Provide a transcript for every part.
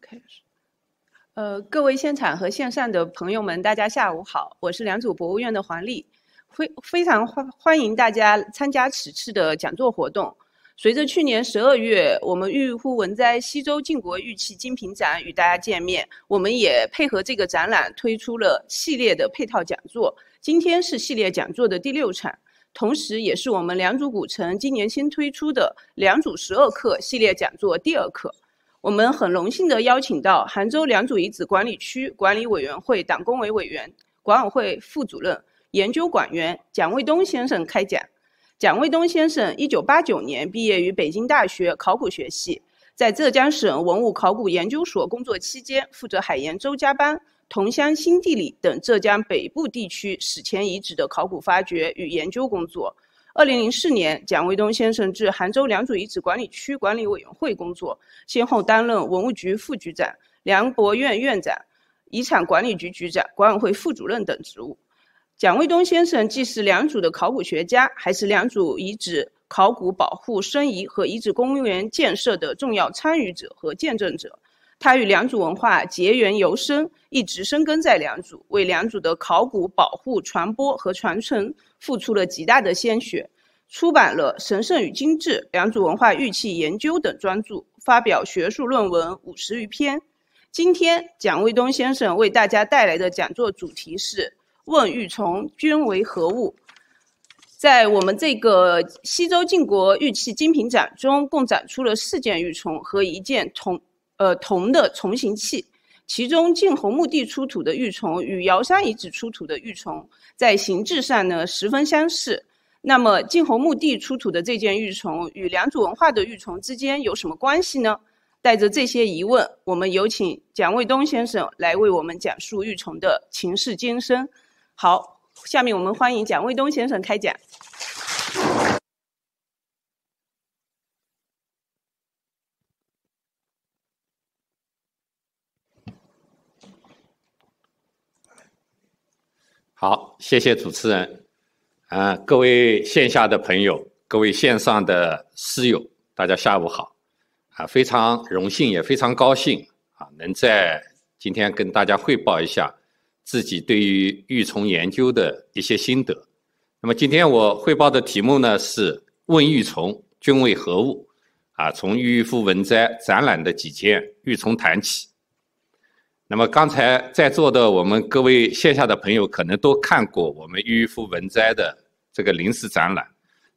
开始。呃，各位现场和线上的朋友们，大家下午好，我是良渚博物院的黄丽，非非常欢欢迎大家参加此次的讲座活动。随着去年十二月，我们玉乎文斋西周晋国玉器精品展与大家见面，我们也配合这个展览推出了系列的配套讲座。今天是系列讲座的第六场，同时也是我们良渚古城今年新推出的良渚十二课系列讲座第二课。我们很荣幸地邀请到杭州良渚遗址管理区管理委员会党工委委员、管委会副主任、研究馆员蒋卫东先生开讲。蒋卫东先生一九八九年毕业于北京大学考古学系，在浙江省文物考古研究所工作期间，负责海盐周家班、桐乡新地里等浙江北部地区史前遗址的考古发掘与研究工作。二零零四年，蒋卫东先生至杭州良渚遗址管理区管理委员会工作，先后担任文物局副局长、良博院院长、遗产管理局局长、管委会副主任等职务。蒋卫东先生既是良渚的考古学家，还是良渚遗址考古保护申遗和遗址公园建设的重要参与者和见证者。他与良渚文化结缘尤深，一直生根在良渚，为良渚的考古保护、传播和传承付出了极大的鲜血。出版了《神圣与精致：良渚文化玉器研究》等专著，发表学术论文五十余篇。今天，蒋卫东先生为大家带来的讲座主题是“问玉琮，君为何物”。在我们这个西周晋国玉器精品展中，共展出了四件玉琮和一件铜呃铜的虫形器。其中，晋侯墓地出土的玉琮与尧山遗址出土的玉琮，在形制上呢十分相似。那么，晋侯墓地出土的这件玉琮与良渚文化的玉琮之间有什么关系呢？带着这些疑问，我们有请蒋卫东先生来为我们讲述玉琮的情世今生。好，下面我们欢迎蒋卫东先生开讲。好，谢谢主持人。啊，各位线下的朋友，各位线上的师友，大家下午好！啊，非常荣幸，也非常高兴啊，能在今天跟大家汇报一下自己对于玉琮研究的一些心得。那么今天我汇报的题目呢是“问玉琮，君为何物？”啊，从玉夫文斋展览的几件玉琮谈起。那么刚才在座的我们各位线下的朋友可能都看过我们玉夫文斋的这个临时展览。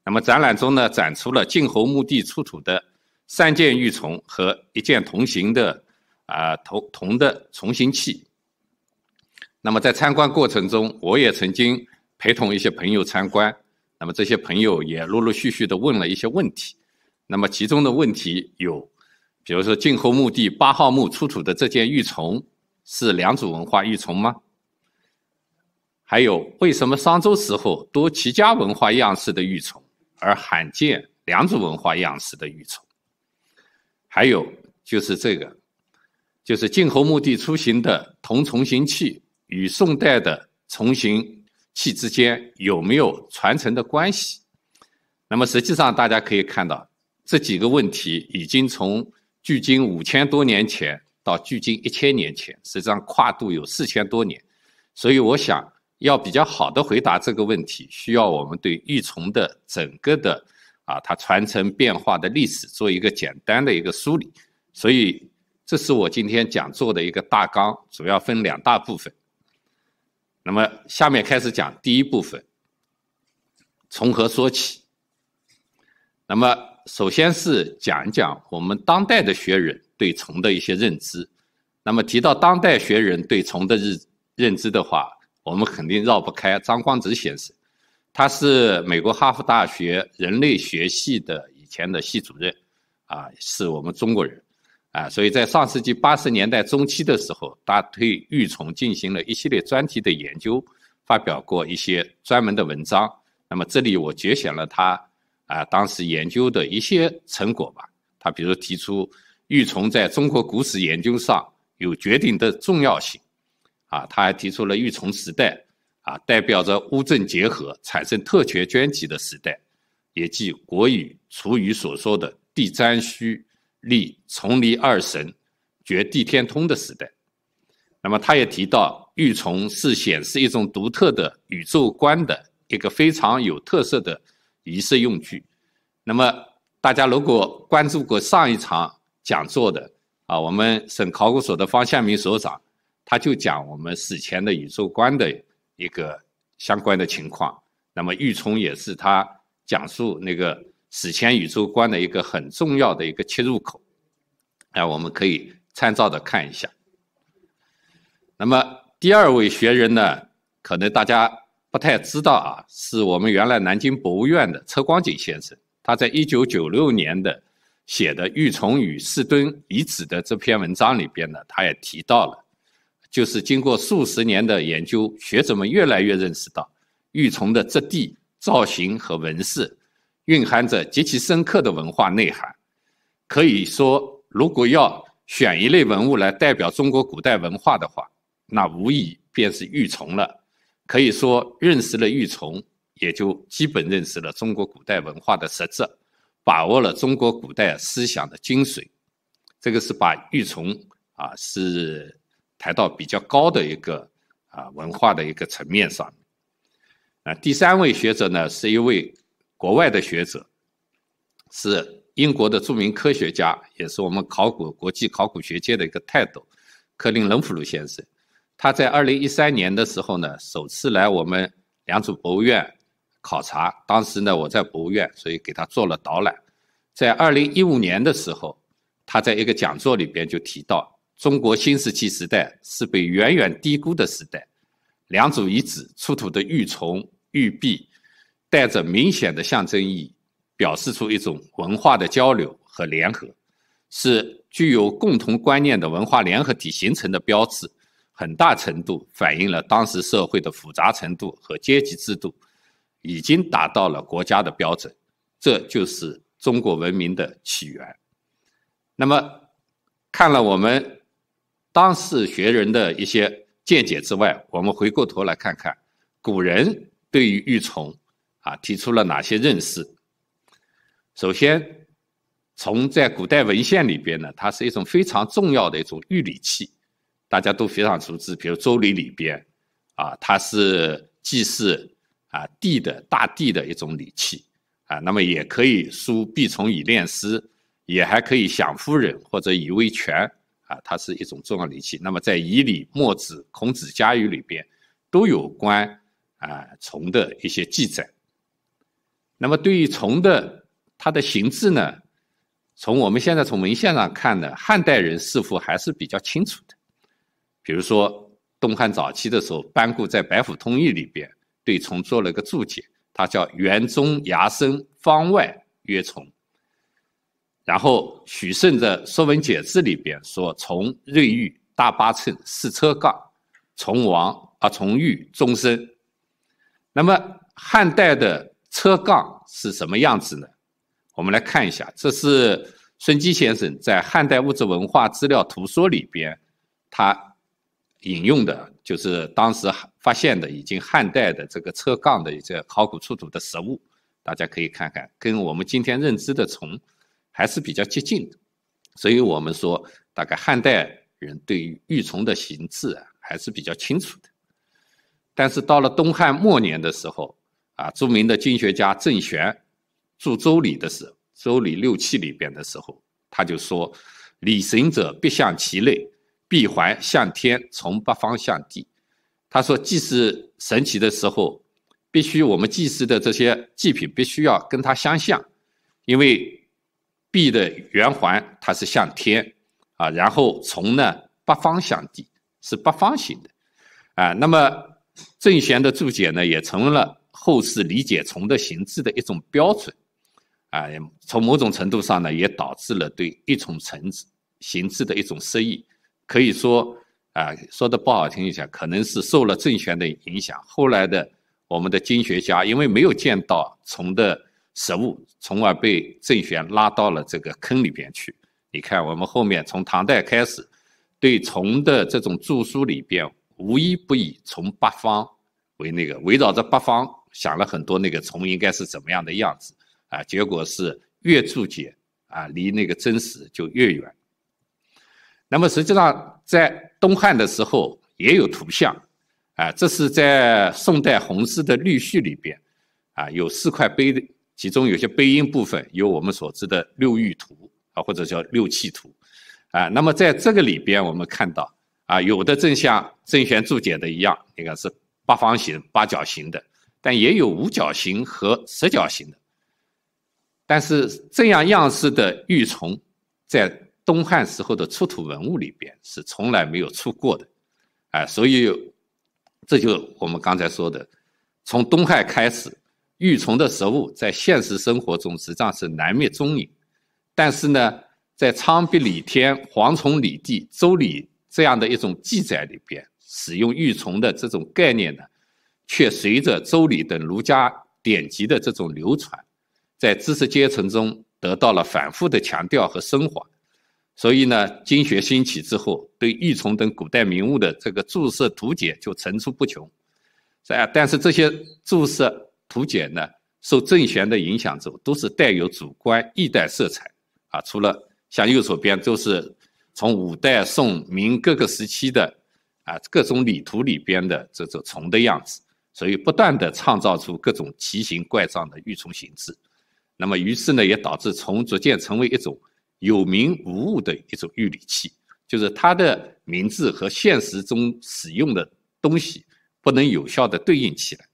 那么展览中呢展出了晋侯墓地出土的三件玉琮和一件同形的啊铜铜的重形器。那么在参观过程中，我也曾经陪同一些朋友参观。那么这些朋友也陆陆续续的问了一些问题。那么其中的问题有，比如说晋侯墓地八号墓出土的这件玉琮。是良渚文化玉琮吗？还有，为什么商周时候多齐家文化样式的玉琮，而罕见良渚文化样式的玉琮？还有就是这个，就是晋侯墓地出行的铜重形器与宋代的重形器之间有没有传承的关系？那么实际上，大家可以看到，这几个问题已经从距今五千多年前。到距今一千年前，实际上跨度有四千多年，所以我想要比较好的回答这个问题，需要我们对玉琮的整个的啊，它传承变化的历史做一个简单的一个梳理。所以，这是我今天讲座的一个大纲，主要分两大部分。那么，下面开始讲第一部分，从何说起？那么，首先是讲一讲我们当代的学人。对虫的一些认知，那么提到当代学人对虫的认认知的话，我们肯定绕不开张光直先生，他是美国哈佛大学人类学系的以前的系主任，啊，是我们中国人，啊，所以在上世纪八十年代中期的时候，他对育虫进行了一系列专题的研究，发表过一些专门的文章，那么这里我节选了他啊当时研究的一些成果吧，他比如提出。玉琮在中国古史研究上有决定的重要性，啊，他还提出了玉琮时代，啊，代表着乌镇结合产生特权专集的时代，也即国语楚语所说的“地占虚立崇礼二神，绝地天通”的时代。那么，他也提到玉琮是显示一种独特的宇宙观的一个非常有特色的仪式用具。那么，大家如果关注过上一场。讲座的啊，我们省考古所的方向明所长，他就讲我们史前的宇宙观的一个相关的情况。那么玉琮也是他讲述那个史前宇宙观的一个很重要的一个切入口，哎，我们可以参照的看一下。那么第二位学人呢，可能大家不太知道啊，是我们原来南京博物院的车光景先生，他在一九九六年的。写的玉琮与四墩遗址的这篇文章里边呢，他也提到了，就是经过数十年的研究，学者们越来越认识到，玉琮的质地、造型和纹饰，蕴含着极其深刻的文化内涵。可以说，如果要选一类文物来代表中国古代文化的话，那无疑便是玉琮了。可以说，认识了玉琮，也就基本认识了中国古代文化的实质。把握了中国古代思想的精髓，这个是把玉琮啊是抬到比较高的一个啊文化的一个层面上。啊，第三位学者呢是一位国外的学者，是英国的著名科学家，也是我们考古国际考古学界的一个泰斗——克林·伦普鲁先生。他在二零一三年的时候呢，首次来我们良渚博物院。考察当时呢，我在博物院，所以给他做了导览。在二零一五年的时候，他在一个讲座里边就提到，中国新石器时代是被远远低估的时代。两组遗址出土的玉琮、玉璧，带着明显的象征意义，表示出一种文化的交流和联合，是具有共同观念的文化联合体形成的标志，很大程度反映了当时社会的复杂程度和阶级制度。已经达到了国家的标准，这就是中国文明的起源。那么，看了我们当时学人的一些见解之外，我们回过头来看看古人对于玉琮啊提出了哪些认识。首先，从在古代文献里边呢，它是一种非常重要的一种玉礼器，大家都非常熟知，比如《周礼》里边啊，它是祭祀。啊，地的大地的一种礼器啊，那么也可以书必从以练诗，也还可以享夫人或者以威权啊，它是一种重要礼器。那么在《以礼》《墨子》《孔子家语》里边，都有关啊虫的一些记载。那么对于虫的它的形制呢，从我们现在从文献上看呢，汉代人似乎还是比较清楚的。比如说东汉早期的时候，班固在《白虎通义》里边。对虫做了个注解，它叫“园中芽生方外曰虫”。然后许慎的《说文解字》里边说：“虫，瑞玉，大八寸，四车杠。虫王啊，虫玉，终身。”那么汉代的车杠是什么样子呢？我们来看一下，这是孙基先生在《汉代物质文化资料图说》里边，他。引用的就是当时发现的、已经汉代的这个车杠的一些考古出土的实物，大家可以看看，跟我们今天认知的虫还是比较接近的。所以我们说，大概汉代人对于玉虫的形制还是比较清楚的。但是到了东汉末年的时候，啊，著名的经学家郑玄住周礼》的时候，《周礼六器》里边的时候，他就说：“礼行者必向其类。”闭环向天，从八方向地。他说，祭祀神奇的时候，必须我们祭祀的这些祭品必须要跟它相像，因为闭的圆环它是向天啊，然后从呢八方向地是八方形的啊。那么正弦的注解呢，也成为了后世理解从的形制的一种标准啊。从某种程度上呢，也导致了对一重次形制的一种失意。可以说，啊，说的不好听一下，可能是受了政权的影响。后来的我们的经学家，因为没有见到虫的食物，从而被政权拉到了这个坑里边去。你看，我们后面从唐代开始，对虫的这种著书里边，无一不以虫八方为那个围绕着八方想了很多那个虫应该是怎么样的样子啊。结果是越注解啊，离那个真实就越远。那么实际上，在东汉的时候也有图像，啊，这是在宋代红丝的《律序》里边，啊，有四块碑，其中有些碑阴部分有我们所知的六欲图啊，或者叫六气图，啊，那么在这个里边，我们看到啊，有的正像郑玄注解的一样，应该是八方形、八角形的，但也有五角形和十角形的，但是这样样式的玉琮在。东汉时候的出土文物里边是从来没有出过的，啊，所以这就我们刚才说的，从东汉开始，玉琮的食物在现实生活中实际上是难觅踪影，但是呢，在《昌颉》《礼天》《黄虫》《礼地》《周礼》这样的一种记载里边，使用玉琮的这种概念呢，却随着《周礼》等儒家典籍的这种流传，在知识阶层中得到了反复的强调和升华。所以呢，经学兴起之后，对玉琮等古代名物的这个注释图解就层出不穷。是啊，但是这些注释图解呢，受政权的影响之后，都是带有主观意代色彩。啊，除了像右手边，都是从五代、宋、明各个时期的啊各种礼图里边的这种虫的样子，所以不断的创造出各种奇形怪状的玉虫形制。那么，于是呢，也导致虫逐渐成为一种。有名无物的一种玉礼器，就是它的名字和现实中使用的东西不能有效的对应起来。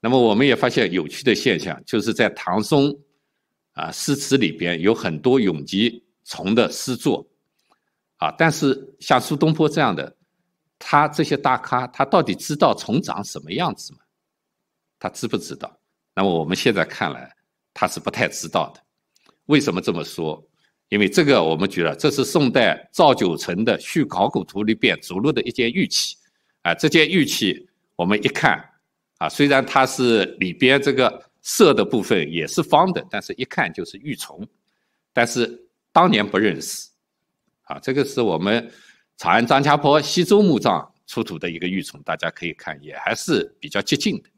那么我们也发现有趣的现象，就是在唐宋啊诗词里边有很多永吉虫的诗作，啊，但是像苏东坡这样的，他这些大咖，他到底知道虫长什么样子吗？他知不知道？那么我们现在看来，他是不太知道的。为什么这么说？因为这个我们觉得这是宋代赵九成的《续考古图》里边着陆的一件玉器，啊，这件玉器我们一看，啊，虽然它是里边这个色的部分也是方的，但是一看就是玉琮，但是当年不认识，啊，这个是我们长安张家坡西周墓葬出土的一个玉琮，大家可以看，也还是比较接近的，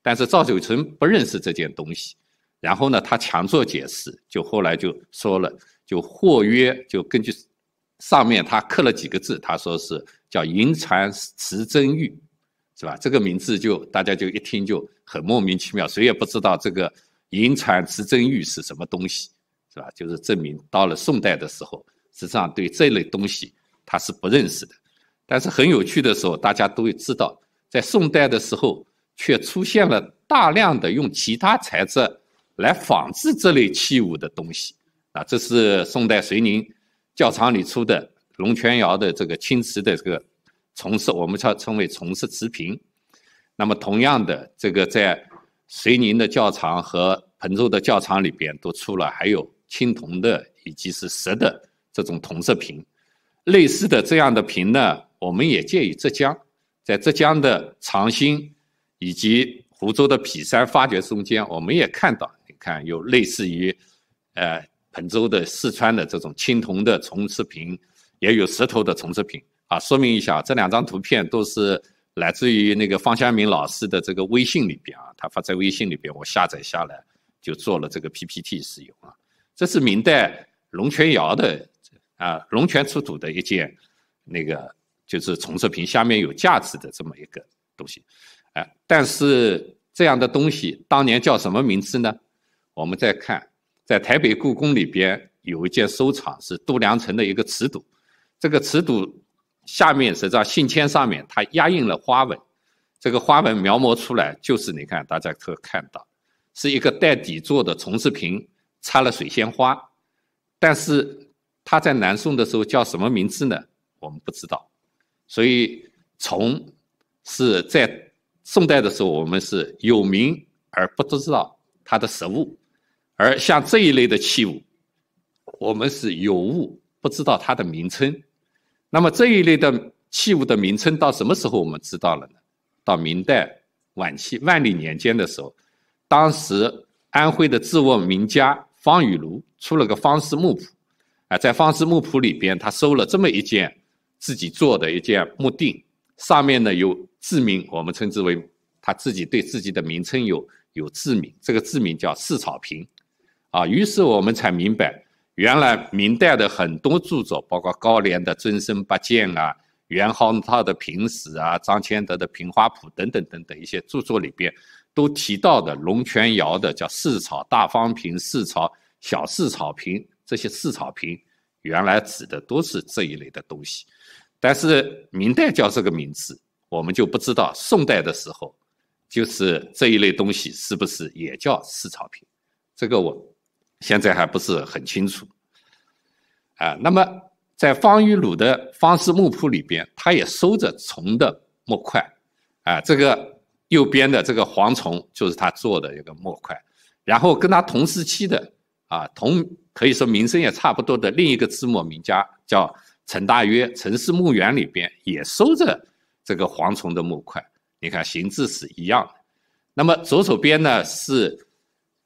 但是赵九成不认识这件东西。然后呢，他强作解释，就后来就说了，就或曰，就根据上面他刻了几个字，他说是叫“银蟾池真玉”，是吧？这个名字就大家就一听就很莫名其妙，谁也不知道这个“银蟾池真玉”是什么东西，是吧？就是证明到了宋代的时候，实际上对这类东西他是不认识的。但是很有趣的时候，大家都会知道，在宋代的时候却出现了大量的用其他材质。来仿制这类器物的东西，啊，这是宋代遂宁窖藏里出的龙泉窑的这个青瓷的这个琮式，我们称称为琮式瓷瓶。那么同样的，这个在遂宁的窖藏和彭州的窖藏里边都出了，还有青铜的以及是石的这种铜色瓶。类似的这样的瓶呢，我们也介于浙江，在浙江的长兴以及湖州的匹山发掘中间，我们也看到。看，有类似于，呃，彭州的、四川的这种青铜的铜质品，也有石头的铜质品。啊，说明一下，这两张图片都是来自于那个方湘明老师的这个微信里边啊，他发在微信里边，我下载下来就做了这个 PPT 使用啊。这是明代龙泉窑的啊，龙泉出土的一件那个就是铜质品，下面有架子的这么一个东西，哎，但是这样的东西当年叫什么名字呢？我们再看，在台北故宫里边有一件收藏是度量成的一个瓷笃，这个瓷笃下面是张信签，上面它压印了花纹，这个花纹描摹出来就是你看，大家可看到是一个带底座的虫子瓶，插了水仙花，但是它在南宋的时候叫什么名字呢？我们不知道，所以虫是在宋代的时候，我们是有名而不知道它的实物。而像这一类的器物，我们是有物不知道它的名称。那么这一类的器物的名称到什么时候我们知道了呢？到明代晚期万历年间的时候，当时安徽的自问名家方雨庐出了个《方氏木谱》。啊，在《方氏木谱》里边，他收了这么一件自己做的一件木锭，上面呢有字名，我们称之为他自己对自己的名称有有字名，这个字名叫“试草瓶”。啊，于是我们才明白，原来明代的很多著作，包括高廉的《尊生八件》啊、元亨道的《平史》啊、张谦德的《平花谱》等等等等一些著作里边，都提到的龙泉窑的叫四草大方瓶、四草小四草瓶，这些四草瓶，原来指的都是这一类的东西。但是明代叫这个名字，我们就不知道宋代的时候，就是这一类东西是不是也叫四草瓶？这个我。现在还不是很清楚，啊，那么在方玉鲁的方氏墓铺里边，他也收着虫的木块，啊，这个右边的这个蝗虫就是他做的一个木块，然后跟他同时期的，啊，同可以说名声也差不多的另一个字墨名家叫陈大约，陈氏墓园里边也收着这个蝗虫的木块，你看形制是一样的。那么左手边呢是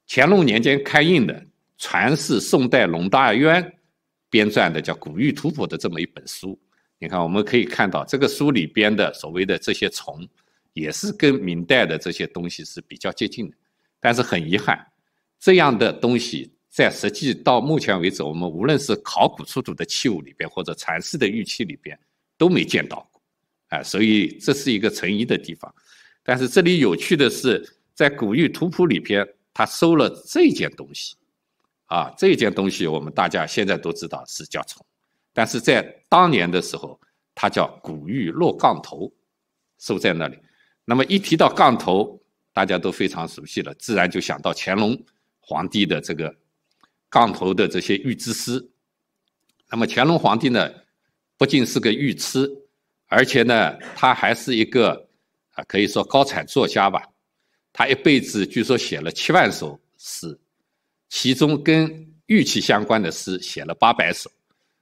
乾隆年间开印的。传世宋代龙大渊编撰的，叫《古玉图谱》的这么一本书。你看，我们可以看到这个书里边的所谓的这些虫，也是跟明代的这些东西是比较接近的。但是很遗憾，这样的东西在实际到目前为止，我们无论是考古出土的器物里边，或者传世的玉器里边，都没见到过。哎，所以这是一个存疑的地方。但是这里有趣的是，在《古玉图谱》里边，他收了这件东西。啊，这件东西我们大家现在都知道是叫虫，但是在当年的时候，它叫古玉落杠头，收在那里。那么一提到杠头，大家都非常熟悉了，自然就想到乾隆皇帝的这个杠头的这些御制诗。那么乾隆皇帝呢，不仅是个御痴，而且呢，他还是一个啊，可以说高产作家吧。他一辈子据说写了七万首诗。其中跟玉器相关的诗写了八百首，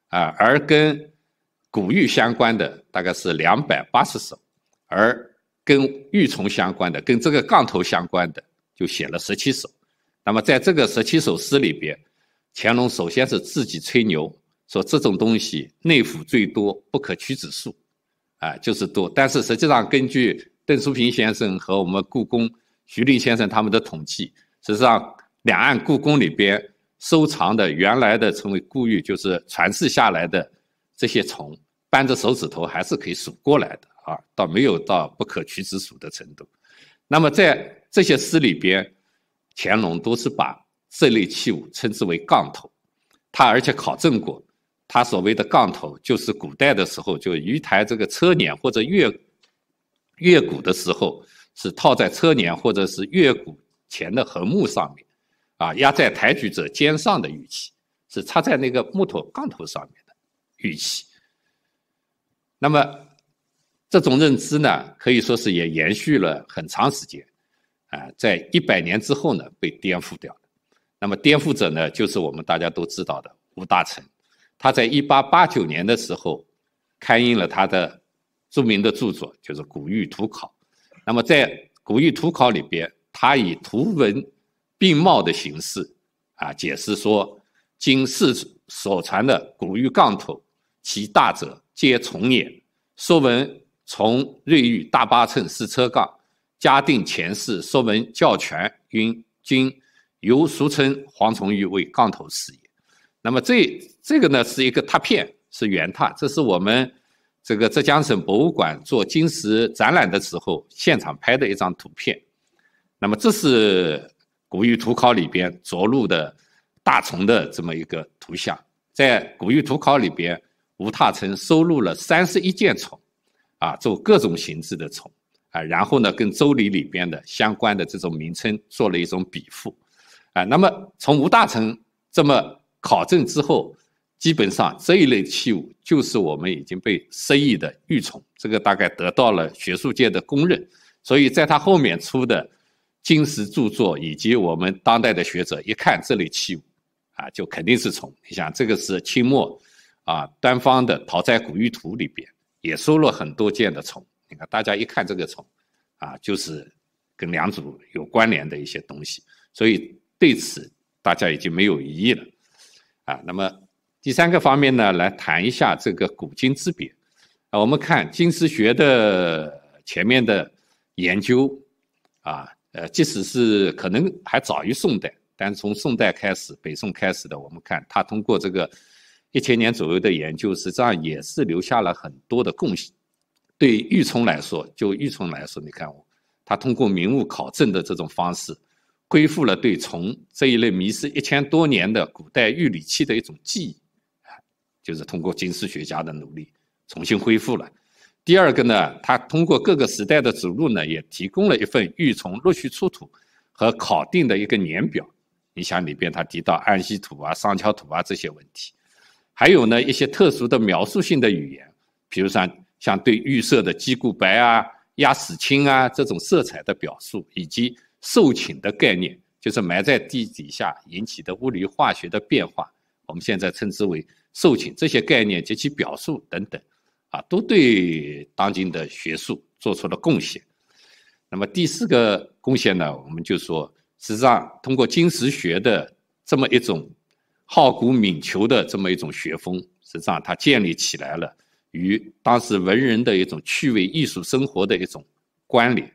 啊，而跟古玉相关的大概是两百八十首，而跟玉琮相关的、跟这个杠头相关的就写了十七首。那么在这个十七首诗里边，乾隆首先是自己吹牛，说这种东西内府最多，不可取指数，啊，就是多。但是实际上，根据邓淑平先生和我们故宫徐令先生他们的统计，实际上。两岸故宫里边收藏的原来的称为故玉，就是传世下来的这些虫，扳着手指头还是可以数过来的啊，倒没有到不可屈指数的程度。那么在这些诗里边，乾隆都是把这类器物称之为杠头，他而且考证过，他所谓的杠头就是古代的时候就鱼台这个车辇或者月月鼓的时候，是套在车辇或者是月鼓前的横木上面。啊，压在抬举者肩上的玉器是插在那个木头杠头上面的玉器。那么这种认知呢，可以说是也延续了很长时间。啊，在一百年之后呢，被颠覆掉了。那么颠覆者呢，就是我们大家都知道的吴大成。他在一八八九年的时候，刊印了他的著名的著作，就是《古玉图考》。那么在《古玉图考》里边，他以图文。并茂的形式，啊，解释说，今世所传的古玉杠头，其大者皆从也。说文从瑞玉大八寸是车杠。嘉定前氏说文教全，云今由俗称黄虫玉为杠头是也。那么这这个呢，是一个拓片，是原拓。这是我们这个浙江省博物馆做金石展览的时候现场拍的一张图片。那么这是。古玉图考里边着陆的大虫的这么一个图像，在古玉图考里边，吴大澄收录了三十一件虫，啊，做各种形制的虫，啊，然后呢，跟周礼里边的相关的这种名称做了一种比附，啊，那么从吴大成这么考证之后，基本上这一类器物就是我们已经被失忆的玉虫，这个大概得到了学术界的公认，所以在他后面出的。金石著作以及我们当代的学者一看这类器物，啊，就肯定是从你想这个是清末，啊，端方的《陶斋古玉图》里边也收了很多件的虫。你看大家一看这个虫，啊，就是跟良渚有关联的一些东西。所以对此大家已经没有疑义了，啊。那么第三个方面呢，来谈一下这个古今之别。啊，我们看金石学的前面的研究，啊。呃，即使是可能还早于宋代，但从宋代开始，北宋开始的，我们看他通过这个一千年左右的研究，实际上也是留下了很多的贡献。对玉琮来说，就玉琮来说，你看，他通过名物考证的这种方式，恢复了对琮这一类迷失一千多年的古代玉礼器的一种记忆，就是通过金石学家的努力，重新恢复了。第二个呢，它通过各个时代的指路呢，也提供了一份玉琮陆续出土和考定的一个年表。你想里边它提到安息土啊、商桥土啊这些问题，还有呢一些特殊的描述性的语言，比如像像对玉色的鸡骨白啊、鸭屎青啊这种色彩的表述，以及受侵的概念，就是埋在地底下引起的物理化学的变化，我们现在称之为受侵这些概念及其表述等等。啊，都对当今的学术做出了贡献。那么第四个贡献呢，我们就说，实际上通过金石学的这么一种好古敏求的这么一种学风，实际上它建立起来了与当时文人的一种趣味艺术生活的一种关联，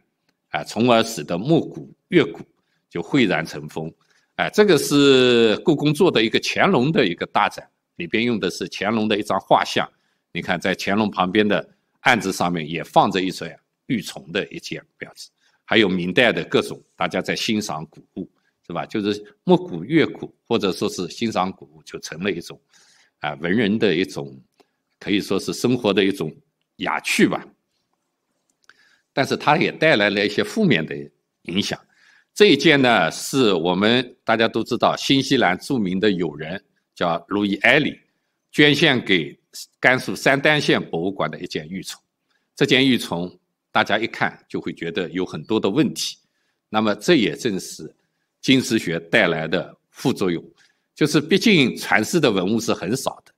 啊，从而使得墨古乐古就蔚然成风。哎，这个是故宫做的一个乾隆的一个大展，里边用的是乾隆的一张画像。你看，在乾隆旁边的案子上面也放着一尊玉琮的一件标志，还有明代的各种，大家在欣赏古物，是吧？就是摸古越古，或者说是欣赏古物，就成了一种啊文人的一种，可以说是生活的一种雅趣吧。但是它也带来了一些负面的影响。这一件呢，是我们大家都知道，新西兰著名的友人叫路易埃里，捐献给。甘肃山丹县博物馆的一件玉琮，这件玉琮大家一看就会觉得有很多的问题。那么，这也正是金石学带来的副作用，就是毕竟传世的文物是很少的。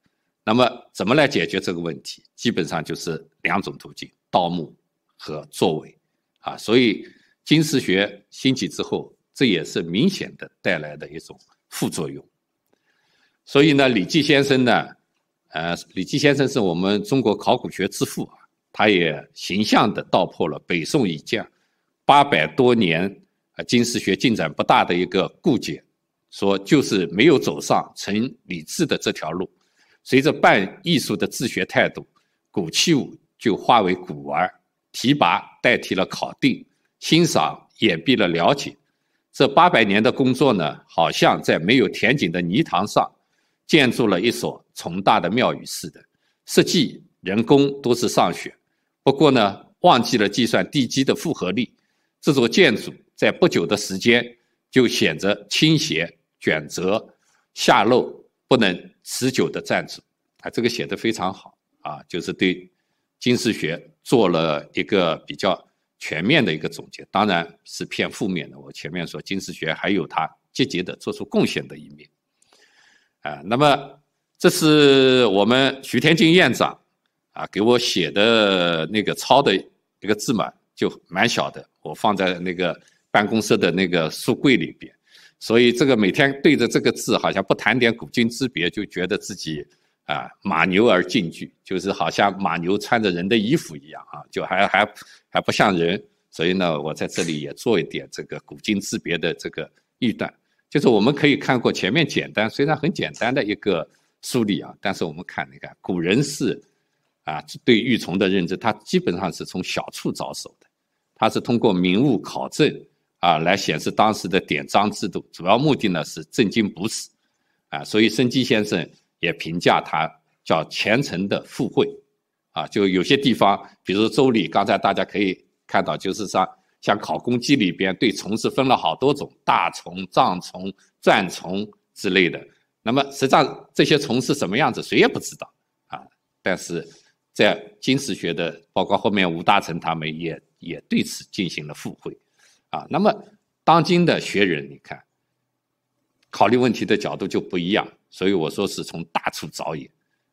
那么，怎么来解决这个问题？基本上就是两种途径：盗墓和作伪。啊，所以金石学兴起之后，这也是明显的带来的一种副作用。所以呢，李济先生呢？呃，李济先生是我们中国考古学之父啊，他也形象地道破了北宋以降八百多年，呃，金石学进展不大的一个固结，说就是没有走上成李智的这条路。随着办艺术的治学态度，古器物就化为古玩，提拔代替了考定，欣赏掩蔽了了解。这八百年的工作呢，好像在没有田井的泥塘上。建筑了一所重大的庙宇式的，设计人工都是上选，不过呢，忘记了计算地基的复合力，这座建筑在不久的时间就显择倾斜、卷折、下漏，不能持久的站住。啊，这个写的非常好啊，就是对金石学做了一个比较全面的一个总结，当然是偏负面的。我前面说金石学还有它积极的做出贡献的一面。啊，那么这是我们徐天进院长啊给我写的那个抄的一个字嘛，就蛮小的，我放在那个办公室的那个书柜里边。所以这个每天对着这个字，好像不谈点古今之别，就觉得自己啊马牛而进去，就是好像马牛穿着人的衣服一样啊，就还还还不像人。所以呢，我在这里也做一点这个古今之别的这个预断。就是我们可以看过前面简单，虽然很简单的一个梳理啊，但是我们看那个古人是，啊，对玉琮的认知，他基本上是从小处着手的，他是通过名物考证啊来显示当时的典章制度，主要目的呢是正经补史，啊，所以生机先生也评价他叫虔诚的附会，啊，就有些地方，比如《周礼》，刚才大家可以看到，就是上。像《考公鸡里边对虫子分了好多种，大虫、藏虫、钻虫之类的。那么实际上这些虫是什么样子，谁也不知道啊。但是在金石学的，包括后面吴大成他们也也对此进行了附会啊，那么当今的学人，你看，考虑问题的角度就不一样，所以我说是从大处着眼。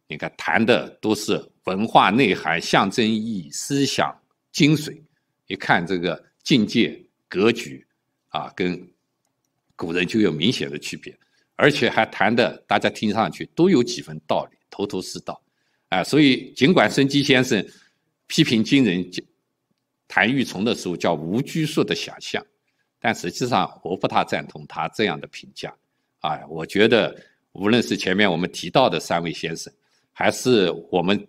你看谈的都是文化内涵、象征意义、思想精髓，一看这个。境界格局啊，跟古人就有明显的区别，而且还谈的大家听上去都有几分道理，头头是道，啊，所以尽管孙机先生批评今人谈欲琮的时候叫无拘束的想象，但实际上我不太赞同他这样的评价，啊，我觉得无论是前面我们提到的三位先生，还是我们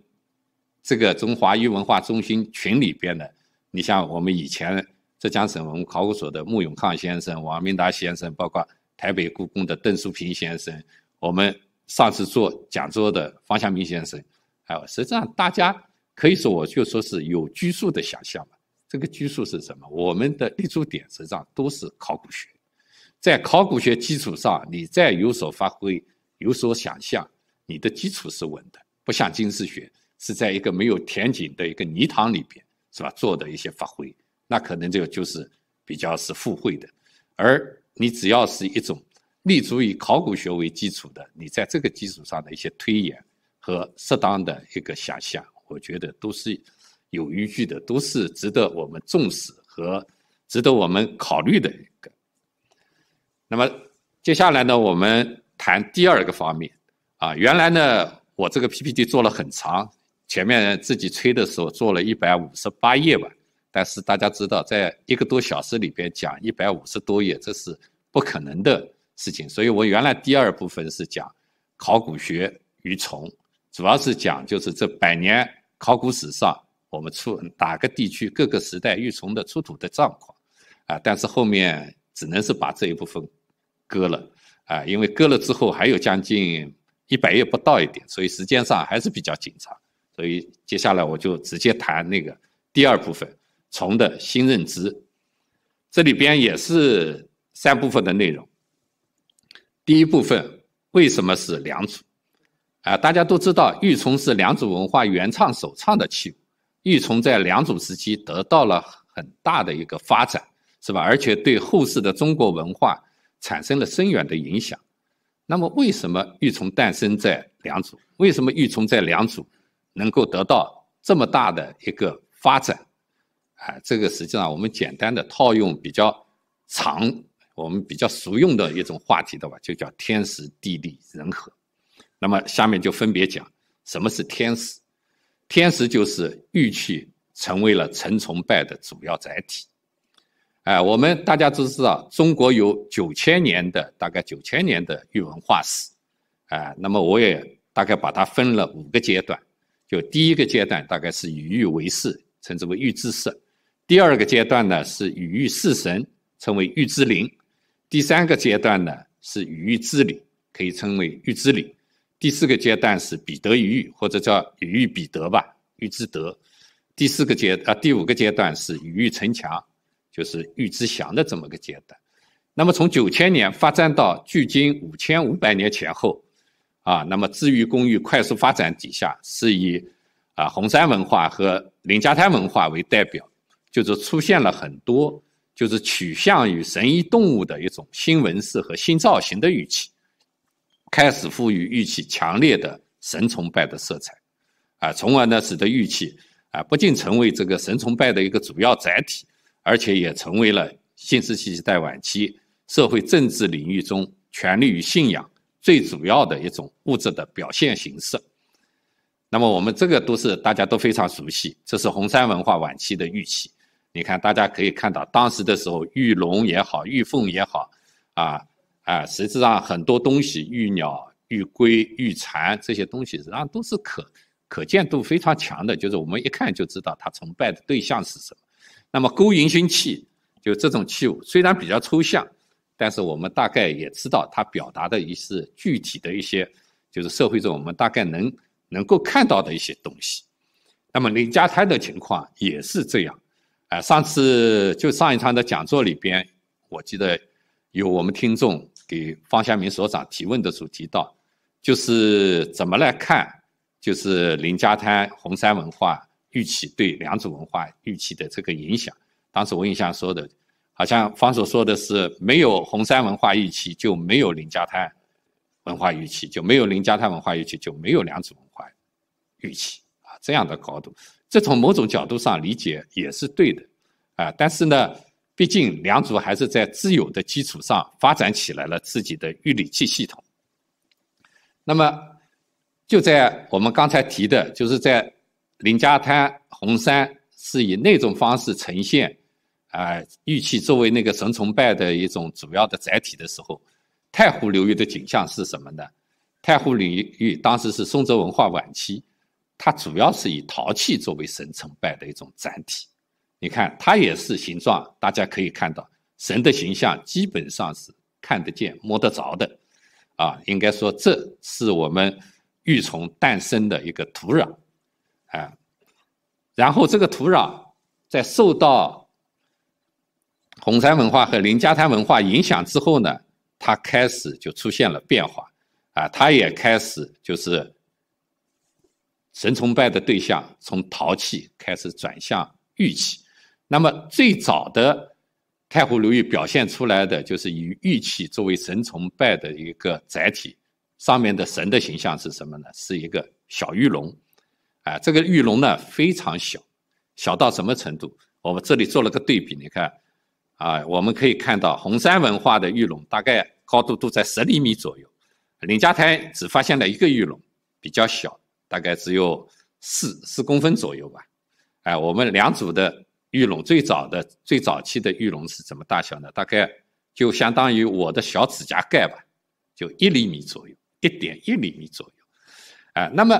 这个中华玉文化中心群里边的，你像我们以前。浙江省文物考古所的穆永康先生、王明达先生，包括台北故宫的邓书平先生，我们上次做讲座的方祥明先生，有实际上大家可以说，我就说是有拘束的想象嘛。这个拘束是什么？我们的立足点实际上都是考古学，在考古学基础上，你再有所发挥、有所想象，你的基础是稳的。不像金石学是在一个没有田景的一个泥塘里边，是吧？做的一些发挥。那可能这个就是比较是附会的，而你只要是一种立足于考古学为基础的，你在这个基础上的一些推演和适当的一个想象，我觉得都是有依据的，都是值得我们重视和值得我们考虑的一个。那么接下来呢，我们谈第二个方面。啊，原来呢，我这个 PPT 做了很长，前面自己吹的时候做了一百五十八页吧。但是大家知道，在一个多小时里边讲一百五十多页，这是不可能的事情。所以我原来第二部分是讲考古学与虫，主要是讲就是这百年考古史上我们出哪个地区、各个时代玉虫的出土的状况，啊，但是后面只能是把这一部分割了啊，因为割了之后还有将近一百页不到一点，所以时间上还是比较紧张。所以接下来我就直接谈那个第二部分。从的新认知，这里边也是三部分的内容。第一部分，为什么是良渚？啊，大家都知道，玉琮是良渚文化原创首创的器物。玉琮在良渚时期得到了很大的一个发展，是吧？而且对后世的中国文化产生了深远的影响。那么，为什么玉琮诞生在良渚？为什么玉琮在良渚能够得到这么大的一个发展？啊，这个实际上我们简单的套用比较长，我们比较熟用的一种话题的话，就叫天时地利人和。那么下面就分别讲什么是天时。天时就是玉器成为了成崇拜的主要载体。哎，我们大家都知道，中国有九千年的大概九千年的玉文化史。哎，那么我也大概把它分了五个阶段，就第一个阶段大概是以玉为饰，称之为玉制饰。第二个阶段呢是羽欲四神，称为羽之灵；第三个阶段呢是羽欲之礼，可以称为羽之礼；第四个阶段是彼得与欲，或者叫羽欲彼得吧，羽之德；第四个阶啊第五个阶段是羽欲城墙，就是羽之祥的这么个阶段。那么从九千年发展到距今五千五百年前后，啊，那么治于工寓快速发展底下，是以啊红山文化和凌家滩文化为代表。就是出现了很多，就是取向于神异动物的一种新纹饰和新造型的玉器，开始赋予玉器强烈的神崇拜的色彩，啊，从而呢使得玉器啊不仅成为这个神崇拜的一个主要载体，而且也成为了新石器时代晚期社会政治领域中权力与信仰最主要的一种物质的表现形式。那么我们这个都是大家都非常熟悉，这是红山文化晚期的玉器。你看，大家可以看到，当时的时候，玉龙也好，玉凤也好，啊啊，实际上很多东西，玉鸟、玉龟、玉蝉这些东西，实际上都是可可见度非常强的，就是我们一看就知道它崇拜的对象是什么。那么勾引形器，就这种器物虽然比较抽象，但是我们大概也知道它表达的一些具体的一些，就是社会中我们大概能能够看到的一些东西。那么李家滩的情况也是这样。呃，上次就上一趟的讲座里边，我记得有我们听众给方向明所长提问的主题到，就是怎么来看，就是林家滩红山文化玉器对良渚文化玉器的这个影响。当时我印象说的，好像方所说的是，没有红山文化玉器就没有林家滩文化玉器，就没有林家滩文化玉器就没有良渚文化玉器啊，这样的高度。这从某种角度上理解也是对的，啊，但是呢，毕竟良渚还是在自有的基础上发展起来了自己的玉礼器系统。那么，就在我们刚才提的，就是在林家滩、红山是以那种方式呈现，啊，玉器作为那个神崇拜的一种主要的载体的时候，太湖流域的景象是什么呢？太湖流域当时是宋泽文化晚期。它主要是以陶器作为神崇拜的一种载体，你看，它也是形状，大家可以看到神的形象基本上是看得见、摸得着的，啊，应该说这是我们玉琮诞生的一个土壤，啊，然后这个土壤在受到红山文化和林家滩文化影响之后呢，它开始就出现了变化，啊，它也开始就是。神崇拜的对象从陶器开始转向玉器，那么最早的太湖流域表现出来的就是以玉器作为神崇拜的一个载体。上面的神的形象是什么呢？是一个小玉龙，啊，这个玉龙呢非常小，小到什么程度？我们这里做了个对比，你看，啊，我们可以看到红山文化的玉龙大概高度都在十厘米左右，凌家台只发现了一个玉龙，比较小。大概只有四四公分左右吧，哎，我们两组的玉龙最早的最早期的玉龙是怎么大小呢？大概就相当于我的小指甲盖吧，就一厘米左右，一点一厘米左右。哎，那么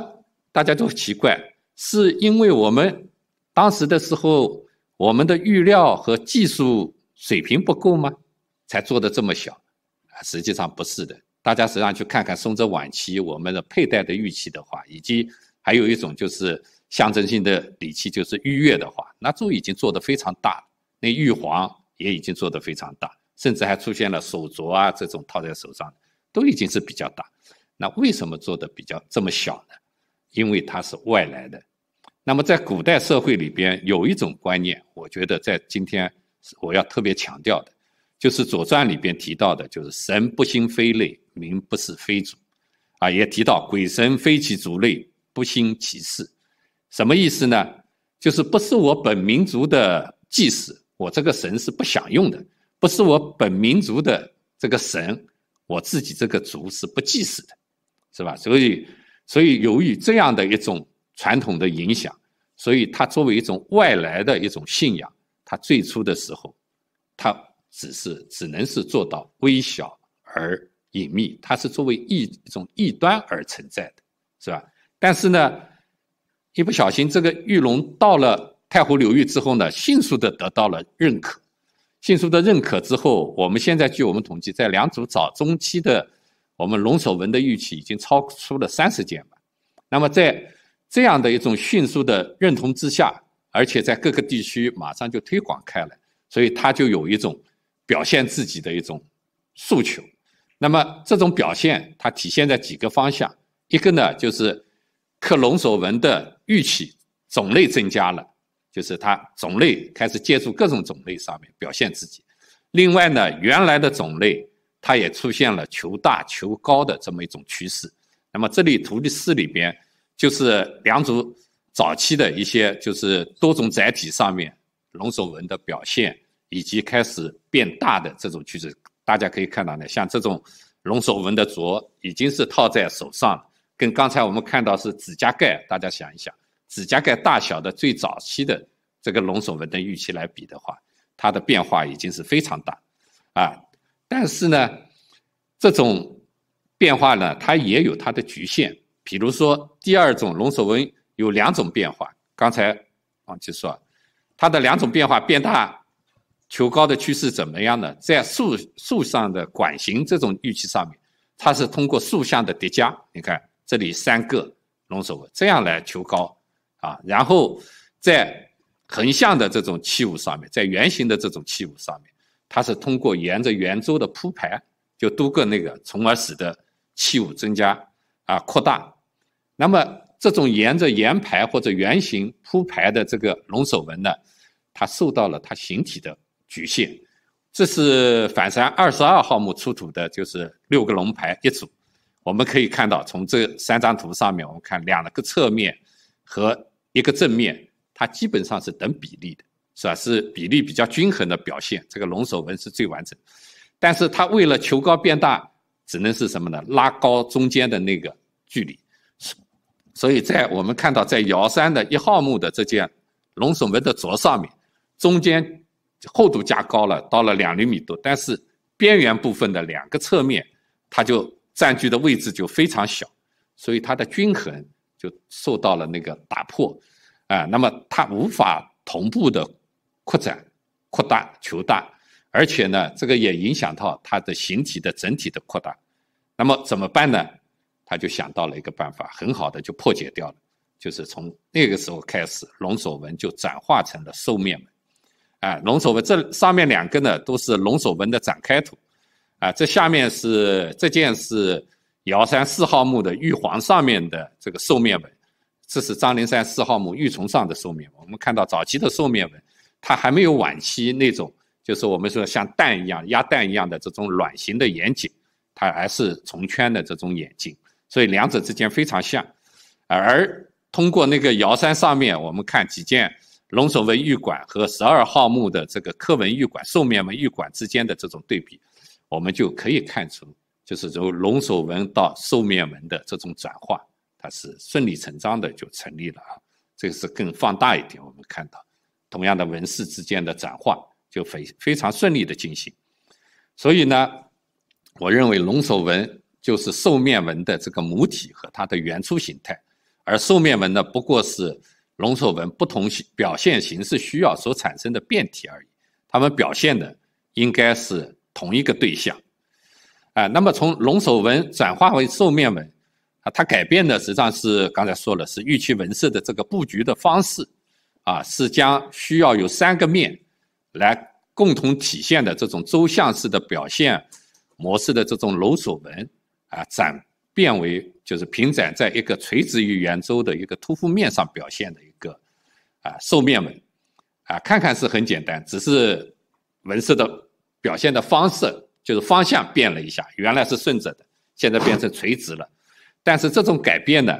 大家都奇怪，是因为我们当时的时候，我们的玉料和技术水平不够吗？才做的这么小？啊，实际上不是的。大家实际上去看看松泽晚期我们的佩戴的玉器的话，以及还有一种就是象征性的礼器，就是玉钺的话，那都已经做得非常大，那玉皇也已经做得非常大，甚至还出现了手镯啊这种套在手上，都已经是比较大。那为什么做的比较这么小呢？因为它是外来的。那么在古代社会里边有一种观念，我觉得在今天我要特别强调的。就是《左传》里边提到的，就是神不兴非类，民不是非族，啊，也提到鬼神非其族类，不兴其事，什么意思呢？就是不是我本民族的祭祀，我这个神是不享用的；不是我本民族的这个神，我自己这个族是不祭祀的，是吧？所以，所以由于这样的一种传统的影响，所以它作为一种外来的一种信仰，它最初的时候，它。只是只能是做到微小而隐秘，它是作为一种异端而存在的，是吧？但是呢，一不小心这个玉龙到了太湖流域之后呢，迅速的得到了认可，迅速的认可之后，我们现在据我们统计，在两组早中期的，我们龙首纹的玉器已经超出了三十件吧。那么在这样的一种迅速的认同之下，而且在各个地区马上就推广开来，所以它就有一种。表现自己的一种诉求，那么这种表现它体现在几个方向，一个呢就是克隆索纹的玉器种类增加了，就是它种类开始借助各种种类上面表现自己。另外呢，原来的种类它也出现了求大求高的这么一种趋势。那么这里图的四里边就是两组早期的一些就是多种载体上面龙首纹的表现。以及开始变大的这种趋势，大家可以看到呢，像这种龙首纹的镯已经是套在手上，跟刚才我们看到是指甲盖，大家想一想，指甲盖大小的最早期的这个龙首纹的玉器来比的话，它的变化已经是非常大，啊，但是呢，这种变化呢，它也有它的局限，比如说第二种龙首纹有两种变化，刚才忘记说，它的两种变化变大。求高的趋势怎么样呢？在竖竖上的管形这种玉器上面，它是通过竖向的叠加，你看这里三个龙首纹这样来求高啊，然后在横向的这种器物上面，在圆形的这种器物上面，它是通过沿着圆周的铺排，就多个那个，从而使得器物增加啊扩大。那么这种沿着圆排或者圆形铺排的这个龙首纹呢，它受到了它形体的。局限，这是反山二十二号墓出土的，就是六个龙牌一组。我们可以看到，从这三张图上面，我们看两个侧面和一个正面，它基本上是等比例的，是吧？是比例比较均衡的表现。这个龙首纹是最完整，但是它为了求高变大，只能是什么呢？拉高中间的那个距离。所以，在我们看到在尧山的一号墓的这件龙首纹的镯上面，中间。厚度加高了，到了两厘米多，但是边缘部分的两个侧面，它就占据的位置就非常小，所以它的均衡就受到了那个打破，啊，那么它无法同步的扩展、扩大、求大，而且呢，这个也影响到它的形体的整体的扩大。那么怎么办呢？他就想到了一个办法，很好的就破解掉了，就是从那个时候开始，龙首纹就转化成了兽面纹。啊，龙首纹，这上面两个呢都是龙首纹的展开图，啊，这下面是这件是尧山四号墓的玉皇上面的这个兽面纹，这是张灵山四号墓玉琮上的兽面。我们看到早期的兽面纹，它还没有晚期那种，就是我们说像蛋一样、鸭蛋一样的这种卵形的眼睛，它还是重圈的这种眼睛，所以两者之间非常像。而通过那个尧山上面，我们看几件。龙首纹玉管和十二号墓的这个刻纹玉管、兽面纹玉管之间的这种对比，我们就可以看出，就是由龙首纹到兽面纹的这种转化，它是顺理成章的就成立了啊。这个是更放大一点，我们看到，同样的纹饰之间的转化就非非常顺利的进行。所以呢，我认为龙首纹就是兽面纹的这个母体和它的原初形态，而兽面纹呢不过是。龙首纹不同表现形式需要所产生的变体而已，它们表现的应该是同一个对象，啊，那么从龙首纹转化为兽面纹，啊，它改变的实际上是刚才说了，是玉器纹饰的这个布局的方式，啊，是将需要有三个面来共同体现的这种周向式的表现模式的这种龙首纹，啊，转变为。就是平展在一个垂直于圆周的一个凸出面上表现的一个啊兽面纹，啊看看是很简单，只是纹饰的表现的方式就是方向变了一下，原来是顺着的，现在变成垂直了。但是这种改变呢，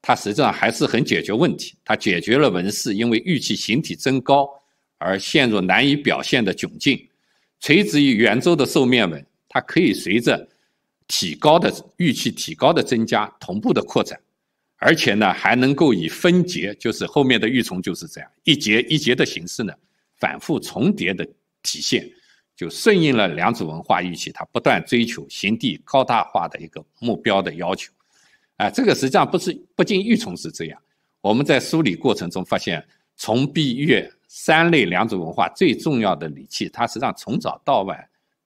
它实际上还是很解决问题，它解决了纹饰因为预期形体增高而陷入难以表现的窘境。垂直于圆周的兽面纹，它可以随着。提高的玉器提高的增加，同步的扩展，而且呢，还能够以分节，就是后面的玉琮就是这样一节一节的形式呢，反复重叠的体现，就顺应了良渚文化玉器它不断追求形地高大化的一个目标的要求。啊，这个实际上不是不仅玉琮是这样，我们在梳理过程中发现，从璧、月三类良渚文化最重要的礼器，它实际上从早到晚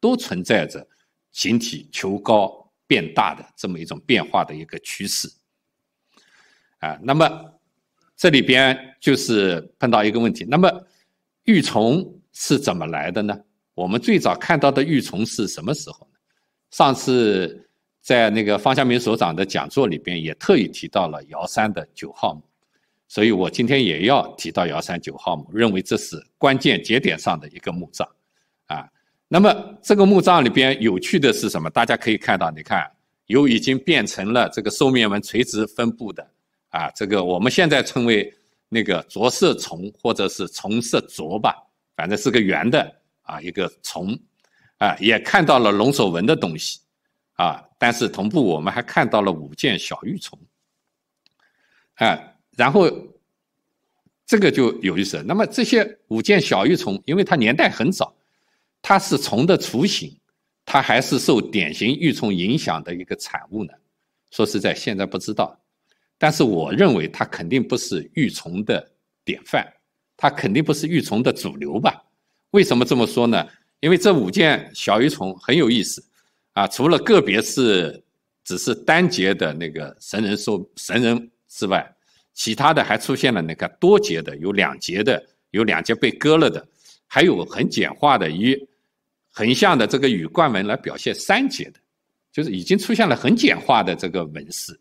都存在着。形体求高变大的这么一种变化的一个趋势，啊，那么这里边就是碰到一个问题，那么玉琮是怎么来的呢？我们最早看到的玉琮是什么时候呢？上次在那个方向明所长的讲座里边也特意提到了尧山的九号墓，所以我今天也要提到尧山九号墓，认为这是关键节点上的一个墓葬，啊。那么这个墓葬里边有趣的是什么？大家可以看到，你看有已经变成了这个兽面纹垂直分布的，啊，这个我们现在称为那个着色虫或者是虫色着吧，反正是个圆的啊，一个虫，啊，也看到了龙首纹的东西，啊，但是同步我们还看到了五件小玉虫，啊，然后这个就有意思那么这些五件小玉虫，因为它年代很早。它是虫的雏形，它还是受典型玉虫影响的一个产物呢。说实在，现在不知道，但是我认为它肯定不是玉虫的典范，它肯定不是玉虫的主流吧？为什么这么说呢？因为这五件小鱼虫很有意思，啊，除了个别是只是单节的那个神人兽神人之外，其他的还出现了那个多节的，有两节的，有两节被割了的，还有很简化的一横向的这个羽冠纹来表现三节的，就是已经出现了很简化的这个纹饰，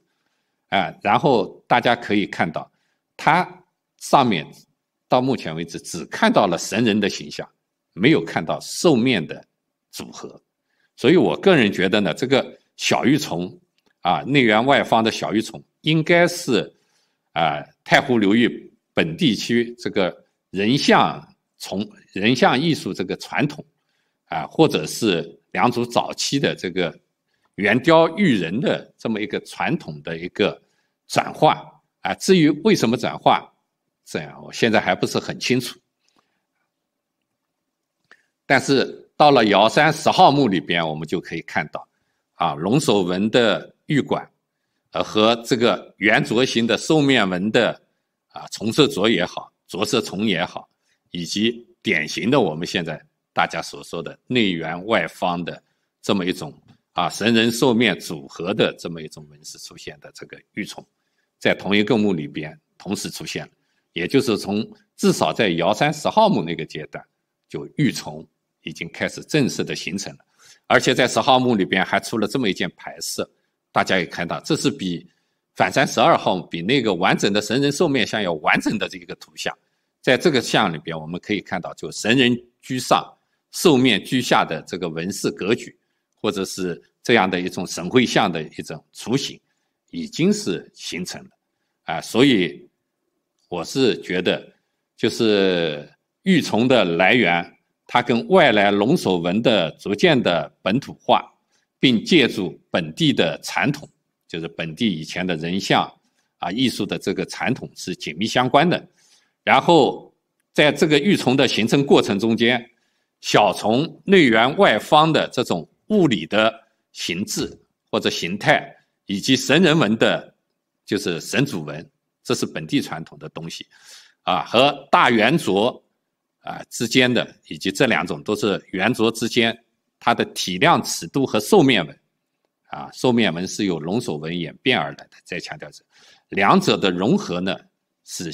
啊，然后大家可以看到，它上面到目前为止只看到了神人的形象，没有看到兽面的组合，所以我个人觉得呢，这个小玉虫啊，内圆外方的小玉虫应该是啊，太湖流域本地区这个人像从人像艺术这个传统。啊，或者是良渚早期的这个圆雕玉人的这么一个传统的一个转化啊，至于为什么转化，这样我现在还不是很清楚。但是到了尧山十号墓里边，我们就可以看到，啊，龙首纹的玉管，呃，和这个圆镯形的兽面纹的啊，重色镯也好，着色虫也好，以及典型的我们现在。大家所说的内圆外方的这么一种啊神人兽面组合的这么一种纹饰出现的这个玉琮，在同一个墓里边同时出现了，也就是从至少在尧山十号墓那个阶段，就玉琮已经开始正式的形成了，而且在十号墓里边还出了这么一件牌饰，大家也看到，这是比反山十二号墓比那个完整的神人兽面像要完整的这一个图像，在这个像里边我们可以看到，就神人居上。兽面居下的这个纹饰格局，或者是这样的一种神徽像的一种雏形，已经是形成了。啊，所以我是觉得，就是玉琮的来源，它跟外来龙首纹的逐渐的本土化，并借助本地的传统，就是本地以前的人像啊艺术的这个传统是紧密相关的。然后在这个玉琮的形成过程中间。小虫内圆外方的这种物理的形制或者形态，以及神人文的，就是神主文，这是本地传统的东西，啊，和大圆镯啊之间的，以及这两种都是圆镯之间它的体量尺度和兽面纹，啊，兽面纹是由龙首纹演变而来的。再强调这两者的融合呢，是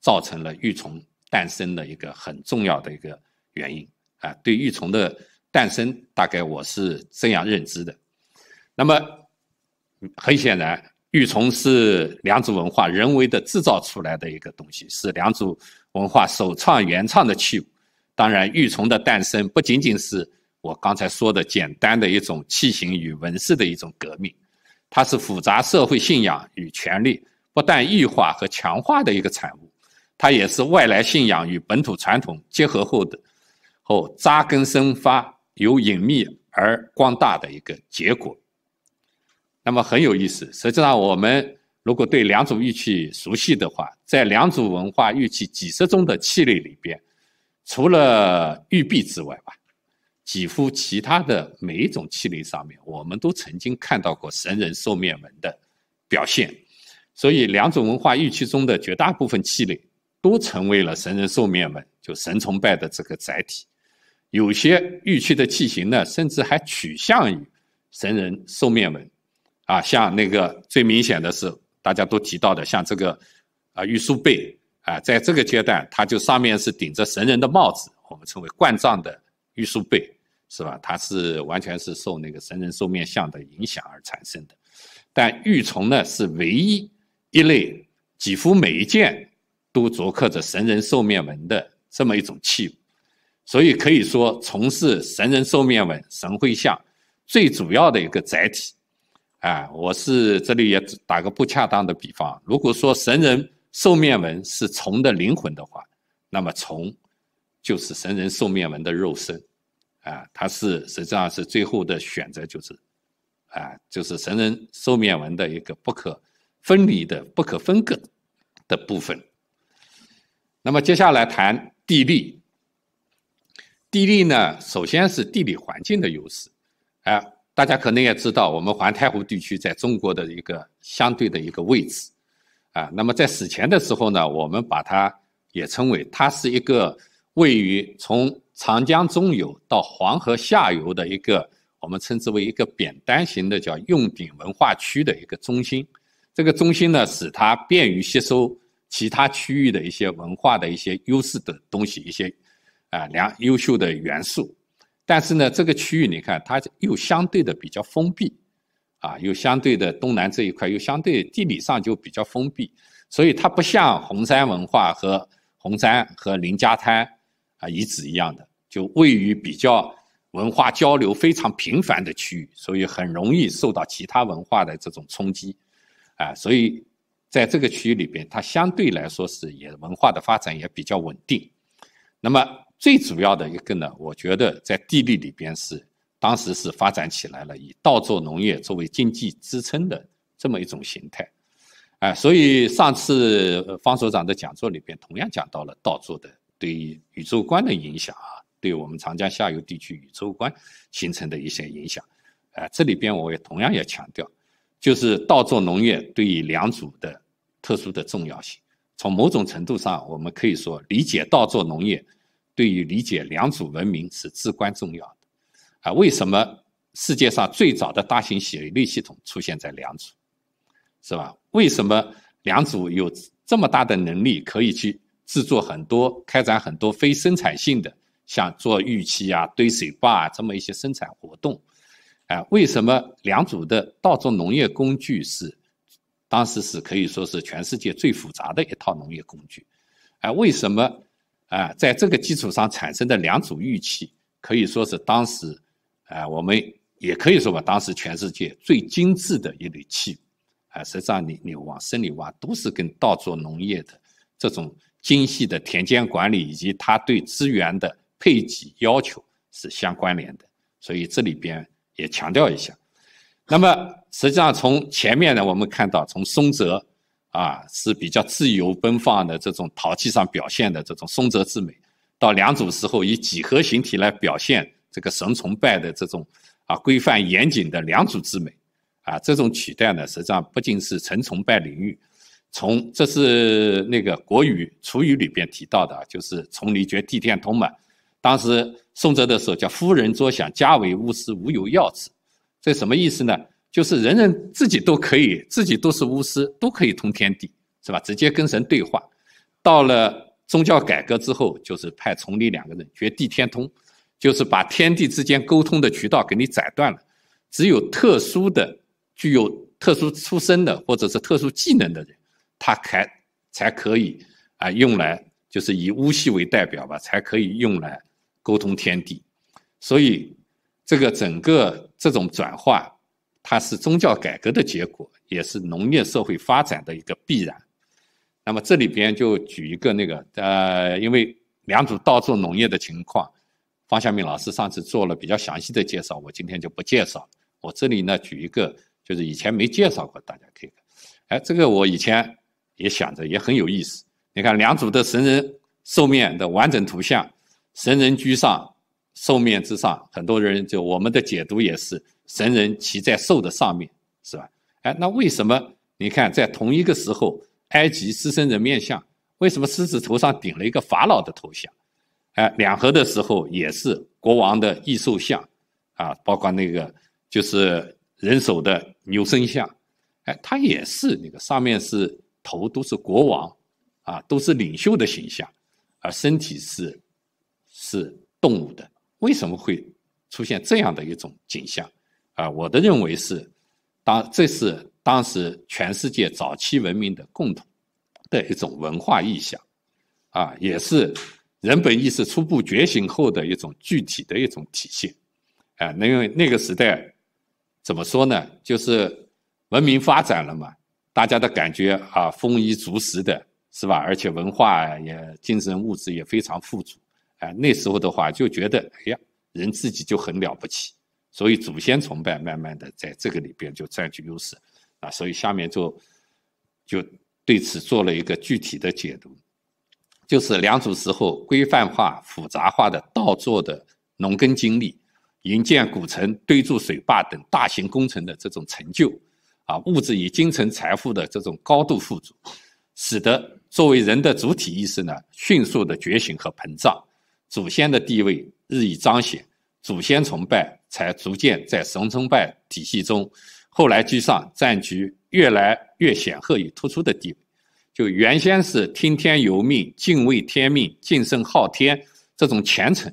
造成了玉琮诞生的一个很重要的一个。原因啊，对玉琮的诞生，大概我是这样认知的。那么，很显然，玉琮是良渚文化人为的制造出来的一个东西，是良渚文化首创原创的器物。当然，玉琮的诞生不仅仅是我刚才说的简单的一种器型与纹饰的一种革命，它是复杂社会信仰与权力不断异化和强化的一个产物。它也是外来信仰与本土传统结合后的。后扎根生发，由隐秘而光大的一个结果。那么很有意思，实际上我们如果对良渚玉器熟悉的话，在良渚文化玉器几十种的器类里边，除了玉璧之外吧，几乎其他的每一种器类上面，我们都曾经看到过神人兽面纹的表现。所以，良渚文化玉器中的绝大部分器类，都成为了神人兽面纹就神崇拜的这个载体。有些玉器的器形呢，甚至还取向于神人兽面纹，啊，像那个最明显的是大家都提到的，像这个啊玉树背啊，在这个阶段，它就上面是顶着神人的帽子，我们称为冠状的玉树背，是吧？它是完全是受那个神人兽面像的影响而产生的。但玉琮呢，是唯一一类几乎每一件都琢刻着神人兽面纹的这么一种器物。所以可以说，虫是神人兽面纹神会像最主要的一个载体。啊，我是这里也打个不恰当的比方，如果说神人兽面纹是虫的灵魂的话，那么虫就是神人兽面纹的肉身。啊，它是实际上是最后的选择，就是，啊，就是神人兽面纹的一个不可分离的、不可分割的部分。那么接下来谈地利。地利呢，首先是地理环境的优势，哎，大家可能也知道，我们环太湖地区在中国的一个相对的一个位置，啊，那么在史前的时候呢，我们把它也称为它是一个位于从长江中游到黄河下游的一个我们称之为一个扁担型的叫用鼎文化区的一个中心，这个中心呢，使它便于吸收其他区域的一些文化的一些优势的东西一些。啊，良优秀的元素，但是呢，这个区域你看，它又相对的比较封闭，啊，又相对的东南这一块又相对地理上就比较封闭，所以它不像红山文化和红山和林家滩啊遗址一样的，就位于比较文化交流非常频繁的区域，所以很容易受到其他文化的这种冲击，啊，所以在这个区域里边，它相对来说是也文化的发展也比较稳定，那么。最主要的一个呢，我觉得在地理里边是当时是发展起来了，以稻作农业作为经济支撑的这么一种形态，哎，所以上次方所长的讲座里边同样讲到了稻作的对于宇宙观的影响啊，对我们长江下游地区宇宙观形成的一些影响，哎，这里边我也同样要强调，就是稻作农业对于良渚的特殊的重要性，从某种程度上我们可以说理解稻作农业。对于理解良渚文明是至关重要的，啊，为什么世界上最早的大型水利系统出现在良渚，是吧？为什么良渚有这么大的能力可以去制作很多、开展很多非生产性的，像做玉器啊、堆水坝啊这么一些生产活动，啊？为什么良渚的稻作农业工具是当时是可以说是全世界最复杂的一套农业工具，啊？为什么？啊，在这个基础上产生的两组玉器，可以说是当时，啊，我们也可以说吧，当时全世界最精致的一类器。啊，实际上你你往深里挖，都是跟稻作农业的这种精细的田间管理以及它对资源的配给要求是相关联的。所以这里边也强调一下。那么实际上从前面呢，我们看到从松泽。啊，是比较自由奔放的这种陶器上表现的这种松泽之美，到良渚时候以几何形体来表现这个神崇拜的这种啊规范严谨的良渚之美，啊，这种取代呢，实际上不仅是神崇拜领域，从这是那个国语楚语里边提到的，就是从离绝地天通嘛，当时宋哲的时候叫夫人作想家为巫师无有要旨”，这什么意思呢？就是人人自己都可以，自己都是巫师，都可以通天地，是吧？直接跟神对话。到了宗教改革之后，就是派崇礼两个人绝地天通，就是把天地之间沟通的渠道给你斩断了。只有特殊的、具有特殊出身的或者是特殊技能的人，他才才可以啊，用来就是以巫戏为代表吧，才可以用来沟通天地。所以这个整个这种转化。它是宗教改革的结果，也是农业社会发展的一个必然。那么这里边就举一个那个，呃，因为良渚稻作农业的情况，方向明老师上次做了比较详细的介绍，我今天就不介绍。我这里呢举一个，就是以前没介绍过，大家可以看。哎，这个我以前也想着也很有意思。你看良渚的神人寿面的完整图像，神人居上，寿面之上，很多人就我们的解读也是。神人骑在兽的上面，是吧？哎，那为什么你看在同一个时候，埃及狮身人面像为什么狮子头上顶了一个法老的头像？哎，两河的时候也是国王的异兽像，啊，包括那个就是人首的牛身像，哎，它也是那个上面是头都是国王，啊，都是领袖的形象，而身体是是动物的，为什么会出现这样的一种景象？啊，我的认为是，当这是当时全世界早期文明的共同的一种文化意象，啊，也是人本意识初步觉醒后的一种具体的一种体现，啊，那因为那个时代怎么说呢，就是文明发展了嘛，大家的感觉啊，丰衣足食的是吧？而且文化也精神物质也非常富足，啊，那时候的话就觉得，哎呀，人自己就很了不起。所以祖先崇拜慢慢的在这个里边就占据优势，啊，所以下面就就对此做了一个具体的解读，就是两组时候规范化复杂化的稻作的农耕经历，营建古城、堆筑水坝等大型工程的这种成就，啊，物质与精神财富的这种高度富足，使得作为人的主体意识呢迅速的觉醒和膨胀，祖先的地位日益彰显，祖先崇拜。才逐渐在神崇拜体系中后来居上，占据越来越显赫与突出的地位。就原先是听天由命、敬畏天命、敬圣昊天这种虔诚，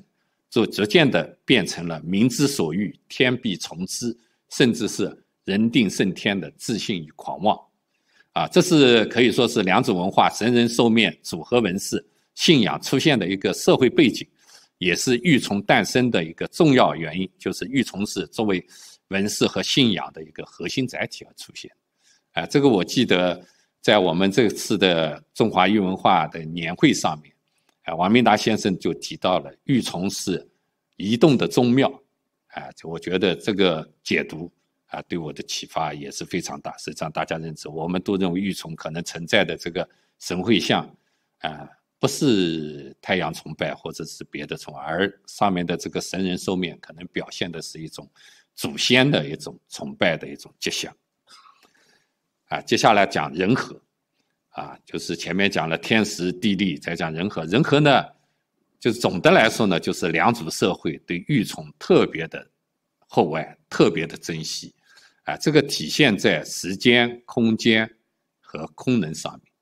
就逐渐的变成了民之所欲，天必从之，甚至是人定胜天的自信与狂妄。啊，这是可以说是两种文化神人受面组合纹饰信仰出现的一个社会背景。也是玉琮诞生的一个重要原因，就是玉琮是作为纹饰和信仰的一个核心载体而出现。啊，这个我记得在我们这次的中华玉文化的年会上面，啊，王明达先生就提到了玉琮是移动的宗庙。啊，我觉得这个解读啊，对我的启发也是非常大。实际上，大家认知，我们都认为玉琮可能存在的这个神会像啊。不是太阳崇拜，或者是别的崇，而上面的这个神人兽面可能表现的是一种祖先的一种崇拜的一种迹象。啊，接下来讲人和，啊，就是前面讲了天时地利，再讲人和。人和呢，就是总的来说呢，就是两组社会对玉琮特别的厚爱，特别的珍惜。啊，这个体现在时间、空间和功能上面。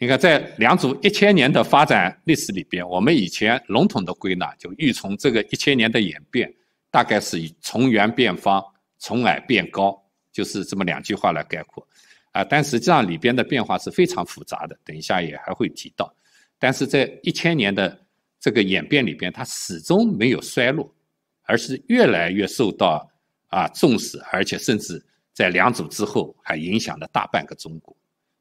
你看，在两组一千年的发展历史里边，我们以前笼统的归纳，就欲从这个一千年的演变，大概是以从圆变方，从矮变高，就是这么两句话来概括，啊，但实际上里边的变化是非常复杂的，等一下也还会提到。但是在一千年的这个演变里边，它始终没有衰落，而是越来越受到啊重视，而且甚至在两组之后还影响了大半个中国。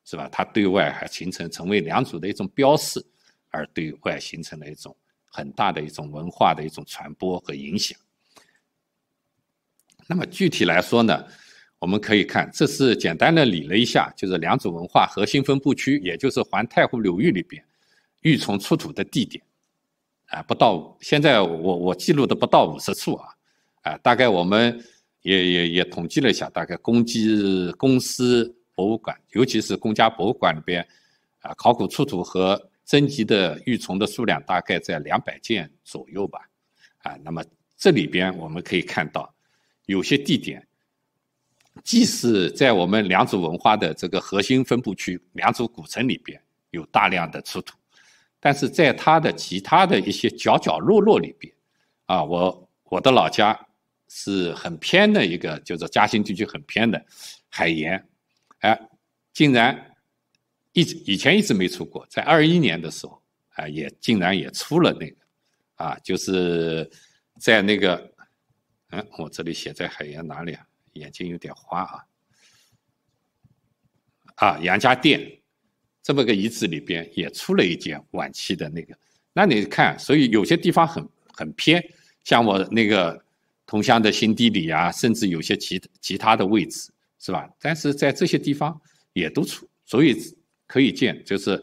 是吧？它对外还形成成为两组的一种标识，而对外形成了一种很大的一种文化的一种传播和影响。那么具体来说呢，我们可以看，这是简单的理了一下，就是两组文化核心分布区，也就是环太湖流域里边玉琮出土的地点，啊，不到现在我我记录的不到五十处啊，啊，大概我们也也也统计了一下，大概公鸡公司博物馆，尤其是公家博物馆里边，啊，考古出土和征集的玉琮的数量大概在两百件左右吧，啊，那么这里边我们可以看到，有些地点，即使在我们良渚文化的这个核心分布区良渚古城里边有大量的出土，但是在它的其他的一些角角落落里边，啊，我我的老家是很偏的一个，就是嘉兴地区很偏的海盐。哎，竟然一直以前一直没出过，在二一年的时候，啊，也竟然也出了那个，啊，就是在那个，嗯，我这里写在海洋哪里啊？眼睛有点花啊，啊，杨家店这么个遗址里边也出了一件晚期的那个，那你看，所以有些地方很很偏，像我那个同乡的新地里啊，甚至有些其其他的位置。是吧？但是在这些地方也都出，所以可以见，就是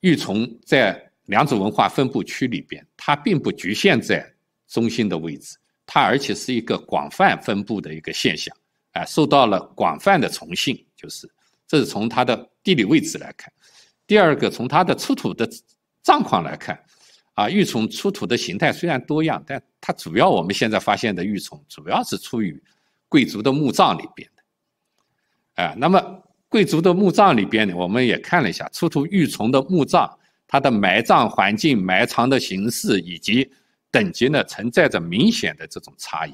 玉琮在良渚文化分布区里边，它并不局限在中心的位置，它而且是一个广泛分布的一个现象，啊，受到了广泛的崇信，就是这是从它的地理位置来看；第二个，从它的出土的状况来看，啊，玉琮出土的形态虽然多样，但它主要我们现在发现的玉琮主要是出于贵族的墓葬里边。啊，那么贵族的墓葬里边呢，我们也看了一下，出土玉琮的墓葬，它的埋葬环境、埋藏的形式以及等级呢，存在着明显的这种差异，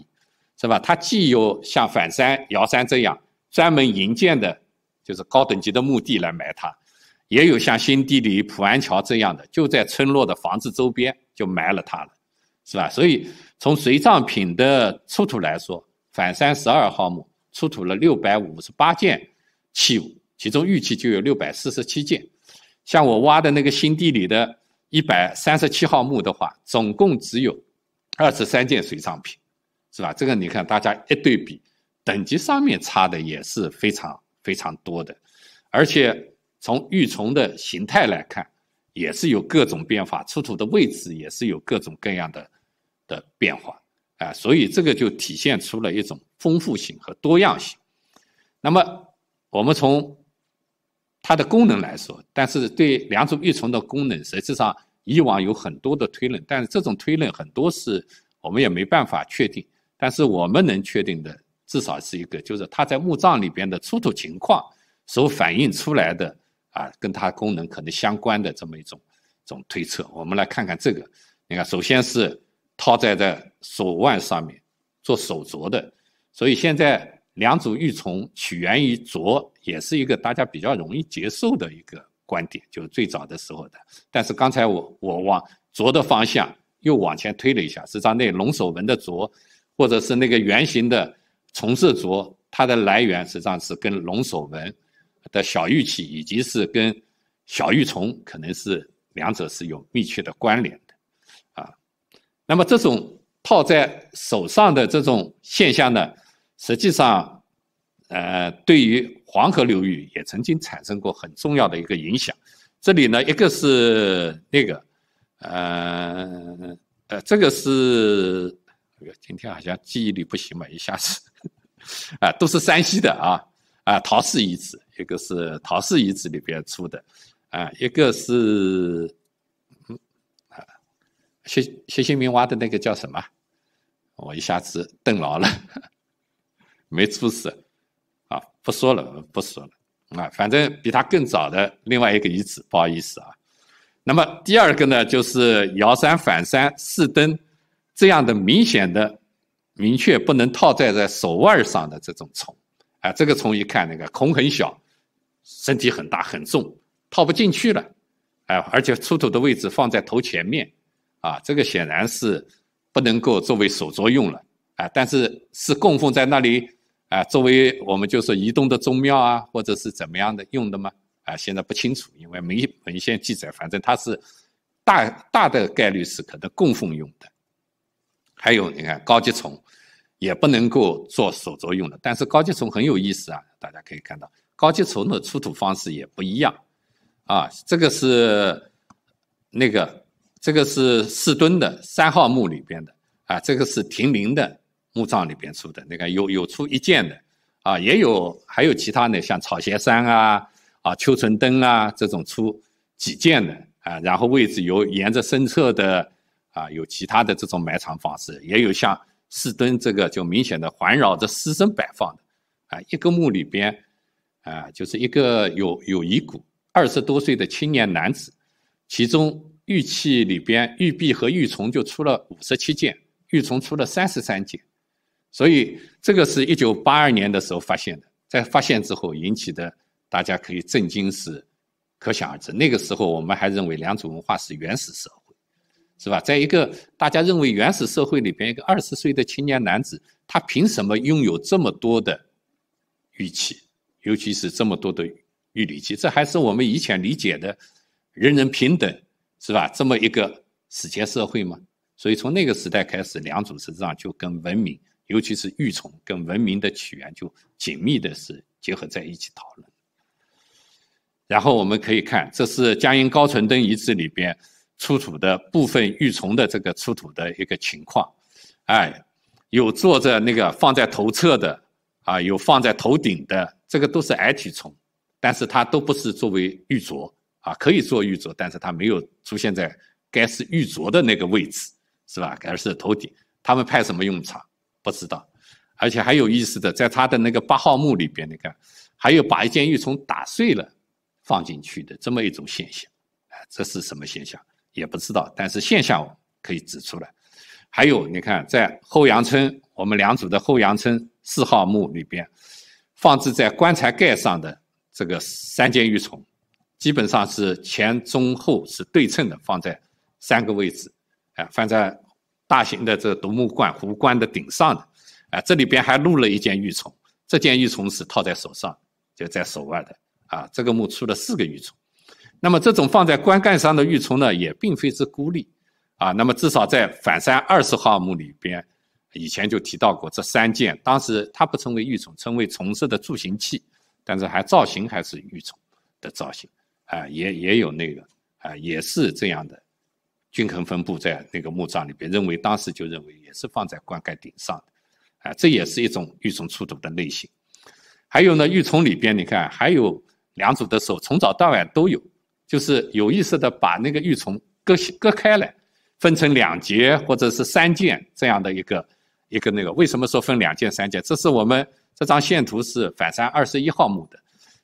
是吧？它既有像反山、瑶山这样专门营建的，就是高等级的墓地来埋它，也有像新地里、普安桥这样的，就在村落的房子周边就埋了它了，是吧？所以从随葬品的出土来说，反山十二号墓。出土了六百五十八件器物，其中玉器就有六百四十七件。像我挖的那个新地里的一百三十七号墓的话，总共只有二十三件随葬品，是吧？这个你看，大家一对比，等级上面差的也是非常非常多的，而且从玉琮的形态来看，也是有各种变化，出土的位置也是有各种各样的的变化。啊，所以这个就体现出了一种丰富性和多样性。那么，我们从它的功能来说，但是对两种玉虫的功能，实际上以往有很多的推论，但是这种推论很多是我们也没办法确定。但是我们能确定的，至少是一个，就是它在墓葬里边的出土情况所反映出来的啊，跟它功能可能相关的这么一种种推测。我们来看看这个，你看，首先是套在这。手腕上面做手镯的，所以现在两组玉琮起源于镯，也是一个大家比较容易接受的一个观点，就是最早的时候的。但是刚才我我往镯的方向又往前推了一下，实际上那龙首纹的镯，或者是那个圆形的从事镯，它的来源实际上是跟龙首纹的小玉器，以及是跟小玉虫，可能是两者是有密切的关联的，啊，那么这种。套在手上的这种现象呢，实际上，呃，对于黄河流域也曾经产生过很重要的一个影响。这里呢，一个是那个，呃，呃，这个是，今天好像记忆力不行嘛，一下子，啊，都是山西的啊，啊，陶寺遗址，一个是陶寺遗址里边出的，啊，一个是。薛薛新民挖的那个叫什么？我一下子瞪牢了，没出事啊！不说了，不说了啊！反正比他更早的另外一个遗址，不好意思啊。那么第二个呢，就是摇三反三四蹬这样的明显的、明确不能套在在手腕上的这种虫啊。这个虫一看，那个孔很小，身体很大很重，套不进去了。哎，而且出土的位置放在头前面。啊，这个显然是不能够作为手镯用了啊，但是是供奉在那里啊，作为我们就是移动的宗庙啊，或者是怎么样的用的吗？啊，现在不清楚，因为没文献记载，反正它是大大的概率是可能供奉用的。还有，你看高级虫也不能够做手镯用的，但是高级虫很有意思啊，大家可以看到，高级虫的出土方式也不一样啊，这个是那个。这个是四墩的三号墓里边的啊，这个是亭林的墓葬里边出的。那个有有出一件的啊，也有还有其他的像草鞋山啊啊秋坟灯啊这种出几件的啊。然后位置有沿着身侧的啊，有其他的这种埋藏方式，也有像四墩这个就明显的环绕着尸身摆放的啊。一个墓里边啊，就是一个有有遗骨二十多岁的青年男子，其中。玉器里边，玉璧和玉琮就出了五十七件，玉琮出了三十三件，所以这个是一九八二年的时候发现的。在发现之后引起的，大家可以震惊是可想而知。那个时候我们还认为良渚文化是原始社会，是吧？在一个大家认为原始社会里边，一个二十岁的青年男子，他凭什么拥有这么多的玉器，尤其是这么多的玉礼器？这还是我们以前理解的，人人平等。是吧？这么一个史前社会嘛，所以从那个时代开始，良渚实际上就跟文明，尤其是玉琮跟文明的起源就紧密的是结合在一起讨论。然后我们可以看，这是江阴高淳墩遗址里边出土的部分玉琮的这个出土的一个情况，哎，有坐着那个放在头侧的，啊，有放在头顶的，这个都是矮体琮，但是它都不是作为玉镯。啊，可以做玉镯，但是他没有出现在该是玉镯的那个位置，是吧？而是头顶，他们派什么用场不知道，而且还有意思的，在他的那个八号墓里边，你看，还有把一件玉琮打碎了放进去的这么一种现象，啊，这是什么现象也不知道，但是现象可以指出来。还有，你看在后阳村，我们两组的后阳村四号墓里边，放置在棺材盖上的这个三件玉琮。基本上是前中后是对称的，放在三个位置，啊，放在大型的这独木冠，壶冠的顶上的，啊，这里边还露了一件玉琮，这件玉琮是套在手上，就在手腕的，啊，这个墓出了四个玉琮，那么这种放在棺盖上的玉琮呢，也并非是孤立，啊，那么至少在反山二十号墓里边，以前就提到过这三件，当时它不称为玉琮，称为琮式的助行器，但是还造型还是玉琮的造型。啊，也也有那个啊，也是这样的均衡分布在那个墓葬里边，认为当时就认为也是放在棺盖顶上的，啊，这也是一种玉琮出土的类型。还有呢，玉琮里边你看还有两组的手，从早到晚都有，就是有意识的把那个玉琮割割开来，分成两节或者是三件这样的一个一个那个。为什么说分两件三件？这是我们这张线图是反山二十一号墓的，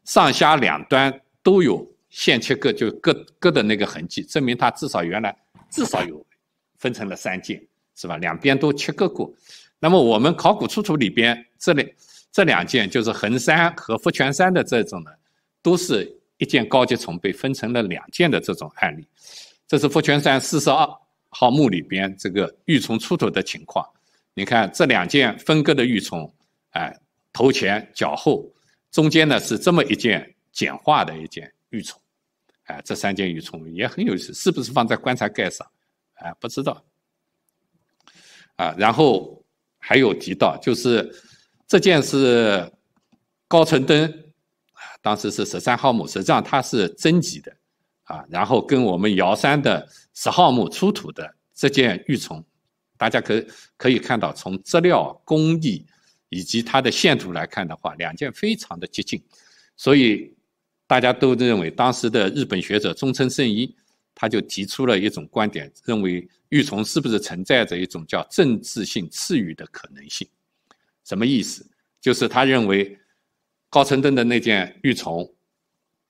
上下两端都有。线切割就割割的那个痕迹，证明它至少原来至少有分成了三件，是吧？两边都切割过。那么我们考古出土里边，这两这两件就是衡山和福泉山的这种呢，都是一件高级虫被分成了两件的这种案例。这是福泉山四十二号墓里边这个玉虫出土的情况。你看这两件分割的玉虫，哎，头前脚后，中间呢是这么一件简化的一件玉虫。啊，这三件玉琮也很有意思，是不是放在棺材盖上？啊，不知道。啊，然后还有提到，就是这件是高淳啊，当时是十三号墓，实际上它是真迹的。啊，然后跟我们尧山的十号墓出土的这件玉琮，大家可可以看到，从资料、工艺以及它的线图来看的话，两件非常的接近，所以。大家都认为当时的日本学者中村胜一，他就提出了一种观点，认为玉琮是不是存在着一种叫政治性赐予的可能性？什么意思？就是他认为高澄恩的那件玉琮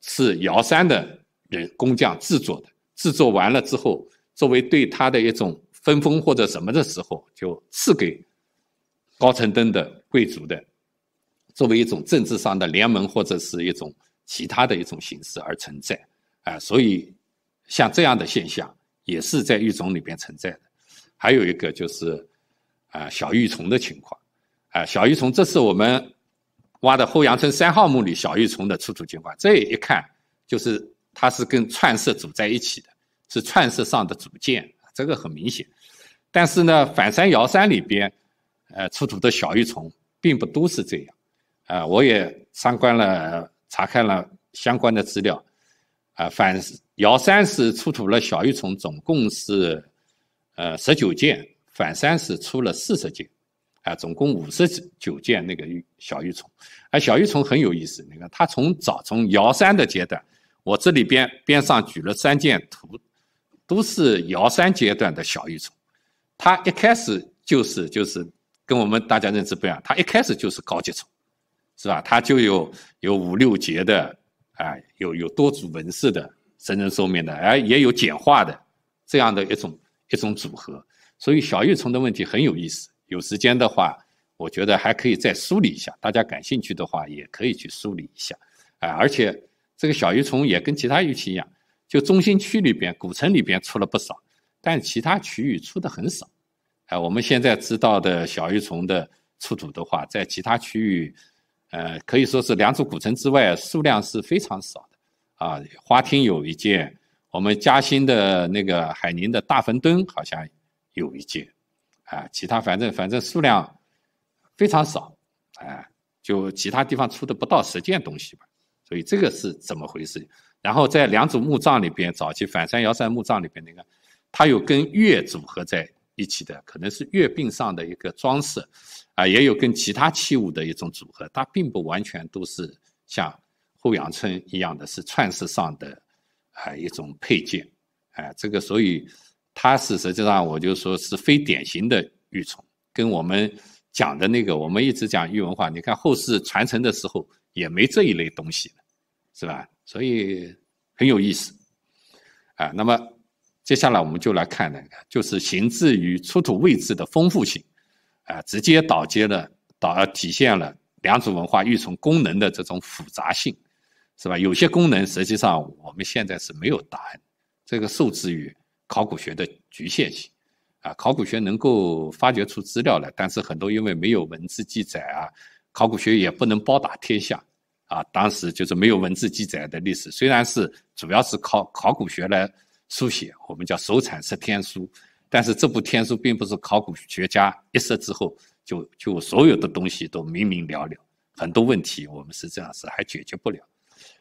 是尧山的人工匠制作的，制作完了之后，作为对他的一种分封或者什么的时候，就赐给高澄恩的贵族的，作为一种政治上的联盟或者是一种。其他的一种形式而存在，啊，所以像这样的现象也是在玉琮里边存在的。还有一个就是啊，小玉虫的情况，啊，小玉虫这是我们挖的后阳村三号墓里小玉虫的出土情况。这一看就是它是跟串色组在一起的，是串色上的组件，这个很明显。但是呢，反山、瑶山里边呃出土的小玉虫并不都是这样，啊，我也参观了。查看了相关的资料，啊，反尧山是出土了小玉琮，总共是呃十九件，反山是出了四十件，啊，总共五十九件那个玉小玉琮。而小玉琮很有意思，你看它从早从尧山的阶段，我这里边边上举了三件图，都是尧山阶段的小玉琮。它一开始就是就是跟我们大家认知不一样，它一开始就是高级虫。是吧？它就有有五六节的，啊，有有多组纹饰的、神人受面的，哎，也有简化的，这样的一种一种组合。所以小玉虫的问题很有意思。有时间的话，我觉得还可以再梳理一下。大家感兴趣的话，也可以去梳理一下。哎，而且这个小鱼虫也跟其他玉器一样，就中心区里边、古城里边出了不少，但其他区域出的很少。哎，我们现在知道的小玉虫的出土的话，在其他区域。呃，可以说是两组古城之外，数量是非常少的，啊，花厅有一件，我们嘉兴的那个海宁的大坟墩好像有一件，啊，其他反正反正数量非常少，啊，就其他地方出的不到十件东西吧，所以这个是怎么回事？然后在两组墓葬里边，早期反山、瑶山墓葬里边那个，它有跟月组合在一起的，可能是月病上的一个装饰。啊，也有跟其他器物的一种组合，它并不完全都是像后阳村一样的是串饰上的啊一种配件，啊，这个所以它是实际上我就说是非典型的玉琮，跟我们讲的那个我们一直讲玉文化，你看后世传承的时候也没这一类东西，是吧？所以很有意思，啊，那么接下来我们就来看那个，就是形制与出土位置的丰富性。啊，直接导接了，导体现了良渚文化育琮功能的这种复杂性，是吧？有些功能实际上我们现在是没有答案，这个受制于考古学的局限性。啊，考古学能够发掘出资料来，但是很多因为没有文字记载啊，考古学也不能包打天下。啊，当时就是没有文字记载的历史，虽然是主要是靠考古学来书写，我们叫手铲识天书。但是这部天书并不是考古学家一识之后就就所有的东西都明明了了，很多问题我们是这样是还解决不了，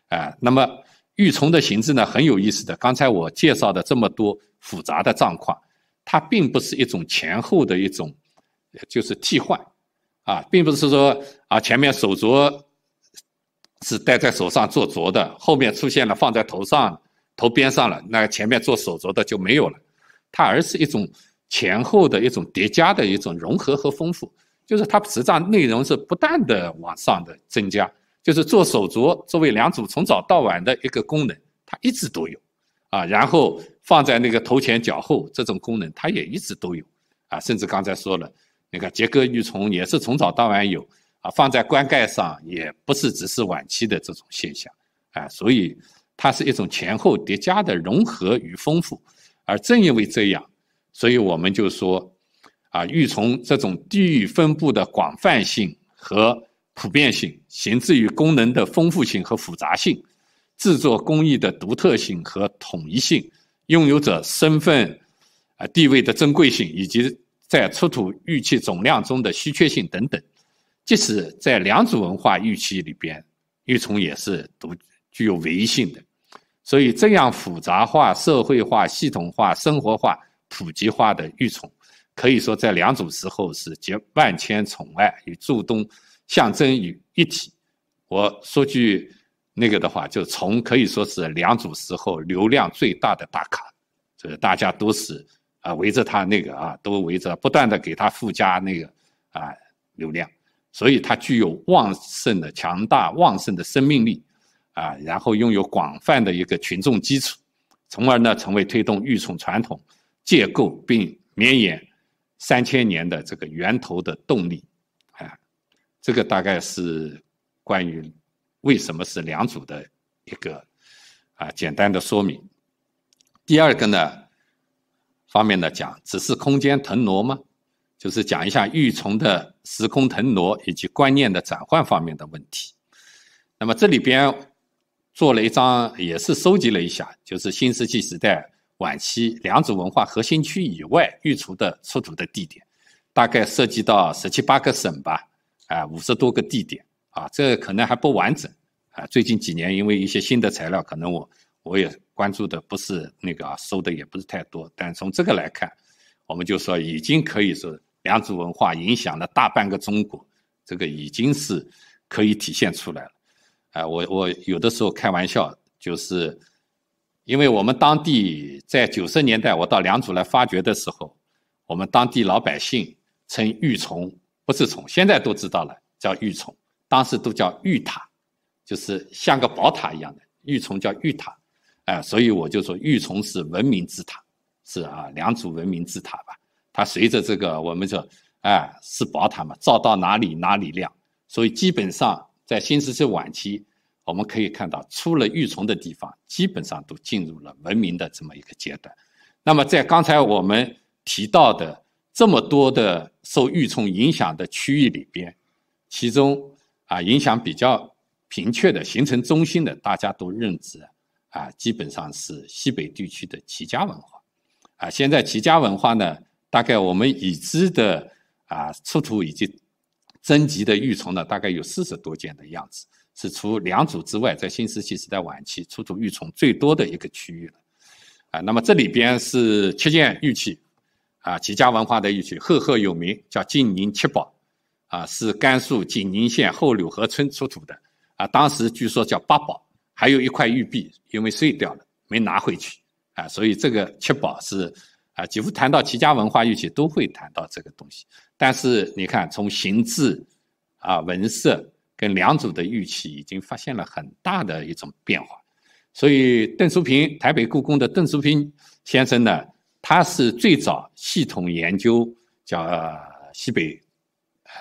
啊，那么玉琮的形制呢很有意思的，刚才我介绍的这么多复杂的状况，它并不是一种前后的一种，就是替换，啊，并不是说啊前面手镯是戴在手上做镯的，后面出现了放在头上头边上了，那前面做手镯的就没有了。它而是一种前后的一种叠加的一种融合和丰富，就是它实际上内容是不断的往上的增加。就是做手镯作为两组从早到晚的一个功能，它一直都有，啊，然后放在那个头前脚后这种功能，它也一直都有，啊，甚至刚才说了那个结戈玉琮也是从早到晚有，啊，放在棺盖上也不是只是晚期的这种现象，啊，所以它是一种前后叠加的融合与丰富。而正因为这样，所以我们就说，啊，玉琮这种地域分布的广泛性和普遍性，形制与功能的丰富性和复杂性，制作工艺的独特性和统一性，拥有者身份，啊地位的珍贵性，以及在出土玉器总量中的稀缺性等等，即使在良渚文化玉器里边，玉琮也是独具有唯一性的。所以，这样复杂化、社会化、系统化、生活化、普及化的玉虫，可以说在良渚时候是集万千宠爱与诸东，象征于一体。我说句那个的话，就从可以说是良渚时候流量最大的大咖，这个大家都是啊围着他那个啊，都围着不断的给他附加那个啊流量，所以它具有旺盛的强大旺盛的生命力。啊，然后拥有广泛的一个群众基础，从而呢成为推动玉琮传统建构并绵延三千年的这个源头的动力。啊，这个大概是关于为什么是两组的一个啊简单的说明。第二个呢方面呢讲，只是空间腾挪吗？就是讲一下玉虫的时空腾挪以及观念的转换方面的问题。那么这里边。做了一张，也是收集了一下，就是新石器时代晚期良渚文化核心区以外玉器的出土的地点，大概涉及到十七八个省吧，啊，五十多个地点，啊，这可能还不完整，啊，最近几年因为一些新的材料，可能我我也关注的不是那个啊，收的也不是太多，但从这个来看，我们就说已经可以说良渚文化影响了大半个中国，这个已经是可以体现出来了。啊，我我有的时候开玩笑，就是，因为我们当地在九十年代我到良渚来发掘的时候，我们当地老百姓称玉琮不是琮，现在都知道了叫玉琮，当时都叫玉塔，就是像个宝塔一样的玉琮叫玉塔，啊，所以我就说玉琮是文明之塔，是啊，良渚文明之塔吧。它随着这个我们说，哎，是宝塔嘛，照到哪里哪里亮，所以基本上。在新石器晚期，我们可以看到，出了玉琮的地方，基本上都进入了文明的这么一个阶段。那么，在刚才我们提到的这么多的受玉琮影响的区域里边，其中啊，影响比较明确的、形成中心的，大家都认知啊，基本上是西北地区的齐家文化。啊，现在齐家文化呢，大概我们已知的啊，出土以及征集的玉琮呢，大概有四十多件的样子，是除两组之外，在新石器时代晚期出土玉琮最多的一个区域了。啊，那么这里边是七件玉器，啊，齐家文化的玉器，赫赫有名，叫晋宁七宝，啊，是甘肃景宁县后柳河村出土的，啊，当时据说叫八宝，还有一块玉璧，因为碎掉了，没拿回去，啊，所以这个七宝是。啊，几乎谈到齐家文化玉器都会谈到这个东西，但是你看从形制啊纹饰跟良渚的玉器已经发现了很大的一种变化，所以邓淑平台北故宫的邓淑平先生呢，他是最早系统研究叫西北，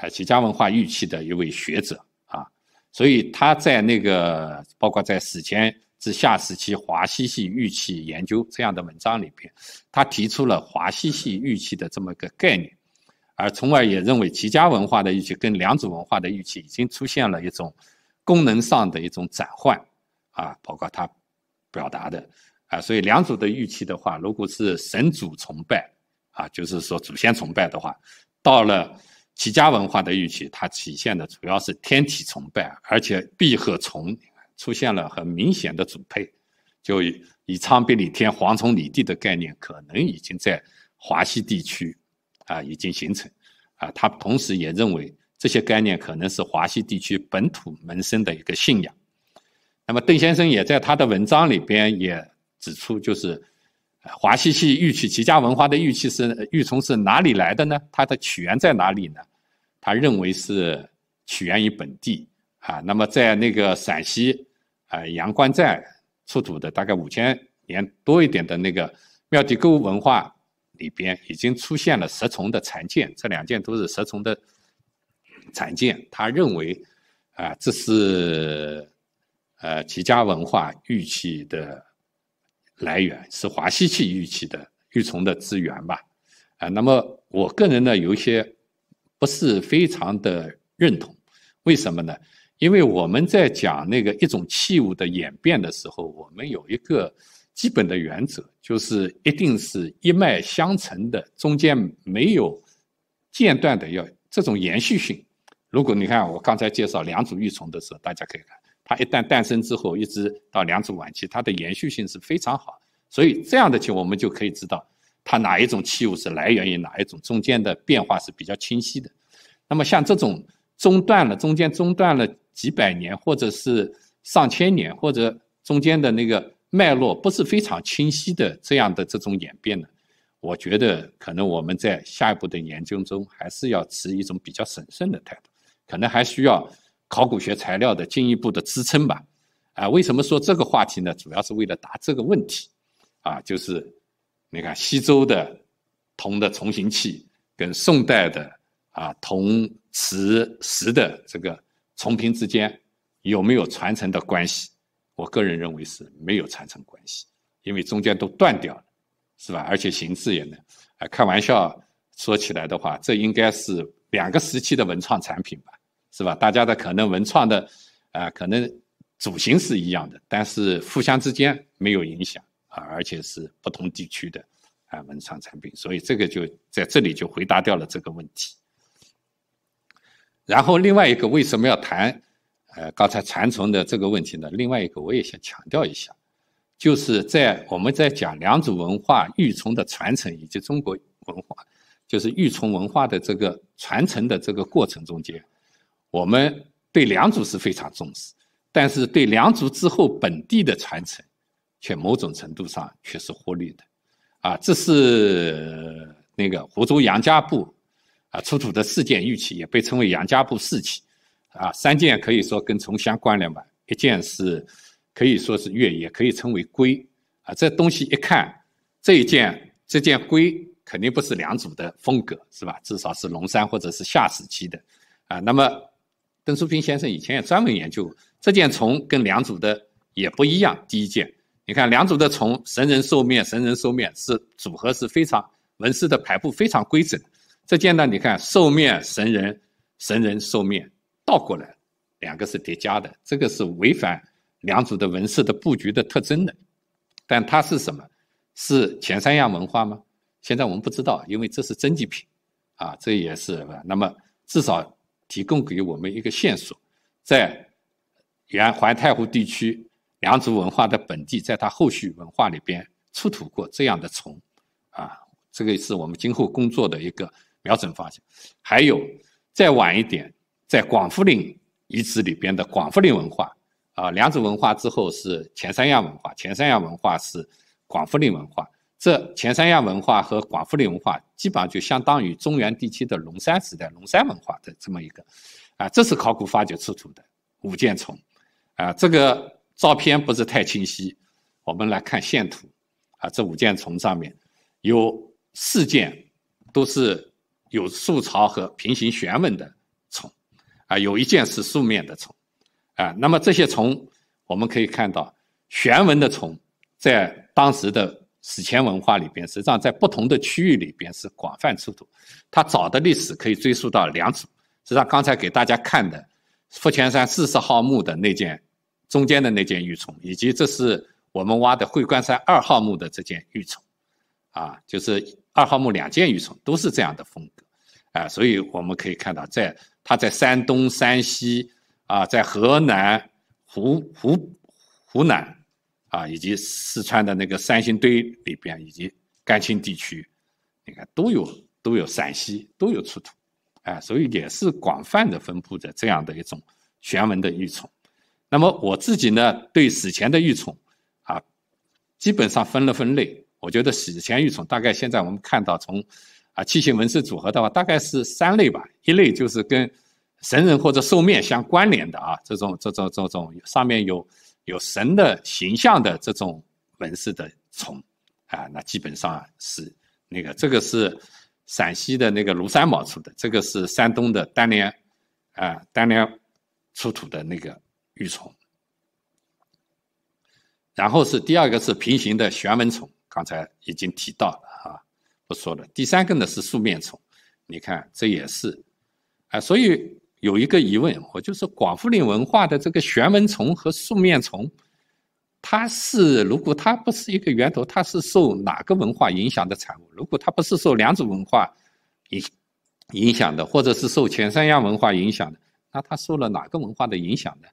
呃齐家文化玉器的一位学者啊，所以他在那个包括在史前。是下时期华西系玉器研究这样的文章里边，他提出了华西系玉器的这么一个概念，而从而也认为齐家文化的玉器跟良渚文化的玉器已经出现了一种功能上的一种转换，啊，包括它表达的啊，所以良渚的玉器的话，如果是神祖崇拜啊，就是说祖先崇拜的话，到了齐家文化的玉器，它体现的主要是天体崇拜，而且闭合崇。出现了很明显的组配，就以“昌廪里天，蝗虫里地”的概念，可能已经在华西地区啊已经形成。啊，他同时也认为这些概念可能是华西地区本土萌生的一个信仰。那么，邓先生也在他的文章里边也指出，就是华西系玉器齐家文化的玉器是玉琮是哪里来的呢？它的起源在哪里呢？他认为是起源于本地。啊，那么在那个陕西啊阳关站出土的大概五千年多一点的那个庙底沟文化里边，已经出现了石虫的残件，这两件都是石虫的残件。他认为啊，这是呃齐家文化玉器的来源，是华西器玉器的玉虫的资源吧？啊，那么我个人呢有一些不是非常的认同，为什么呢？因为我们在讲那个一种器物的演变的时候，我们有一个基本的原则，就是一定是一脉相承的，中间没有间断的，要这种延续性。如果你看我刚才介绍两组玉琮的时候，大家可以看，它一旦诞生之后，一直到两组晚期，它的延续性是非常好。所以这样的情况，我们就可以知道它哪一种器物是来源于哪一种，中间的变化是比较清晰的。那么像这种中断了，中间中断了。几百年，或者是上千年，或者中间的那个脉络不是非常清晰的这样的这种演变呢？我觉得可能我们在下一步的研究中还是要持一种比较审慎的态度，可能还需要考古学材料的进一步的支撑吧。啊，为什么说这个话题呢？主要是为了答这个问题，啊，就是你看西周的铜的重型器，跟宋代的啊铜瓷石的这个。重平之间有没有传承的关系？我个人认为是没有传承关系，因为中间都断掉了，是吧？而且形制也呢，啊，开玩笑说起来的话，这应该是两个时期的文创产品吧，是吧？大家的可能文创的啊，可能主型是一样的，但是互相之间没有影响啊，而且是不同地区的啊文创产品，所以这个就在这里就回答掉了这个问题。然后另外一个为什么要谈，呃，刚才蚕虫的这个问题呢？另外一个我也想强调一下，就是在我们在讲良渚文化玉琮的传承以及中国文化，就是玉琮文化的这个传承的这个过程中间，我们对良渚是非常重视，但是对良渚之后本地的传承，却某种程度上却是忽略的，啊，这是那个湖州杨家埠。啊出土的四件玉器也被称为杨家埠四器，啊，三件可以说跟崇相关联吧，一件是可以说是月，也可以称为龟，啊，这东西一看这一件这件龟肯定不是良渚的风格，是吧？至少是龙山或者是夏时期的，啊，那么邓叔平先生以前也专门研究这件虫跟良渚的也不一样，第一件你看良渚的虫神人兽面神人兽面是组合是非常纹饰的排布非常规整。这件呢，你看兽面神人，神人兽面倒过来，两个是叠加的，这个是违反良渚的纹饰的布局的特征的。但它是什么？是前三亚文化吗？现在我们不知道，因为这是真迹品，啊，这也是那么至少提供给我们一个线索，在原环太湖地区良渚文化的本地，在它后续文化里边出土过这样的虫，啊，这个是我们今后工作的一个。瞄准方向，还有再晚一点，在广富林遗址里边的广富林文化，啊，良渚文化之后是前三亚文化，前三亚文化是广富林文化。这前三亚文化和广富林文化基本上就相当于中原地区的龙山时代龙山文化的这么一个，啊，这是考古发掘出土的五件虫，啊，这个照片不是太清晰，我们来看线图，啊，这五件虫上面有四件都是。有树槽和平行旋纹的虫，啊，有一件是素面的虫，啊，那么这些虫，我们可以看到旋纹的虫，在当时的史前文化里边，实际上在不同的区域里边是广泛出土。它早的历史可以追溯到两组，实际上刚才给大家看的福泉山四十号墓的那件中间的那件玉虫，以及这是我们挖的会观山二号墓的这件玉虫，啊，就是。二号墓两件玉琮都是这样的风格，啊，所以我们可以看到，在它在山东、山西啊，在河南、湖湖湖南啊，以及四川的那个三星堆里边，以及甘青地区，你看都有都有陕西都有出土，啊，所以也是广泛的分布在这样的一种玄文的玉琮。那么我自己呢，对史前的玉琮啊，基本上分了分类。我觉得史前玉琮大概现在我们看到从，啊器形纹饰组合的话大概是三类吧，一类就是跟神人或者兽面相关联的啊，这种这种这种上面有有神的形象的这种纹饰的虫啊，那基本上是那个这个是陕西的那个庐山毛出的，这个是山东的丹梁啊丹梁出土的那个玉虫。然后是第二个是平行的玄门虫，刚才已经提到了啊，不说了。第三个呢是素面虫，你看这也是啊，所以有一个疑问，我就是广富林文化的这个旋纹虫和素面虫，它是如果它不是一个源头，它是受哪个文化影响的产物？如果它不是受良渚文化影影响的，或者是受前三亚文化影响的，那它受了哪个文化的影响呢？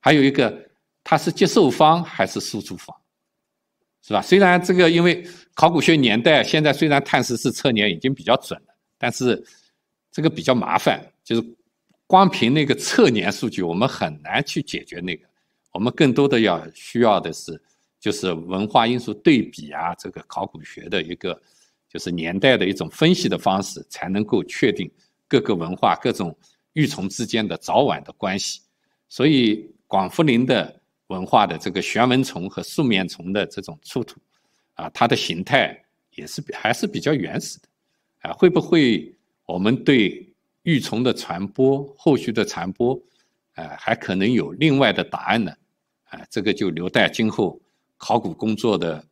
还有一个，它是接受方还是输出方？是吧？虽然这个因为考古学年代现在虽然碳十四测年已经比较准了，但是这个比较麻烦，就是光凭那个测年数据我们很难去解决那个。我们更多的要需要的是，就是文化因素对比啊，这个考古学的一个就是年代的一种分析的方式，才能够确定各个文化、各种玉琮之间的早晚的关系。所以广福林的。文化的这个旋纹虫和素面虫的这种出土，啊，它的形态也是还是比较原始的，啊，会不会我们对玉虫的传播、后续的传播，啊，还可能有另外的答案呢？啊，这个就留待今后考古工作的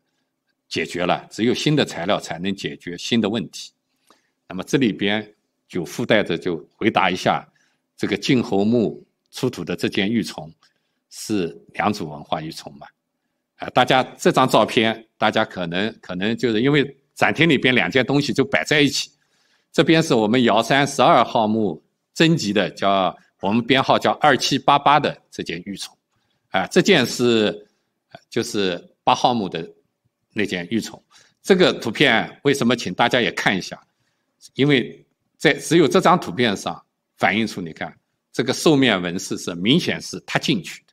解决了。只有新的材料才能解决新的问题。那么这里边就附带着就回答一下这个晋侯墓出土的这件玉虫。是两组文化玉琮嘛，啊，大家这张照片，大家可能可能就是因为展厅里边两件东西就摆在一起，这边是我们瑶山十二号墓征集的，叫我们编号叫二七八八的这件玉琮，啊，这件是就是八号墓的那件玉琮，这个图片为什么请大家也看一下？因为在只有这张图片上反映出，你看这个兽面纹饰是明显是它进去。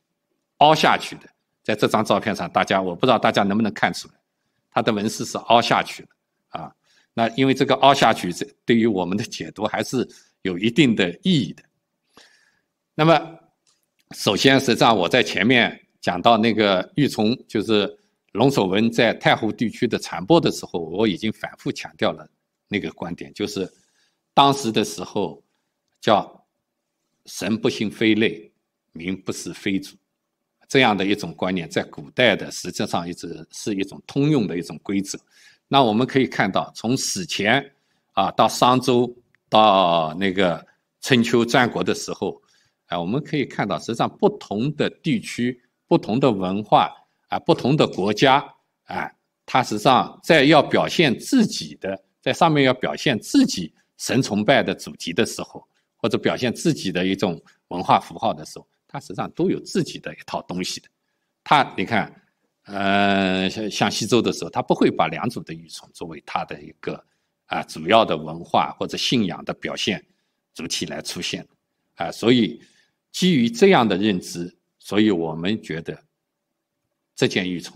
凹下去的，在这张照片上，大家我不知道大家能不能看出来，它的纹饰是凹下去的啊。那因为这个凹下去，这对于我们的解读还是有一定的意义的。那么，首先实际上我在前面讲到那个玉琮，就是龙首纹在太湖地区的传播的时候，我已经反复强调了那个观点，就是当时的时候叫神不信非类，民不是非主。这样的一种观念，在古代的实际上一直是一种通用的一种规则。那我们可以看到，从史前啊到商周，到那个春秋战国的时候，啊，我们可以看到，实际上不同的地区、不同的文化啊、不同的国家，啊，它实际上在要表现自己的，在上面要表现自己神崇拜的主题的时候，或者表现自己的一种文化符号的时候。它实际上都有自己的一套东西的，它你看，呃，像像西周的时候，它不会把良渚的玉琮作为它的一个啊主要的文化或者信仰的表现主体来出现，啊，所以基于这样的认知，所以我们觉得这件玉琮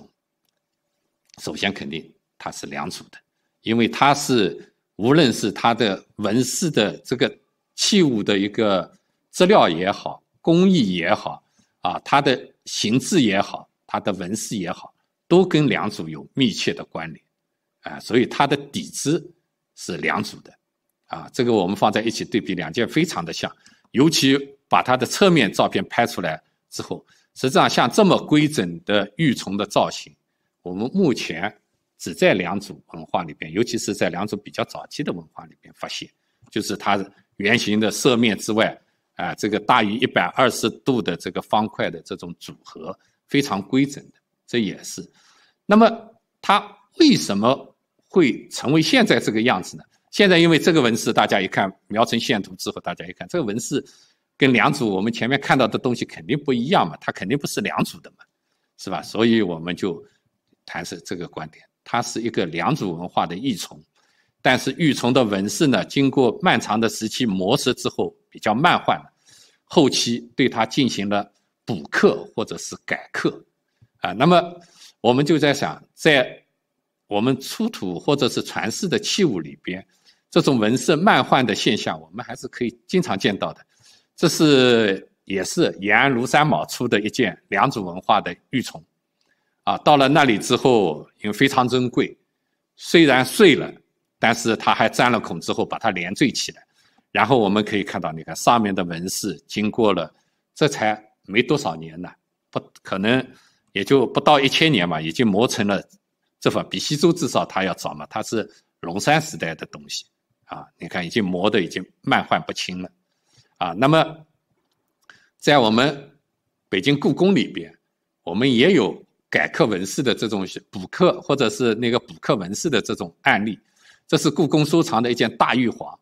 首先肯定它是良渚的，因为它是无论是它的纹饰的这个器物的一个质料也好。工艺也好，啊，它的形制也好，它的纹饰也好，都跟良渚有密切的关联，啊，所以它的底子是良渚的，啊，这个我们放在一起对比，两件非常的像，尤其把它的侧面照片拍出来之后，实际上像这么规整的玉琮的造型，我们目前只在良渚文化里边，尤其是在良渚比较早期的文化里边发现，就是它圆形的侧面之外。啊，这个大于一百二十度的这个方块的这种组合非常规整的，这也是。那么它为什么会成为现在这个样子呢？现在因为这个纹饰，大家一看描成线图之后，大家一看这个纹饰，跟两组我们前面看到的东西肯定不一样嘛，它肯定不是两组的嘛，是吧？所以我们就谈是这个观点，它是一个两组文化的异从，但是玉虫的纹饰呢，经过漫长的时期磨蚀之后。比较慢换的，后期对它进行了补课或者是改课啊。那么我们就在想，在我们出土或者是传世的器物里边，这种纹饰慢换的现象，我们还是可以经常见到的。这是也是延安庐山卯出的一件良渚文化的玉琮啊。到了那里之后，因为非常珍贵，虽然碎了，但是它还粘了孔之后把它连缀起来。然后我们可以看到，你看上面的纹饰经过了，这才没多少年呢，不可能也就不到一千年嘛，已经磨成了。这份比西周至少它要早嘛，它是龙山时代的东西啊。你看已经磨的已经漫漶不清了，啊，那么在我们北京故宫里边，我们也有改刻纹饰的这种补刻，或者是那个补刻纹饰的这种案例。这是故宫收藏的一件大玉璜。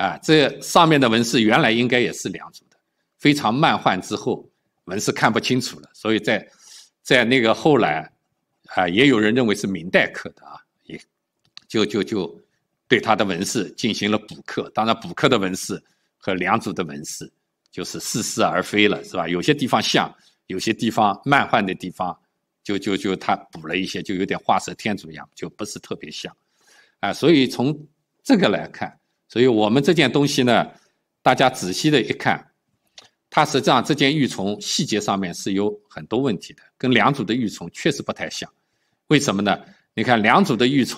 啊，这上面的纹饰原来应该也是两组的，非常漫画之后，纹饰看不清楚了，所以在，在那个后来，啊，也有人认为是明代刻的啊，也，就就就对它的纹饰进行了补刻，当然补刻的纹饰和两组的纹饰就是似是而非了，是吧？有些地方像，有些地方漫画的地方，就就就他补了一些，就有点画蛇添足一样，就不是特别像，啊，所以从这个来看。所以我们这件东西呢，大家仔细的一看，它实际上这件玉琮细节上面是有很多问题的，跟两组的玉琮确实不太像。为什么呢？你看两组的玉琮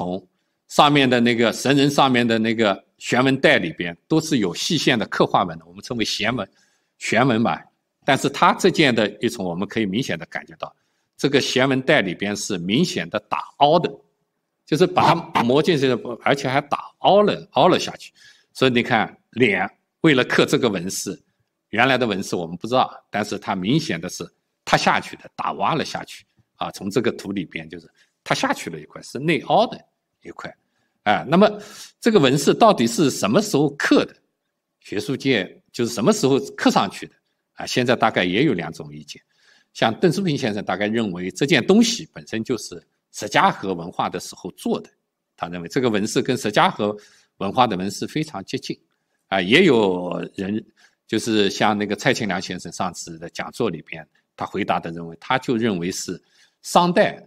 上面的那个神人上面的那个玄纹带里边都是有细线的刻画纹的，我们称为弦纹、玄纹嘛。但是它这件的玉琮，我们可以明显的感觉到，这个弦纹带里边是明显的打凹的。就是把它磨进去，而且还打凹了，凹了下去。所以你看，脸为了刻这个纹饰，原来的纹饰我们不知道，但是它明显的是塌下去的，打挖了下去。啊，从这个土里边就是塌下去了一块，是内凹的一块。啊，那么这个纹饰到底是什么时候刻的？学术界就是什么时候刻上去的？啊，现在大概也有两种意见。像邓书平先生大概认为这件东西本身就是。石家河文化的时候做的，他认为这个纹饰跟石家河文化的纹饰非常接近，啊，也有人就是像那个蔡庆良先生上次的讲座里边，他回答的认为，他就认为是商代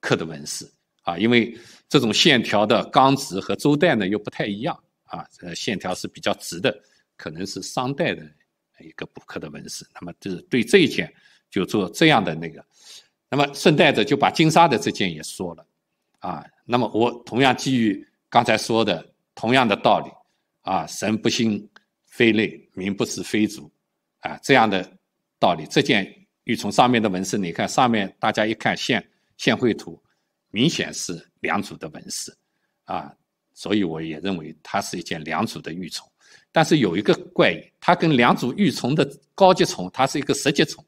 刻的纹饰啊，因为这种线条的刚直和周代呢又不太一样啊，呃，线条是比较直的，可能是商代的一个补刻的纹饰。那么就是对这一件就做这样的那个。那么顺带着就把金沙的这件也说了，啊，那么我同样基于刚才说的同样的道理，啊，神不兴非类，民不识非族，啊，这样的道理，这件玉琮上面的纹饰，你看上面大家一看线线绘图，明显是良渚的纹饰，啊，所以我也认为它是一件良渚的玉琮，但是有一个怪异，它跟良渚玉琮的高级虫，它是一个十级虫，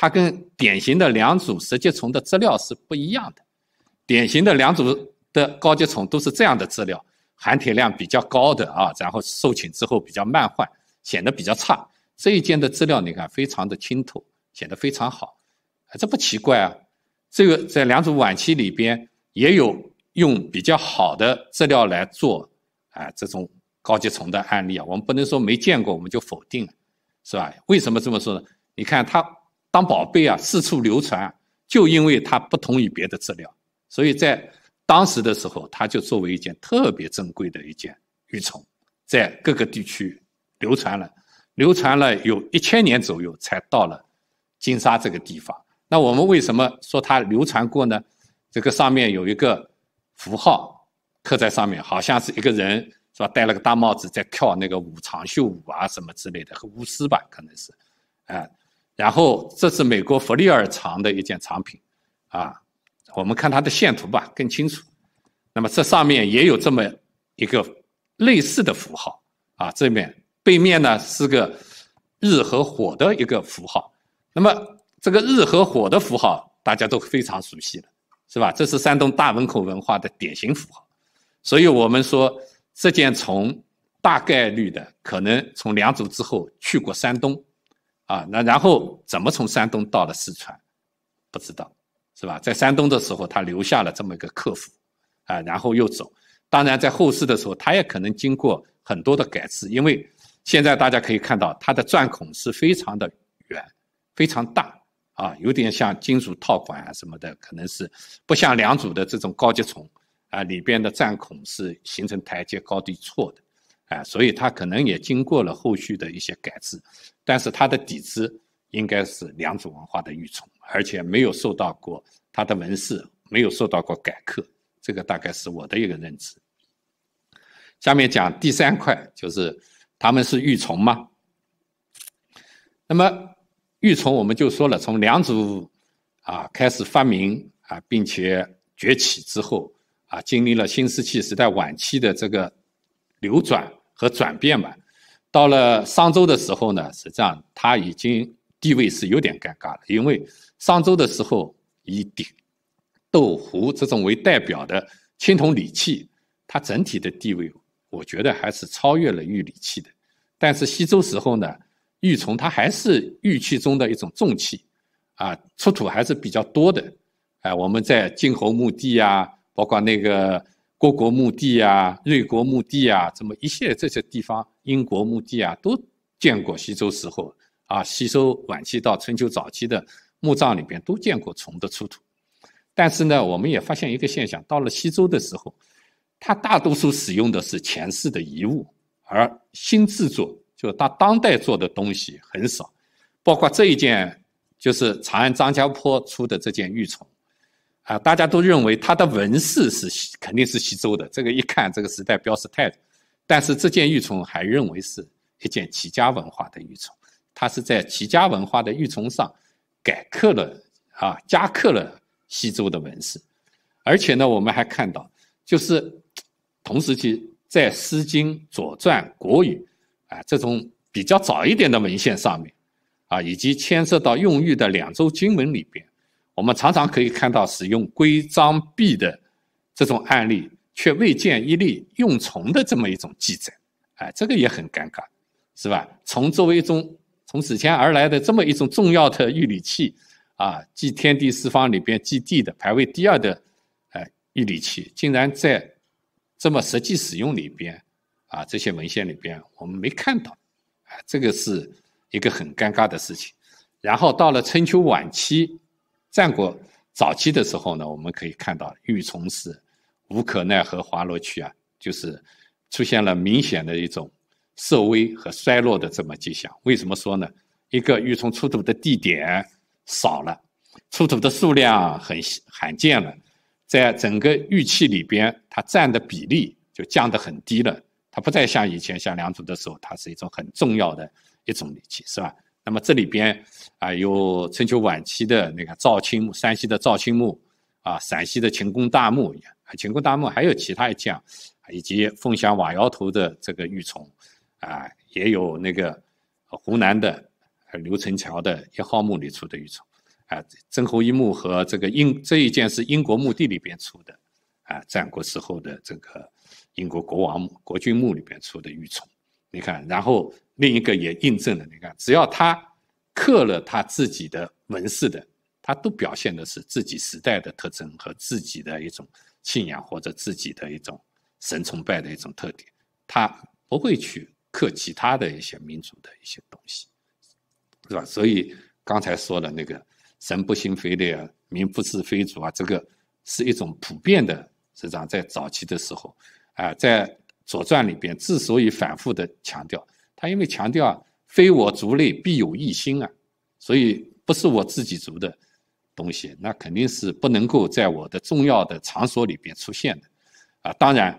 它跟典型的两组高级虫的资料是不一样的。典型的两组的高级虫都是这样的资料，含铁量比较高的啊，然后受侵之后比较慢换，显得比较差。这一件的资料你看非常的清透，显得非常好，这不奇怪啊。这个在两组晚期里边也有用比较好的资料来做啊这种高级虫的案例啊，我们不能说没见过我们就否定了，是吧？为什么这么说呢？你看它。当宝贝啊，四处流传，就因为它不同于别的资料，所以在当时的时候，它就作为一件特别珍贵的一件玉琮，在各个地区流传了，流传了有一千年左右，才到了金沙这个地方。那我们为什么说它流传过呢？这个上面有一个符号刻在上面，好像是一个人是吧，戴了个大帽子，在跳那个舞长袖舞啊什么之类的，和巫师吧可能是，啊。然后这是美国弗利尔厂的一件藏品，啊，我们看它的线图吧，更清楚。那么这上面也有这么一个类似的符号，啊，这面背面呢是个日和火的一个符号。那么这个日和火的符号大家都非常熟悉了，是吧？这是山东大汶口文化的典型符号，所以我们说这件从大概率的可能从良渚之后去过山东。啊，那然后怎么从山东到了四川，不知道，是吧？在山东的时候，他留下了这么一个客服，啊，然后又走。当然，在后世的时候，他也可能经过很多的改制，因为现在大家可以看到，它的钻孔是非常的圆，非常大，啊，有点像金属套管啊什么的，可能是不像两组的这种高级虫，啊，里边的钻孔是形成台阶高低错的，啊，所以他可能也经过了后续的一些改制。但是它的底子应该是良渚文化的玉琮，而且没有受到过它的文饰没有受到过改刻，这个大概是我的一个认知。下面讲第三块，就是他们是玉琮吗？那么玉琮我们就说了，从良渚啊开始发明啊，并且崛起之后啊，经历了新石器时代晚期的这个流转和转变吧。到了商周的时候呢，实际上他已经地位是有点尴尬了，因为商周的时候以鼎、斗壶这种为代表的青铜礼器，它整体的地位，我觉得还是超越了玉礼器的。但是西周时候呢，玉琮它还是玉器中的一种重器，啊，出土还是比较多的。哎，我们在晋侯墓地啊，包括那个郭国墓地啊、芮国墓地啊，这么一些这些地方。英国墓地啊，都见过西周时候啊，西周晚期到春秋早期的墓葬里边都见过虫的出土。但是呢，我们也发现一个现象，到了西周的时候，它大多数使用的是前世的遗物，而新制作，就是当当代做的东西很少。包括这一件，就是长安张家坡出的这件玉虫，啊，大家都认为它的纹饰是肯定是西周的，这个一看这个时代标识太。但是这件玉琮还认为是一件齐家文化的玉琮，它是在齐家文化的玉琮上改刻了啊，加刻了西周的纹饰，而且呢，我们还看到，就是同时期在《诗经》《左传》《国语》啊这种比较早一点的文献上面，啊，以及牵涉到用玉的两周经文里边，我们常常可以看到使用规章璧的这种案例。却未见一例用虫的这么一种记载，哎，这个也很尴尬，是吧？虫作为一种从此前而来的这么一种重要的玉礼器，啊，祭天地四方里边祭地的排位第二的，哎，玉礼器竟然在这么实际使用里边，啊，这些文献里边我们没看到，啊，这个是一个很尴尬的事情。然后到了春秋晚期、战国早期的时候呢，我们可以看到玉虫是。无可奈何滑落去啊，就是出现了明显的一种受威和衰落的这么迹象。为什么说呢？一个玉琮出土的地点少了，出土的数量很罕见了，在整个玉器里边，它占的比例就降得很低了。它不再像以前像良渚的时候，它是一种很重要的一种礼器，是吧？那么这里边啊，有春秋晚期的那个赵青木，山西的赵青墓，啊，陕西的秦公大墓，一样。秦公大墓还有其他一件，以及凤翔瓦窑头的这个玉琮，啊，也有那个湖南的刘成桥的一号墓里出的玉琮，啊，曾侯乙墓和这个英这一件是英国墓地里边出的，啊，战国时候的这个英国国王墓、国君墓里边出的玉琮，你看，然后另一个也印证了，你看，只要他刻了他自己的纹饰的，他都表现的是自己时代的特征和自己的一种。信仰或者自己的一种神崇拜的一种特点，他不会去克其他的一些民族的一些东西，是吧？所以刚才说的那个“神不兴非类，民不治非族”啊，这个是一种普遍的，实际上在早期的时候啊，在《左传》里边之所以反复的强调，他因为强调“非我族类，必有异心”啊，所以不是我自己族的。东西那肯定是不能够在我的重要的场所里边出现的，啊，当然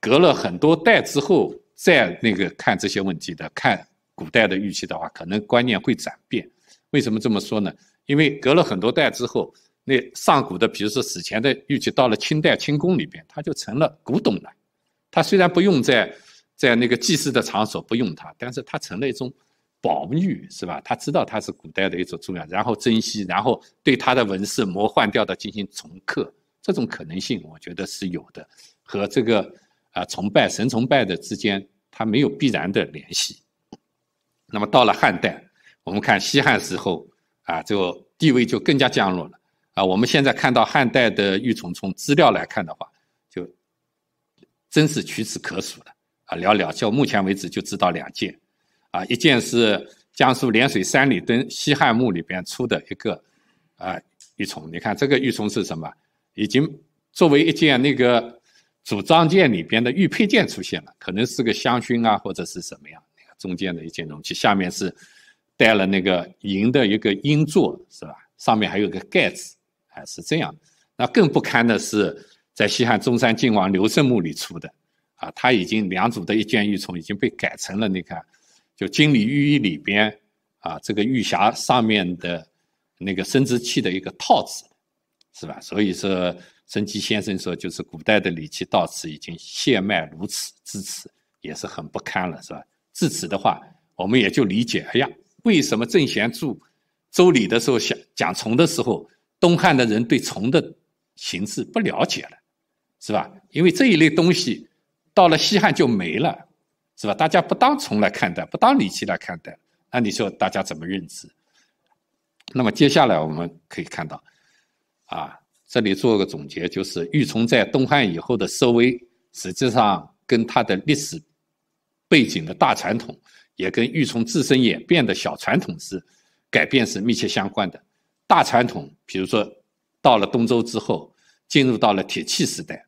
隔了很多代之后再那个看这些问题的看古代的玉器的话，可能观念会转变。为什么这么说呢？因为隔了很多代之后，那上古的，比如说史前的玉器，到了清代清宫里边，它就成了古董了。它虽然不用在在那个祭祀的场所不用它，但是它成了一种。宝玉是吧？他知道它是古代的一种重要，然后珍惜，然后对它的纹饰魔幻掉的进行重刻，这种可能性我觉得是有的，和这个啊崇拜神崇拜的之间，它没有必然的联系。那么到了汉代，我们看西汉时候啊，就地位就更加降落了啊。我们现在看到汉代的玉琮，从资料来看的话，就真是屈指可数了啊，寥寥，就目前为止就知道两件。啊，一件是江苏涟水三里墩西汉墓里边出的一个啊玉琮，你看这个玉琮是什么？已经作为一件那个组装件里边的玉配件出现了，可能是个香薰啊，或者是什么样？你看中间的一件容器，下面是带了那个银的一个银座，是吧？上面还有个盖子，哎，是这样。那更不堪的是，在西汉中山靖王刘胜墓里出的啊，他已经两组的一件玉琮已经被改成了你看。就《金缕玉衣》里边，啊，这个玉匣上面的那个生殖器的一个套子，是吧？所以说，曾极先生说，就是古代的礼器到此已经血脉如此，至此也是很不堪了，是吧？至此的话，我们也就理解，哎呀，为什么郑贤著《周礼》的时候讲讲虫的时候，东汉的人对虫的形式不了解了，是吧？因为这一类东西到了西汉就没了。是吧？大家不当从来看待，不当礼器来看待，那你说大家怎么认知？那么接下来我们可以看到，啊，这里做个总结，就是玉琮在东汉以后的收微，实际上跟它的历史背景的大传统，也跟玉琮自身演变的小传统是改变是密切相关的。大传统，比如说到了东周之后，进入到了铁器时代，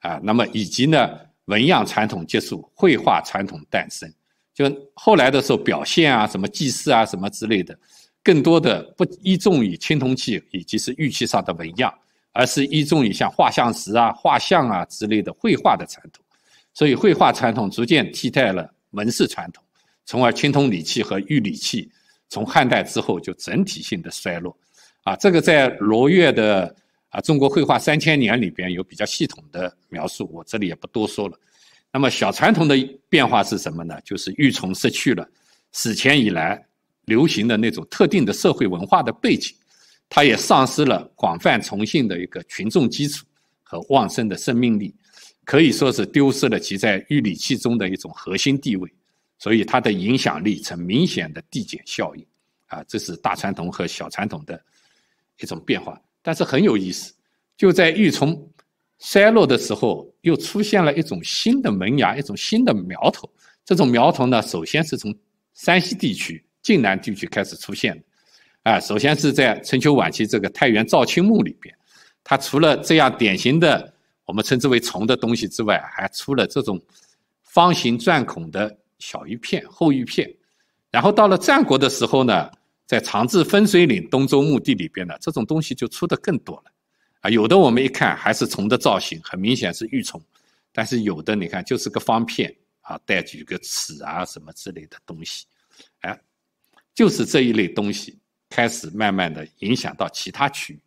啊，那么以及呢？纹样传统结束，绘画传统诞生。就后来的时候，表现啊，什么祭祀啊，什么之类的，更多的不依重于青铜器以及是玉器上的纹样，而是依重于像画像石啊、画像啊之类的绘画的传统。所以，绘画传统逐渐替代了纹饰传统，从而青铜礼器和玉礼器从汉代之后就整体性的衰落。啊，这个在罗越的。啊，中国绘画三千年里边有比较系统的描述，我这里也不多说了。那么小传统的变化是什么呢？就是玉琮失去了史前以来流行的那种特定的社会文化的背景，它也丧失了广泛崇信的一个群众基础和旺盛的生命力，可以说是丢失了其在玉礼器中的一种核心地位，所以它的影响力呈明显的递减效应。啊，这是大传统和小传统的一种变化。但是很有意思，就在玉琮衰落的时候，又出现了一种新的萌芽，一种新的苗头。这种苗头呢，首先是从山西地区、晋南地区开始出现的。啊，首先是在春秋晚期这个太原赵青墓里边，它除了这样典型的我们称之为虫的东西之外，还出了这种方形钻孔的小玉片、厚玉片。然后到了战国的时候呢。在长治分水岭东周墓地里边呢，这种东西就出的更多了，啊，有的我们一看还是虫的造型，很明显是玉虫，但是有的你看就是个方片啊，带几个齿啊什么之类的东西，哎，就是这一类东西开始慢慢的影响到其他区域。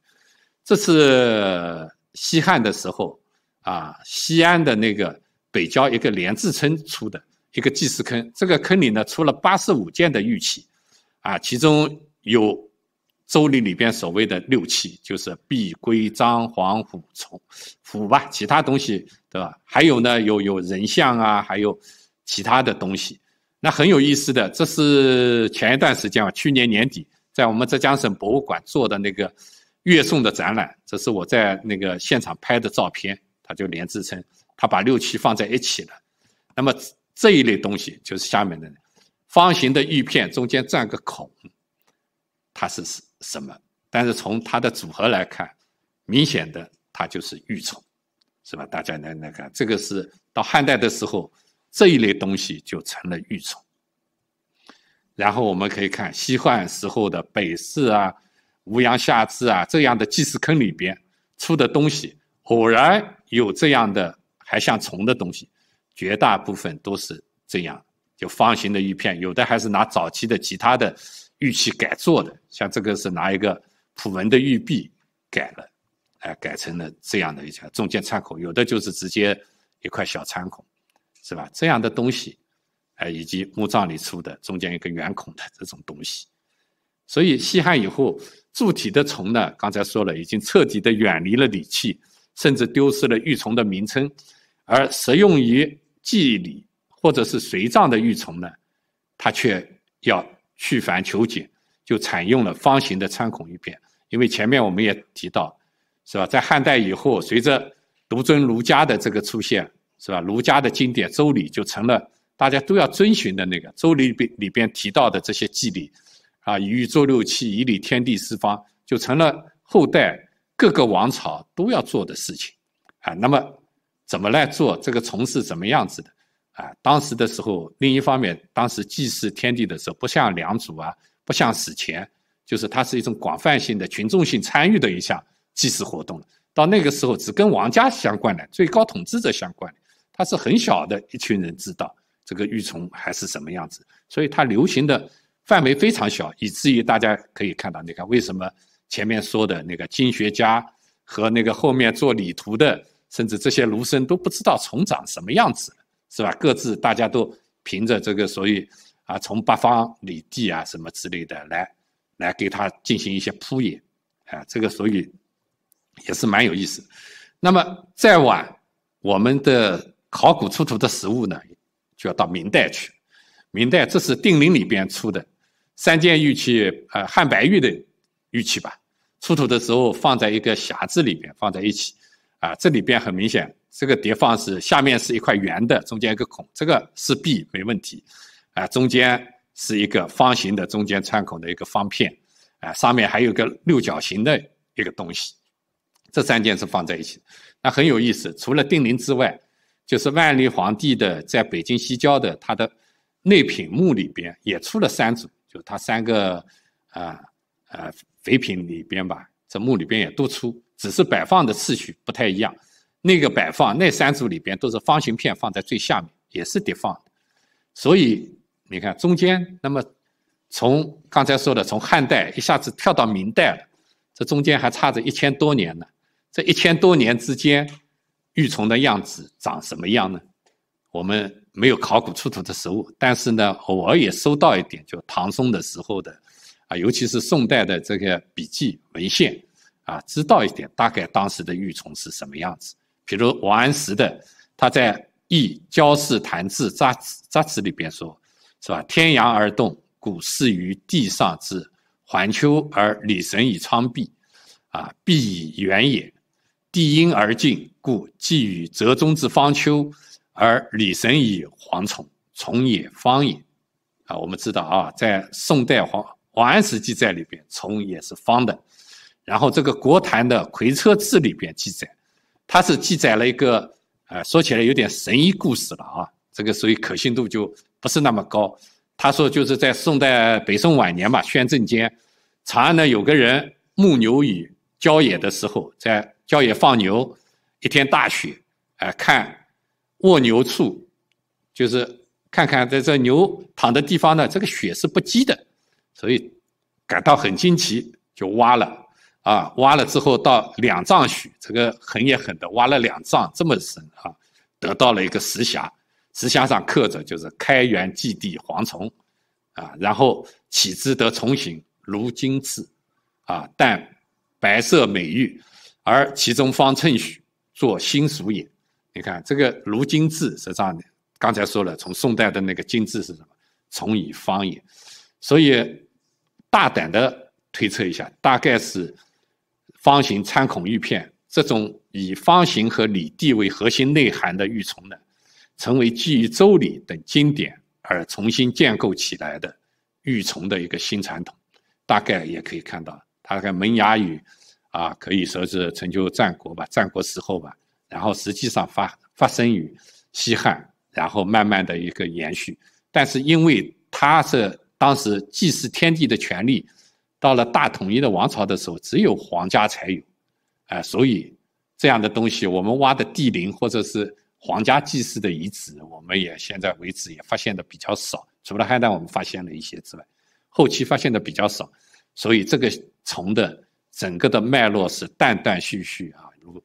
这是西汉的时候啊，西安的那个北郊一个连字村出的一个祭祀坑，这个坑里呢出了八十五件的玉器。啊，其中有《周礼》里边所谓的六器，就是璧、圭、黄、虎、虫、虎吧，其他东西对吧？还有呢，有有人像啊，还有其他的东西，那很有意思的。这是前一段时间啊，去年年底在我们浙江省博物馆做的那个月颂的展览，这是我在那个现场拍的照片。他就连自称，他把六气放在一起了。那么这一类东西就是下面的。方形的玉片中间钻个孔，它是什么？但是从它的组合来看，明显的它就是玉虫，是吧？大家来来看，这个是到汉代的时候，这一类东西就成了玉虫。然后我们可以看西汉时候的北寺啊、吴阳夏寺啊这样的祭祀坑里边出的东西，偶然有这样的还像虫的东西，绝大部分都是这样。就方形的玉片，有的还是拿早期的其他的玉器改做的，像这个是拿一个普文的玉璧改了，哎，改成了这样的一条中间穿孔，有的就是直接一块小穿孔，是吧？这样的东西，哎，以及墓葬里出的中间一个圆孔的这种东西，所以西汉以后柱体的虫呢，刚才说了，已经彻底的远离了礼器，甚至丢失了玉琮的名称，而适用于祭礼。或者是随葬的玉琮呢，它却要去繁求简，就采用了方形的穿孔玉片。因为前面我们也提到，是吧？在汉代以后，随着独尊儒家的这个出现，是吧？儒家的经典《周礼》就成了大家都要遵循的那个。《周礼》里里边提到的这些祭礼，啊，以玉周六七，以礼天地四方，就成了后代各个王朝都要做的事情。啊，那么怎么来做？这个从是怎么样子的？啊，当时的时候，另一方面，当时祭祀天地的时候，不像良渚啊，不像史前，就是它是一种广泛性的、群众性参与的一项祭祀活动。到那个时候，只跟王家相关的、最高统治者相关的，它是很小的一群人知道这个玉琮还是什么样子，所以它流行的范围非常小，以至于大家可以看到，你看为什么前面说的那个经学家和那个后面做礼图的，甚至这些儒生都不知道虫长什么样子。是吧？各自大家都凭着这个，所以啊，从八方里地啊什么之类的来，来给他进行一些铺演，啊，这个所以也是蛮有意思。那么再往我们的考古出土的实物呢，就要到明代去。明代这是定陵里边出的三件玉器，啊，汉白玉的玉器吧。出土的时候放在一个匣子里面，放在一起。啊，这里边很明显，这个叠放是下面是一块圆的，中间一个孔，这个是 B 没问题，啊，中间是一个方形的，中间穿孔的一个方片，啊，上面还有个六角形的一个东西，这三件是放在一起，那很有意思。除了定陵之外，就是万历皇帝的在北京西郊的他的内品墓里边也出了三组，就他三个啊啊妃嫔里边吧，这墓里边也都出。只是摆放的次序不太一样，那个摆放那三组里边都是方形片放在最下面，也是叠放的。所以你看中间，那么从刚才说的从汉代一下子跳到明代了，这中间还差着一千多年呢。这一千多年之间，玉琮的样子长什么样呢？我们没有考古出土的实物，但是呢，偶尔也收到一点，就唐宋的时候的，啊，尤其是宋代的这个笔记文献。啊，知道一点，大概当时的玉琮是什么样子？比如王安石的，他在《易·焦氏谈志札子》札子里边说，是吧？天阳而动，古寺于地上之环丘而理神以苍璧，啊，必以远也；地阴而静，故寄于泽中之方丘而理神以蝗虫，虫也方也。啊，我们知道啊，在宋代黄王安石记载里边，虫也是方的。然后这个《国坛的葵车志》里边记载，他是记载了一个，呃，说起来有点神医故事了啊。这个所以可信度就不是那么高。他说就是在宋代北宋晚年吧，宣政间，长安呢有个人牧牛于郊野的时候，在郊野放牛，一天大雪，哎，看卧牛处，就是看看在这牛躺的地方呢，这个雪是不积的，所以感到很惊奇，就挖了。啊，挖了之后到两丈许，这个横也很的，挖了两丈这么深啊，得到了一个石匣，石匣上刻着就是“开元纪地蝗虫”，啊，然后岂之得虫形如金翅，啊，但白色美玉，而其中方寸许，作新属也。你看这个如金翅，实际上刚才说了，从宋代的那个金翅是什么？虫以方也，所以大胆的推测一下，大概是。方形穿孔玉片，这种以方形和里地为核心内涵的玉琮呢，成为基于周礼等经典而重新建构起来的玉琮的一个新传统。大概也可以看到，它还萌芽于啊，可以说是成就战国吧，战国时候吧。然后实际上发发生于西汉，然后慢慢的一个延续。但是因为它是当时祭祀天地的权利。到了大统一的王朝的时候，只有皇家才有，啊，所以这样的东西，我们挖的地陵或者是皇家祭祀的遗址，我们也现在为止也发现的比较少，除了汉代我们发现了一些之外，后期发现的比较少，所以这个虫的整个的脉络是断断续续啊，如，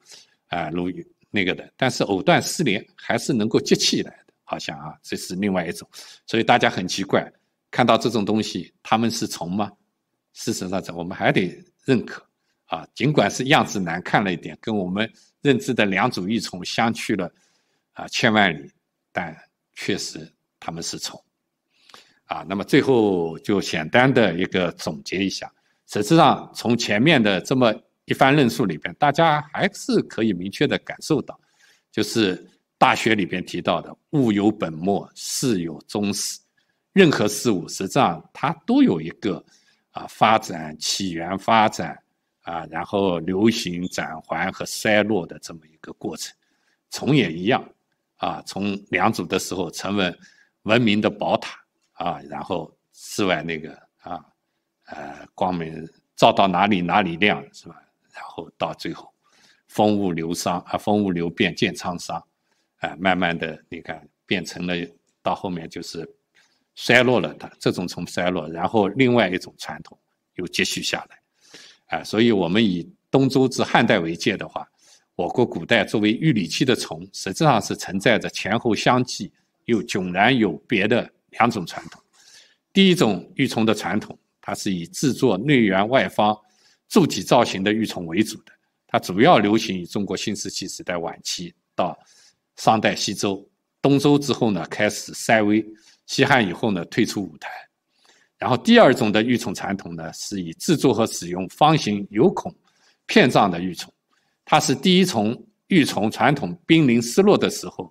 啊如那个的，但是藕断丝连还是能够接起来的，好像啊，这是另外一种，所以大家很奇怪，看到这种东西，他们是虫吗？事实上，这我们还得认可啊。尽管是样子难看了一点，跟我们认知的良组益虫相去了啊千万里，但确实他们是虫啊。那么最后就简单的一个总结一下：，实际上从前面的这么一番论述里边，大家还是可以明确的感受到，就是《大学》里边提到的“物有本末，事有终始”，任何事物实际上它都有一个。啊，发展起源、发展啊，然后流行、转环和衰落的这么一个过程，从也一样啊，从良渚的时候成为文明的宝塔啊，然后室外那个啊，呃，光明照到哪里哪里亮是吧？然后到最后，风物流伤啊，风物流变见沧桑，啊，慢慢的你看变成了到后面就是。衰落了的这种虫衰落，然后另外一种传统又接续下来，啊，所以我们以东周至汉代为界的话，我国古代作为玉礼器的虫，实际上是存在着前后相继又迥然有别的两种传统。第一种玉虫的传统，它是以制作内圆外方柱体造型的玉虫为主的，它主要流行于中国新石器时代晚期到商代、西周、东周之后呢，开始衰微。西汉以后呢，退出舞台。然后，第二种的玉琮传统呢，是以制作和使用方形有孔片状的玉琮。它是第一重玉琮传统濒临失落的时候，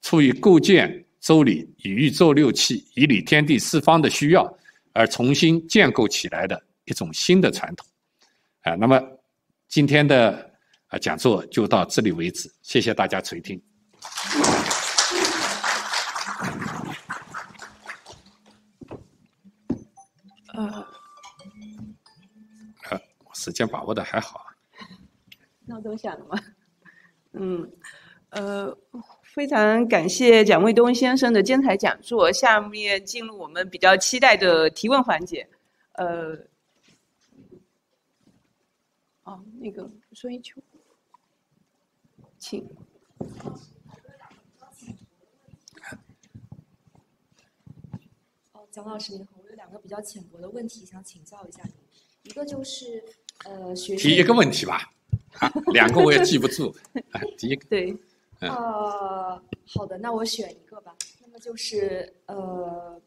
出于构建周礼以玉作六器以礼天地四方的需要，而重新建构起来的一种新的传统。啊，那么今天的啊讲座就到这里为止，谢谢大家垂听。呃，啊，时间把握的还好。闹钟响了吗？嗯，呃，非常感谢蒋卫东先生的精彩讲座，下面进入我们比较期待的提问环节。呃，哦，那个孙一秋，请。张老师您好，我有两个比较浅薄的问题想请教一下您，一个就是呃，学提一个问题吧，两个我也记不住，提一个对，呃，好的，那我选一个吧，那么就是呃，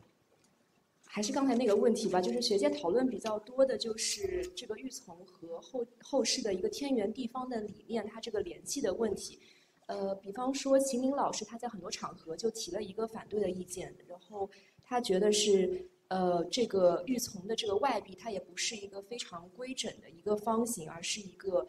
还是刚才那个问题吧，就是学界讨论比较多的就是这个玉琮和后后世的一个天圆地方的理念它这个联系的问题，呃，比方说秦明老师他在很多场合就提了一个反对的意见，然后。他觉得是，呃，这个玉琮的这个外壁，它也不是一个非常规整的一个方形，而是一个，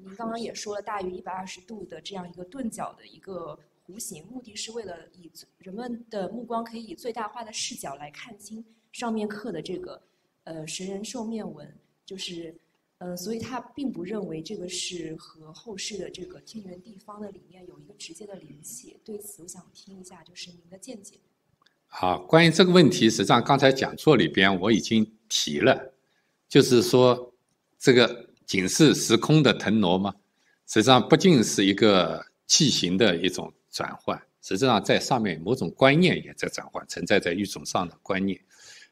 您刚刚也说了，大于一百二十度的这样一个钝角的一个弧形，目的是为了以人们的目光可以以最大化的视角来看清上面刻的这个，呃，神人兽面纹，就是，嗯，所以他并不认为这个是和后世的这个天圆地方的理念有一个直接的联系。对此，我想听一下，就是您的见解。好，关于这个问题，实际上刚才讲座里边我已经提了，就是说，这个仅是时空的腾挪吗？实际上不仅是一个器型的一种转换，实际上在上面某种观念也在转换，存在在育种上的观念。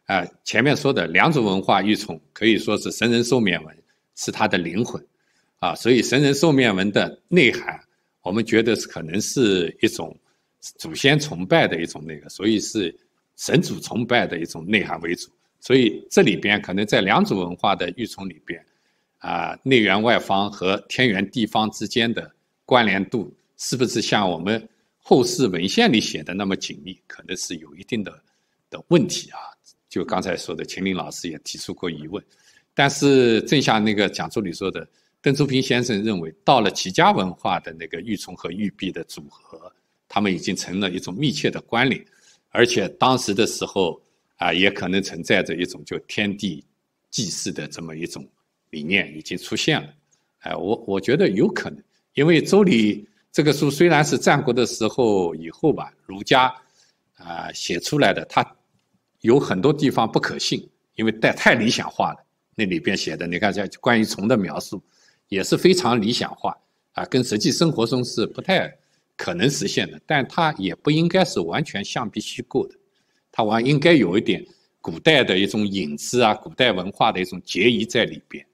啊，前面说的两种文化育种可以说是神人兽面纹是它的灵魂，啊，所以神人兽面纹的内涵，我们觉得是可能是一种。祖先崇拜的一种那个，所以是神主崇拜的一种内涵为主。所以这里边可能在良渚文化的玉琮里边，啊，内圆外方和天圆地方之间的关联度是不是像我们后世文献里写的那么紧密，可能是有一定的的问题啊。就刚才说的，秦岭老师也提出过疑问。但是正像那个讲座里说的，邓树平先生认为，到了齐家文化的那个玉琮和玉璧的组合。他们已经成了一种密切的关联，而且当时的时候啊，也可能存在着一种就天地祭祀的这么一种理念，已经出现了。哎，我我觉得有可能，因为《周礼》这个书虽然是战国的时候以后吧，儒家啊写出来的，它有很多地方不可信，因为太太理想化了。那里边写的，你看像关于虫的描述，也是非常理想化啊，跟实际生活中是不太。可能实现的，但它也不应该是完全橡皮虚构的，它完应该有一点古代的一种影子啊，古代文化的一种结疑在里边，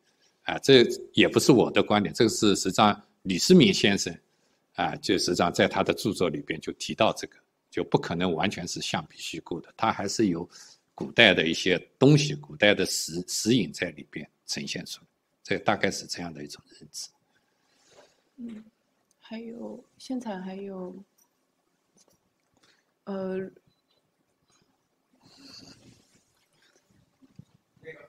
啊，这也不是我的观点，这个是实际上李世民先生啊，就实际上在他的著作里边就提到这个，就不可能完全是橡皮虚构的，它还是有古代的一些东西，古代的实实影在里边呈现出来，这大概是这样的一种认知。嗯。还有现场还有，呃，那个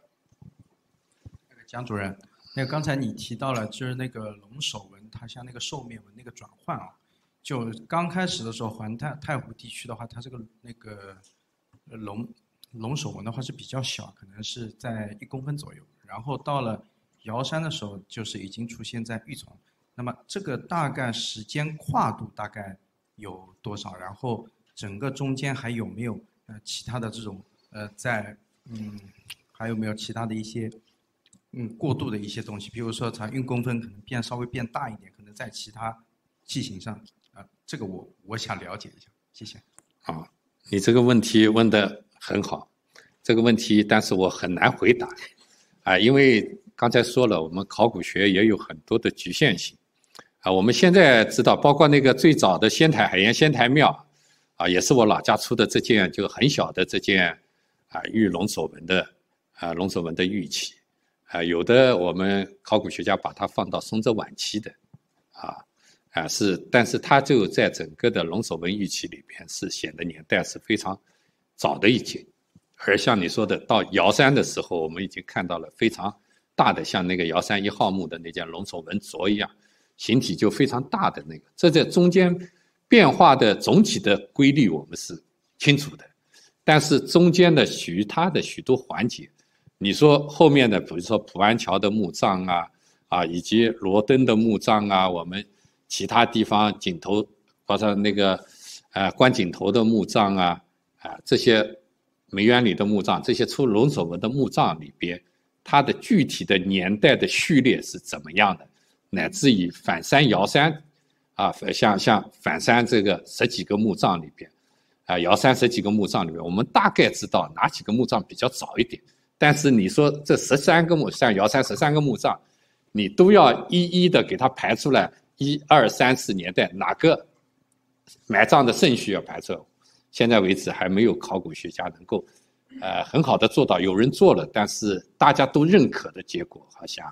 那个江主任，那个刚才你提到了，就是那个龙首纹，它像那个兽面纹那个转换啊，就刚开始的时候，环太太湖地区的话，它这个那个龙龙首纹的话是比较小，可能是在一公分左右，然后到了瑶山的时候，就是已经出现在玉琮。那么这个大概时间跨度大概有多少？然后整个中间还有没有呃其他的这种呃在嗯还有没有其他的一些嗯过渡的一些东西？比如说它运功分可能变稍微变大一点，可能在其他器型上啊，这个我我想了解一下，谢谢。啊，你这个问题问得很好，这个问题但是我很难回答，啊，因为刚才说了，我们考古学也有很多的局限性。啊，我们现在知道，包括那个最早的仙台海盐仙台庙，啊，也是我老家出的这件，就很小的这件，啊，玉龙首纹的，啊，龙首纹的玉器，啊，有的我们考古学家把它放到松泽晚期的，啊，啊是，但是它就在整个的龙首纹玉器里边是显得年代是非常早的一件，而像你说的到尧山的时候，我们已经看到了非常大的，像那个尧山一号墓的那件龙首纹镯一样。形体就非常大的那个，这在中间变化的总体的规律我们是清楚的，但是中间的其他的许多环节，你说后面的比如说普安桥的墓葬啊，啊以及罗登的墓葬啊，我们其他地方井头或者那个呃观井头的墓葬啊，啊这些梅园里的墓葬，这些出龙首纹的墓葬里边，它的具体的年代的序列是怎么样的？乃至于反山、摇山，啊，像像反山这个十几个墓葬里边，啊，摇山十几个墓葬里边，我们大概知道哪几个墓葬比较早一点。但是你说这十三个墓，像摇山十三个墓葬，你都要一一的给它排出来，一二三四年代哪个埋葬的顺序要排出来。现在为止还没有考古学家能够，呃，很好的做到。有人做了，但是大家都认可的结果，好像。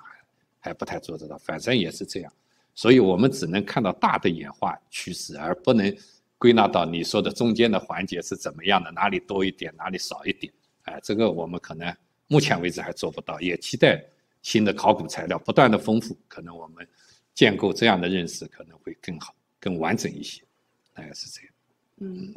还不太做得到，反正也是这样，所以我们只能看到大的演化趋势，而不能归纳到你说的中间的环节是怎么样的，哪里多一点，哪里少一点。哎，这个我们可能目前为止还做不到，也期待新的考古材料不断的丰富，可能我们建构这样的认识可能会更好、更完整一些。大概是这样。嗯，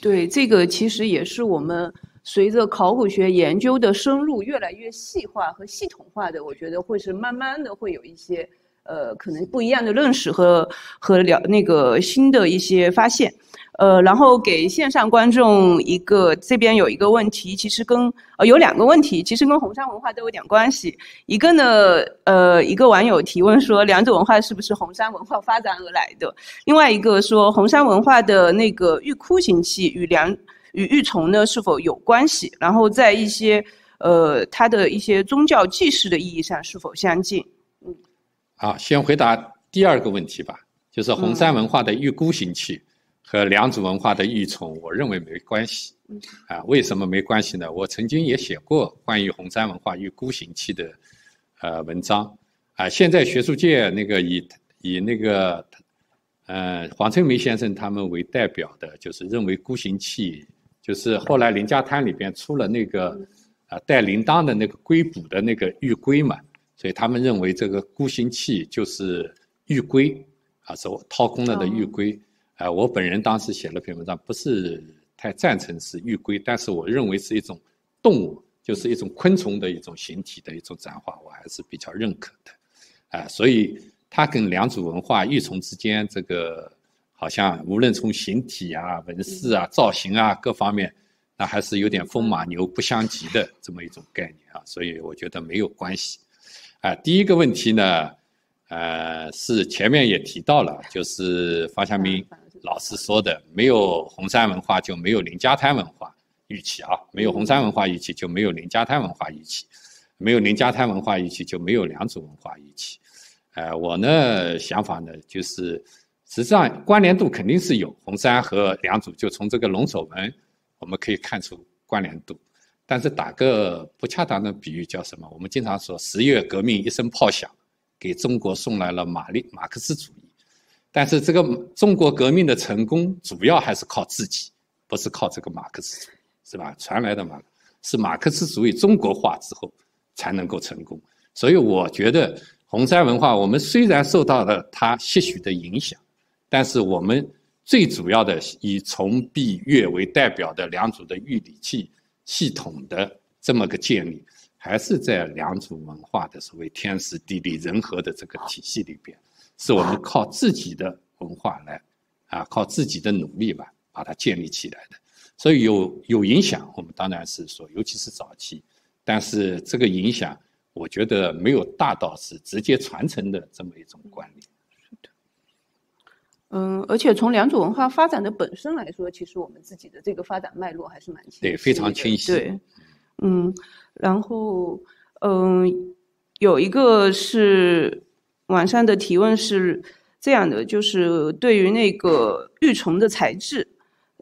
对，这个其实也是我们。随着考古学研究的深入，越来越细化和系统化的，我觉得会是慢慢的会有一些，呃，可能不一样的认识和和了那个新的一些发现，呃，然后给线上观众一个这边有一个问题，其实跟呃有两个问题，其实跟红山文化都有点关系。一个呢，呃，一个网友提问说，良渚文化是不是红山文化发展而来的？另外一个说，红山文化的那个玉窟形器与良。与玉琮呢是否有关系？然后在一些呃，它的一些宗教祭祀的意义上是否相近？嗯，好，先回答第二个问题吧，就是红山文化的玉孤形器和良渚文化的玉琮，我认为没关系。嗯，啊，为什么没关系呢？我曾经也写过关于红山文化玉孤形器的呃文章，啊，现在学术界那个以以那个呃黄春梅先生他们为代表的就是认为孤形器。就是后来林家滩里边出了那个，啊带铃铛的那个龟卜的那个玉龟嘛，所以他们认为这个孤形器就是玉龟，啊是掏空了的玉龟，啊我本人当时写了篇文章，不是太赞成是玉龟，但是我认为是一种动物，就是一种昆虫的一种形体的一种转化，我还是比较认可的，啊所以它跟良渚文化玉琮之间这个。好像无论从形体啊、纹饰啊、造型啊各方面，那还是有点风马牛不相及的这么一种概念啊，所以我觉得没有关系。啊，第一个问题呢，呃，是前面也提到了，就是方祥明老师说的，没有红山文化就没有林家滩文化玉器啊，没有红山文化玉器就没有林家滩文化玉器，没有林家滩文化玉器就没有良渚文化玉器。呃，我呢想法呢就是。实际上关联度肯定是有红山和良渚，就从这个龙首门，我们可以看出关联度。但是打个不恰当的比喻，叫什么？我们经常说十月革命一声炮响，给中国送来了马列马克思主义。但是这个中国革命的成功，主要还是靠自己，不是靠这个马克思主义，是吧？传来的嘛，是马克思主义中国化之后才能够成功。所以我觉得红山文化，我们虽然受到了它些许的影响。但是我们最主要的以崇璧月为代表的两组的玉礼器系统的这么个建立，还是在良渚文化的所谓天时地利人和的这个体系里边，是我们靠自己的文化来啊，靠自己的努力吧，把它建立起来的。所以有有影响，我们当然是说，尤其是早期，但是这个影响，我觉得没有大到是直接传承的这么一种观念。嗯，而且从两种文化发展的本身来说，其实我们自己的这个发展脉络还是蛮清晰的。对，非常清晰。对，嗯，然后嗯，有一个是网上的提问是这样的，就是对于那个玉琮的材质，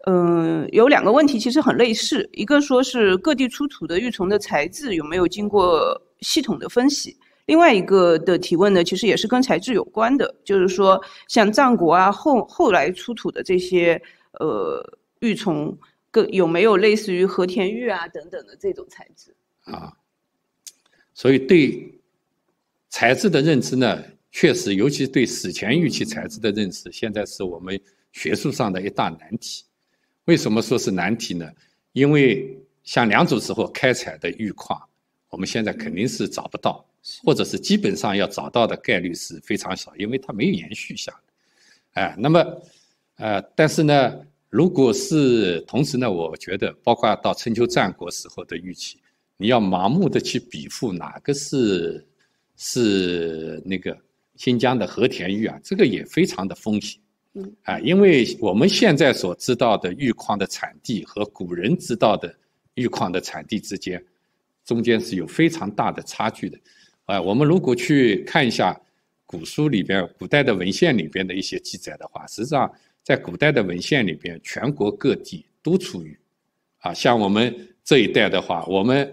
嗯，有两个问题其实很类似，一个说是各地出土的玉琮的材质有没有经过系统的分析。另外一个的提问呢，其实也是跟材质有关的，就是说，像战国啊后后来出土的这些呃玉琮，更有没有类似于和田玉啊等等的这种材质啊？所以对材质的认知呢，确实，尤其对史前玉器材质的认识，现在是我们学术上的一大难题。为什么说是难题呢？因为像良渚时候开采的玉矿，我们现在肯定是找不到。或者是基本上要找到的概率是非常少，因为它没有延续下来。哎，那么，呃，但是呢，如果是同时呢，我觉得包括到春秋战国时候的玉器，你要盲目的去比附哪个是是那个新疆的和田玉啊，这个也非常的风险。嗯。啊，因为我们现在所知道的玉矿的产地和古人知道的玉矿的产地之间，中间是有非常大的差距的。哎，我们如果去看一下古书里边、古代的文献里边的一些记载的话，实际上在古代的文献里边，全国各地都出于，啊，像我们这一带的话，我们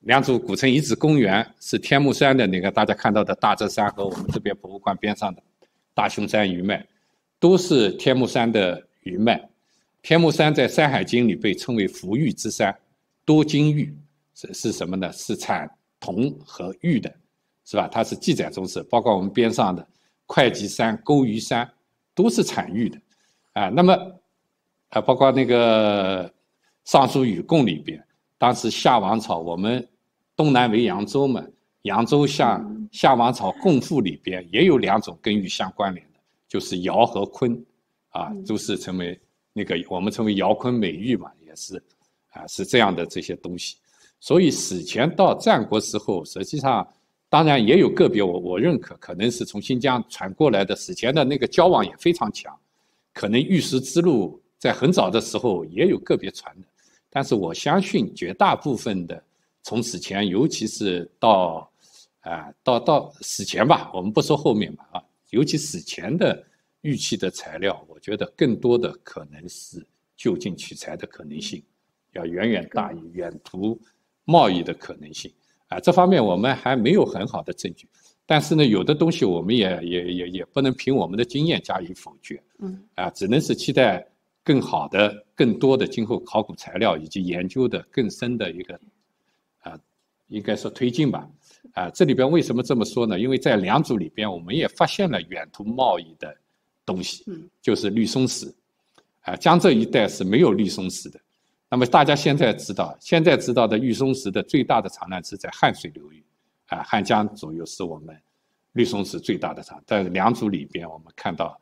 良渚古城遗址公园是天目山的，那个大家看到的大泽山和我们这边博物馆边上的大熊山余脉，都是天目山的余脉。天目山在《山海经》里被称为“福玉之山”，多金玉，是是什么呢？是产铜和玉的。是吧？它是记载中是，包括我们边上的会稽山、勾鱼山，都是产玉的。啊，那么啊，包括那个《尚书禹贡》里边，当时夏王朝我们东南为扬州嘛，扬州向夏王朝贡赋里边也有两种跟玉相关联的，就是瑶和昆，啊，都是成为那个我们称为瑶昆美玉嘛，也是啊，是这样的这些东西。所以史前到战国时候，实际上。当然也有个别，我我认可，可能是从新疆传过来的。史前的那个交往也非常强，可能玉石之路在很早的时候也有个别传的，但是我相信绝大部分的从史前，尤其是到啊到到史前吧，我们不说后面吧，啊，尤其史前的玉器的材料，我觉得更多的可能是就近取材的可能性要远远大于远途贸易的可能性。啊，这方面我们还没有很好的证据，但是呢，有的东西我们也也也也不能凭我们的经验加以否决，嗯，啊，只能是期待更好的、更多的今后考古材料以及研究的更深的一个，啊，应该说推进吧，啊，这里边为什么这么说呢？因为在两组里边，我们也发现了远途贸易的东西，就是绿松石，啊，江浙一带是没有绿松石的。那么大家现在知道，现在知道的绿松石的最大的产量是在汉水流域，啊，汉江左右是我们绿松石最大的产。但两组里边，我们看到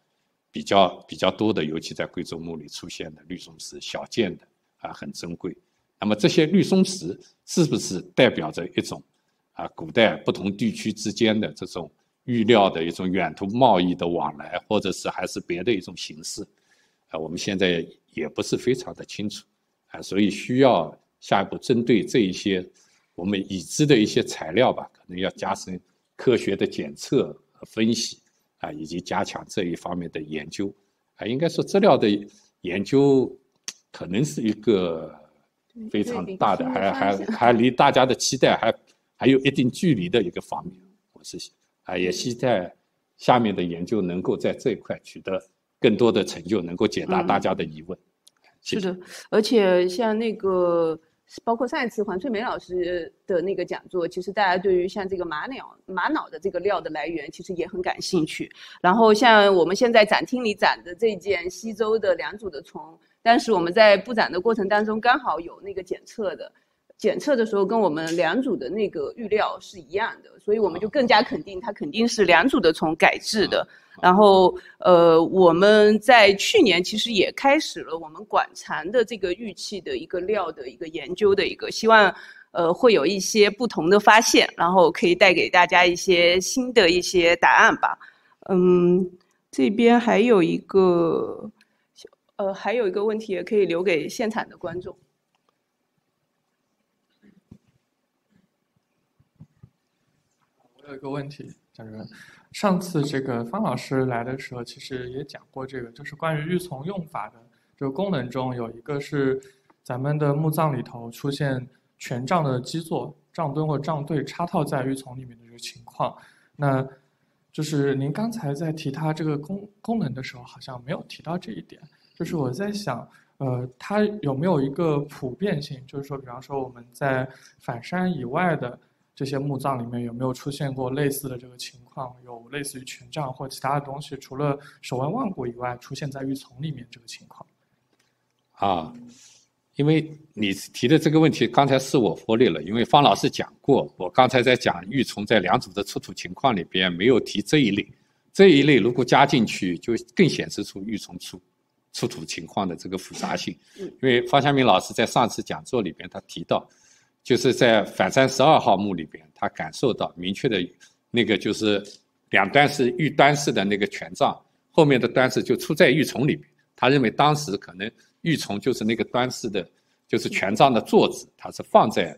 比较比较多的，尤其在贵州墓里出现的绿松石，小件的啊，很珍贵。那么这些绿松石是不是代表着一种啊，古代不同地区之间的这种玉料的一种远途贸易的往来，或者是还是别的一种形式？啊，我们现在也不是非常的清楚。啊，所以需要下一步针对这一些我们已知的一些材料吧，可能要加深科学的检测和分析，啊，以及加强这一方面的研究。啊，应该说资料的研究可能是一个非常大的，还还还离大家的期待还还有一定距离的一个方面。我是啊，也期待下面的研究能够在这一块取得更多的成就，能够解答大家的疑问。是的，而且像那个，包括上一次黄翠梅老师的那个讲座，其实大家对于像这个玛瑙玛瑙的这个料的来源，其实也很感兴趣。然后像我们现在展厅里展的这件西周的两组的虫，但是我们在布展的过程当中，刚好有那个检测的。检测的时候跟我们两组的那个玉料是一样的，所以我们就更加肯定它肯定是两组的从改制的。然后，呃，我们在去年其实也开始了我们馆藏的这个玉器的一个料的一个研究的一个，希望呃会有一些不同的发现，然后可以带给大家一些新的一些答案吧。嗯，这边还有一个，呃，还有一个问题也可以留给现场的观众。有一个问题，张主任，上次这个方老师来的时候，其实也讲过这个，就是关于玉琮用法的。就功能中有一个是，咱们的墓葬里头出现权杖的基座、杖墩或杖对插套在玉琮里面的这个情况。那，就是您刚才在提它这个功功能的时候，好像没有提到这一点。就是我在想，呃，它有没有一个普遍性？就是说，比方说我们在反山以外的。这些墓葬里面有没有出现过类似的这个情况？有类似于权杖或其他的东西，除了手腕腕骨以外，出现在玉琮里面这个情况。啊，因为你提的这个问题，刚才是我忽略了，因为方老师讲过，我刚才在讲玉琮在两组的出土情况里边没有提这一类，这一类如果加进去，就更显示出玉琮出出土情况的这个复杂性。因为方祥明老师在上次讲座里边他提到。就是在反三十二号墓里边，他感受到明确的，那个就是两端是玉端式的那个权杖，后面的端式就出在玉琮里面。他认为当时可能玉琮就是那个端式的，就是权杖的座子，它是放在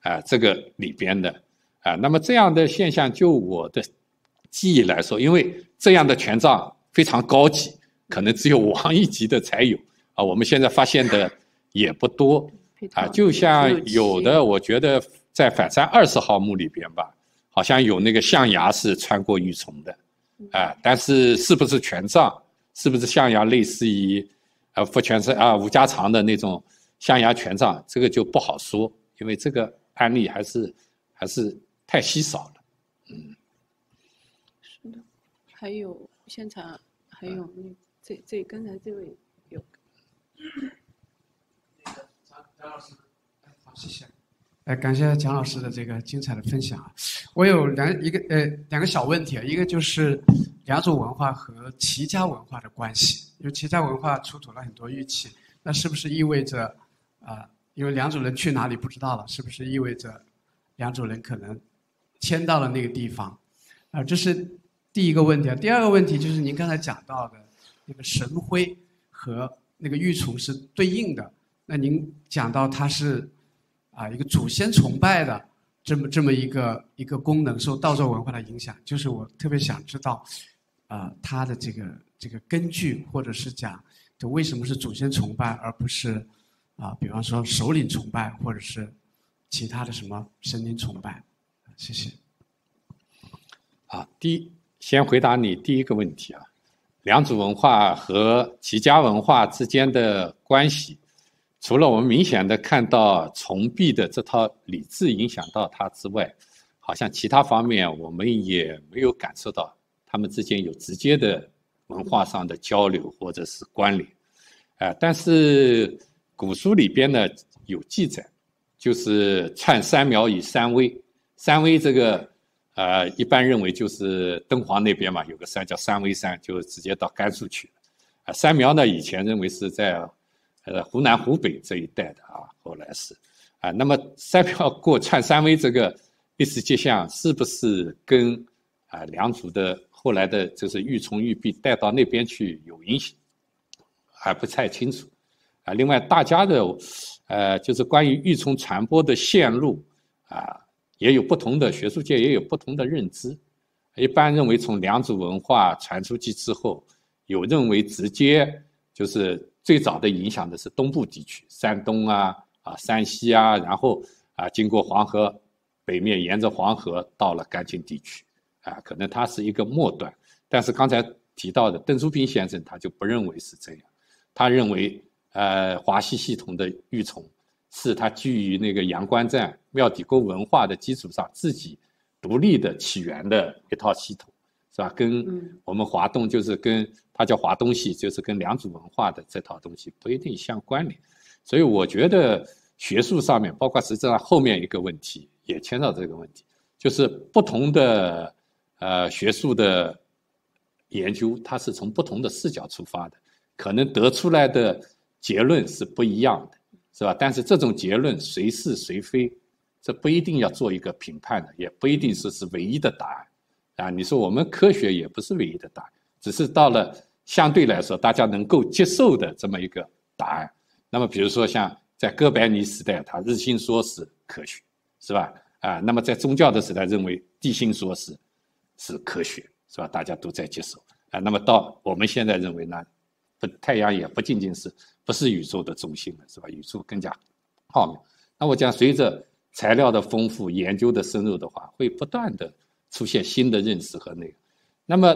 啊这个里边的啊。那么这样的现象，就我的记忆来说，因为这样的权杖非常高级，可能只有王一级的才有啊。我们现在发现的也不多。啊，就像有的，我觉得在反山二十号墓里边吧，好像有那个象牙是穿过玉琮的，啊，但是是不是权杖，是不是象牙类似于啊，福全是啊吴家常的那种象牙权杖，这个就不好说，因为这个案例还是还是太稀少了，嗯。是的，还有现场还有那这这刚才这位有。蒋老师，好，谢谢。哎，感谢蒋老师的这个精彩的分享啊！我有两一个，呃，两个小问题啊。一个就是良渚文化和齐家文化的关系，因为齐家文化出土了很多玉器，那是不是意味着啊？因为良渚人去哪里不知道了，是不是意味着良渚人可能迁到了那个地方？啊，这是第一个问题啊。第二个问题就是您刚才讲到的那个神徽和那个玉琮是对应的。那您讲到它是啊一个祖先崇拜的这么这么一个一个功能，受道教文化的影响，就是我特别想知道啊它的这个这个根据，或者是讲这为什么是祖先崇拜，而不是啊比方说首领崇拜，或者是其他的什么神灵崇拜？谢谢。啊，第一，先回答你第一个问题啊，良渚文化和齐家文化之间的关系。除了我们明显的看到崇壁的这套理智影响到他之外，好像其他方面我们也没有感受到他们之间有直接的文化上的交流或者是关联。啊，但是古书里边呢有记载，就是串三苗与三危，三危这个呃，一般认为就是敦煌那边嘛，有个山叫三危山，就直接到甘肃去了。啊，三苗呢以前认为是在。呃，湖南、湖北这一带的啊，后来是，啊，那么三票过串三威这个历史迹象，是不是跟啊良渚的后来的，就是玉琮玉璧带到那边去有影响？还不太清楚。啊，另外大家的，呃，就是关于玉琮传播的线路啊，也有不同的，学术界也有不同的认知。一般认为从良渚文化传出去之后，有认为直接就是。最早的影响的是东部地区，山东啊啊山西啊，然后啊经过黄河北面，沿着黄河到了甘青地区，啊可能它是一个末端。但是刚才提到的邓叔平先生他就不认为是这样，他认为呃华西系统的育虫是他基于那个阳关站庙底沟文化的基础上自己独立的起源的一套系统。是吧？跟我们华东就是跟它叫华东系，就是跟良渚文化的这套东西不一定相关联。所以我觉得学术上面，包括实际上后面一个问题也牵到这个问题，就是不同的呃学术的研究，它是从不同的视角出发的，可能得出来的结论是不一样的，是吧？但是这种结论谁是谁非，这不一定要做一个评判的，也不一定说是唯一的答案。啊，你说我们科学也不是唯一的答案，只是到了相对来说大家能够接受的这么一个答案。那么，比如说像在哥白尼时代，他日心说是科学，是吧？啊，那么在宗教的时代，认为地心说是是科学，是吧？大家都在接受。啊，那么到我们现在认为呢，不太阳也不仅仅是不是宇宙的中心了，是吧？宇宙更加浩渺。那我讲，随着材料的丰富、研究的深入的话，会不断的。出现新的认识和那个，那么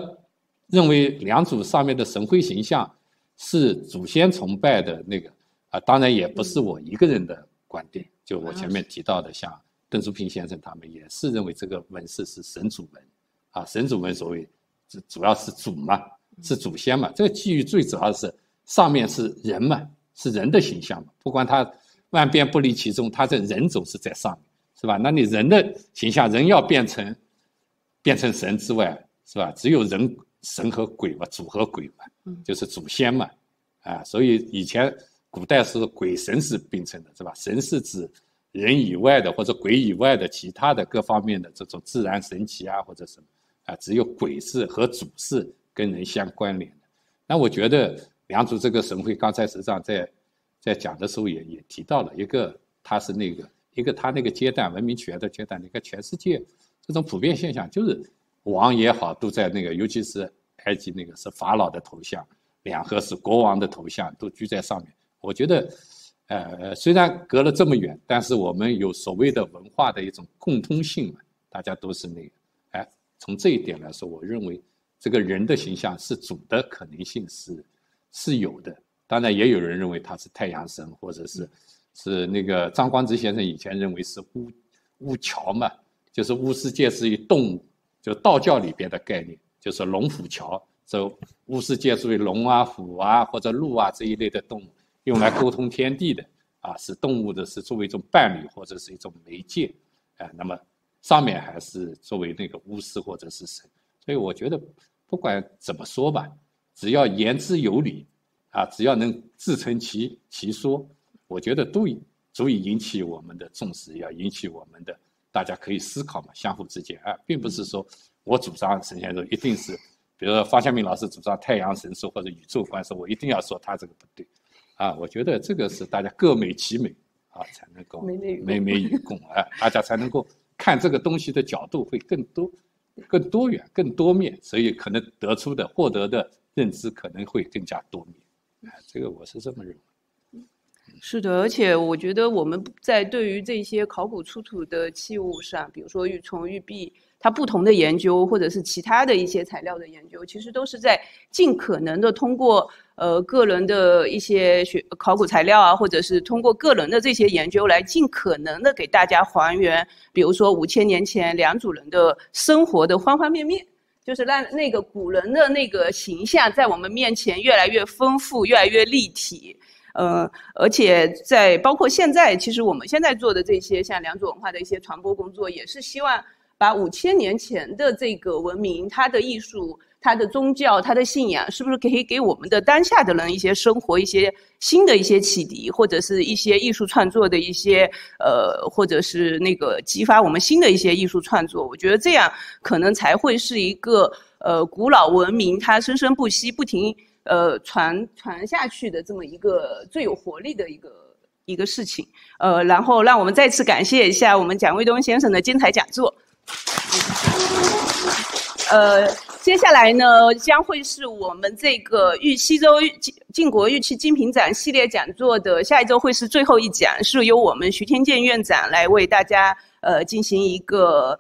认为两组上面的神辉形象是祖先崇拜的那个啊，当然也不是我一个人的观点，就我前面提到的，像邓淑平先生他们也是认为这个纹饰是神主纹，啊，神主纹所谓主要是主嘛，是祖先嘛，这个基于最主要是上面是人嘛，是人的形象嘛，不管他万变不离其宗，他这人总是在上面，是吧？那你人的形象，人要变成。变成神之外，是吧？只有人、神和鬼嘛，主和鬼嘛，就是祖先嘛，啊，所以以前古代是鬼神是并称的，是吧？神是指人以外的或者鬼以外的其他的各方面的这种自然神奇啊，或者什么，啊，只有鬼是和主是跟人相关联的。那我觉得良渚这个神会刚才实际上在在讲的时候也也提到了一个，他是那个一个他那个阶段文明起源的阶段，你看全世界。这种普遍现象就是王也好，都在那个，尤其是埃及那个是法老的头像，两河是国王的头像，都居在上面。我觉得，呃，虽然隔了这么远，但是我们有所谓的文化的一种共通性嘛，大家都是那个。哎，从这一点来说，我认为这个人的形象是主的可能性是是有的。当然，也有人认为他是太阳神，或者是是那个张光直先生以前认为是乌乌桥嘛。就是巫师界是于动物，就道教里边的概念，就是龙虎桥，这巫师界是于龙啊、虎啊或者鹿啊这一类的动物，用来沟通天地的，啊，是动物的是作为一种伴侣或者是一种媒介，哎，那么上面还是作为那个巫师或者是神，所以我觉得不管怎么说吧，只要言之有理，啊，只要能自成其其说，我觉得都足以引起我们的重视，要引起我们的。大家可以思考嘛，相互之间啊，并不是说我主张神仙说一定是，比如说方向明老师主张太阳神说或者宇宙观说，我一定要说他这个不对，啊，我觉得这个是大家各美其美，啊，才能够美美与共啊，大家才能够看这个东西的角度会更多、更多元、更多面，所以可能得出的获得的认知可能会更加多面，啊，这个我是这么认为。是的，而且我觉得我们在对于这些考古出土的器物上，比如说玉琮、玉璧，它不同的研究，或者是其他的一些材料的研究，其实都是在尽可能的通过呃个人的一些学考古材料啊，或者是通过个人的这些研究来尽可能的给大家还原，比如说五千年前良渚人的生活的方方面面，就是让那个古人的那个形象在我们面前越来越丰富，越来越立体。呃，而且在包括现在，其实我们现在做的这些像良渚文化的一些传播工作，也是希望把五千年前的这个文明、它的艺术、它的宗教、它的信仰，是不是可以给我们的当下的人一些生活、一些新的一些启迪，或者是一些艺术创作的一些呃，或者是那个激发我们新的一些艺术创作？我觉得这样可能才会是一个呃，古老文明它生生不息、不停。呃，传传下去的这么一个最有活力的一个一个事情，呃，然后让我们再次感谢一下我们蒋卫东先生的精彩讲座。呃，接下来呢，将会是我们这个玉溪州晋晋国玉器精品展系列讲座的下一周，会是最后一讲，是由我们徐天健院长来为大家呃进行一个。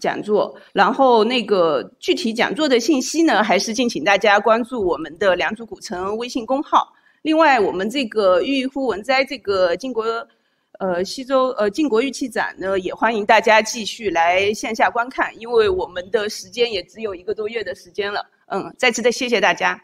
讲座，然后那个具体讲座的信息呢，还是敬请大家关注我们的良渚古城微信公号。另外，我们这个玉乎文斋这个晋国，呃，西周呃晋国玉器展呢，也欢迎大家继续来线下观看，因为我们的时间也只有一个多月的时间了。嗯，再次的谢谢大家。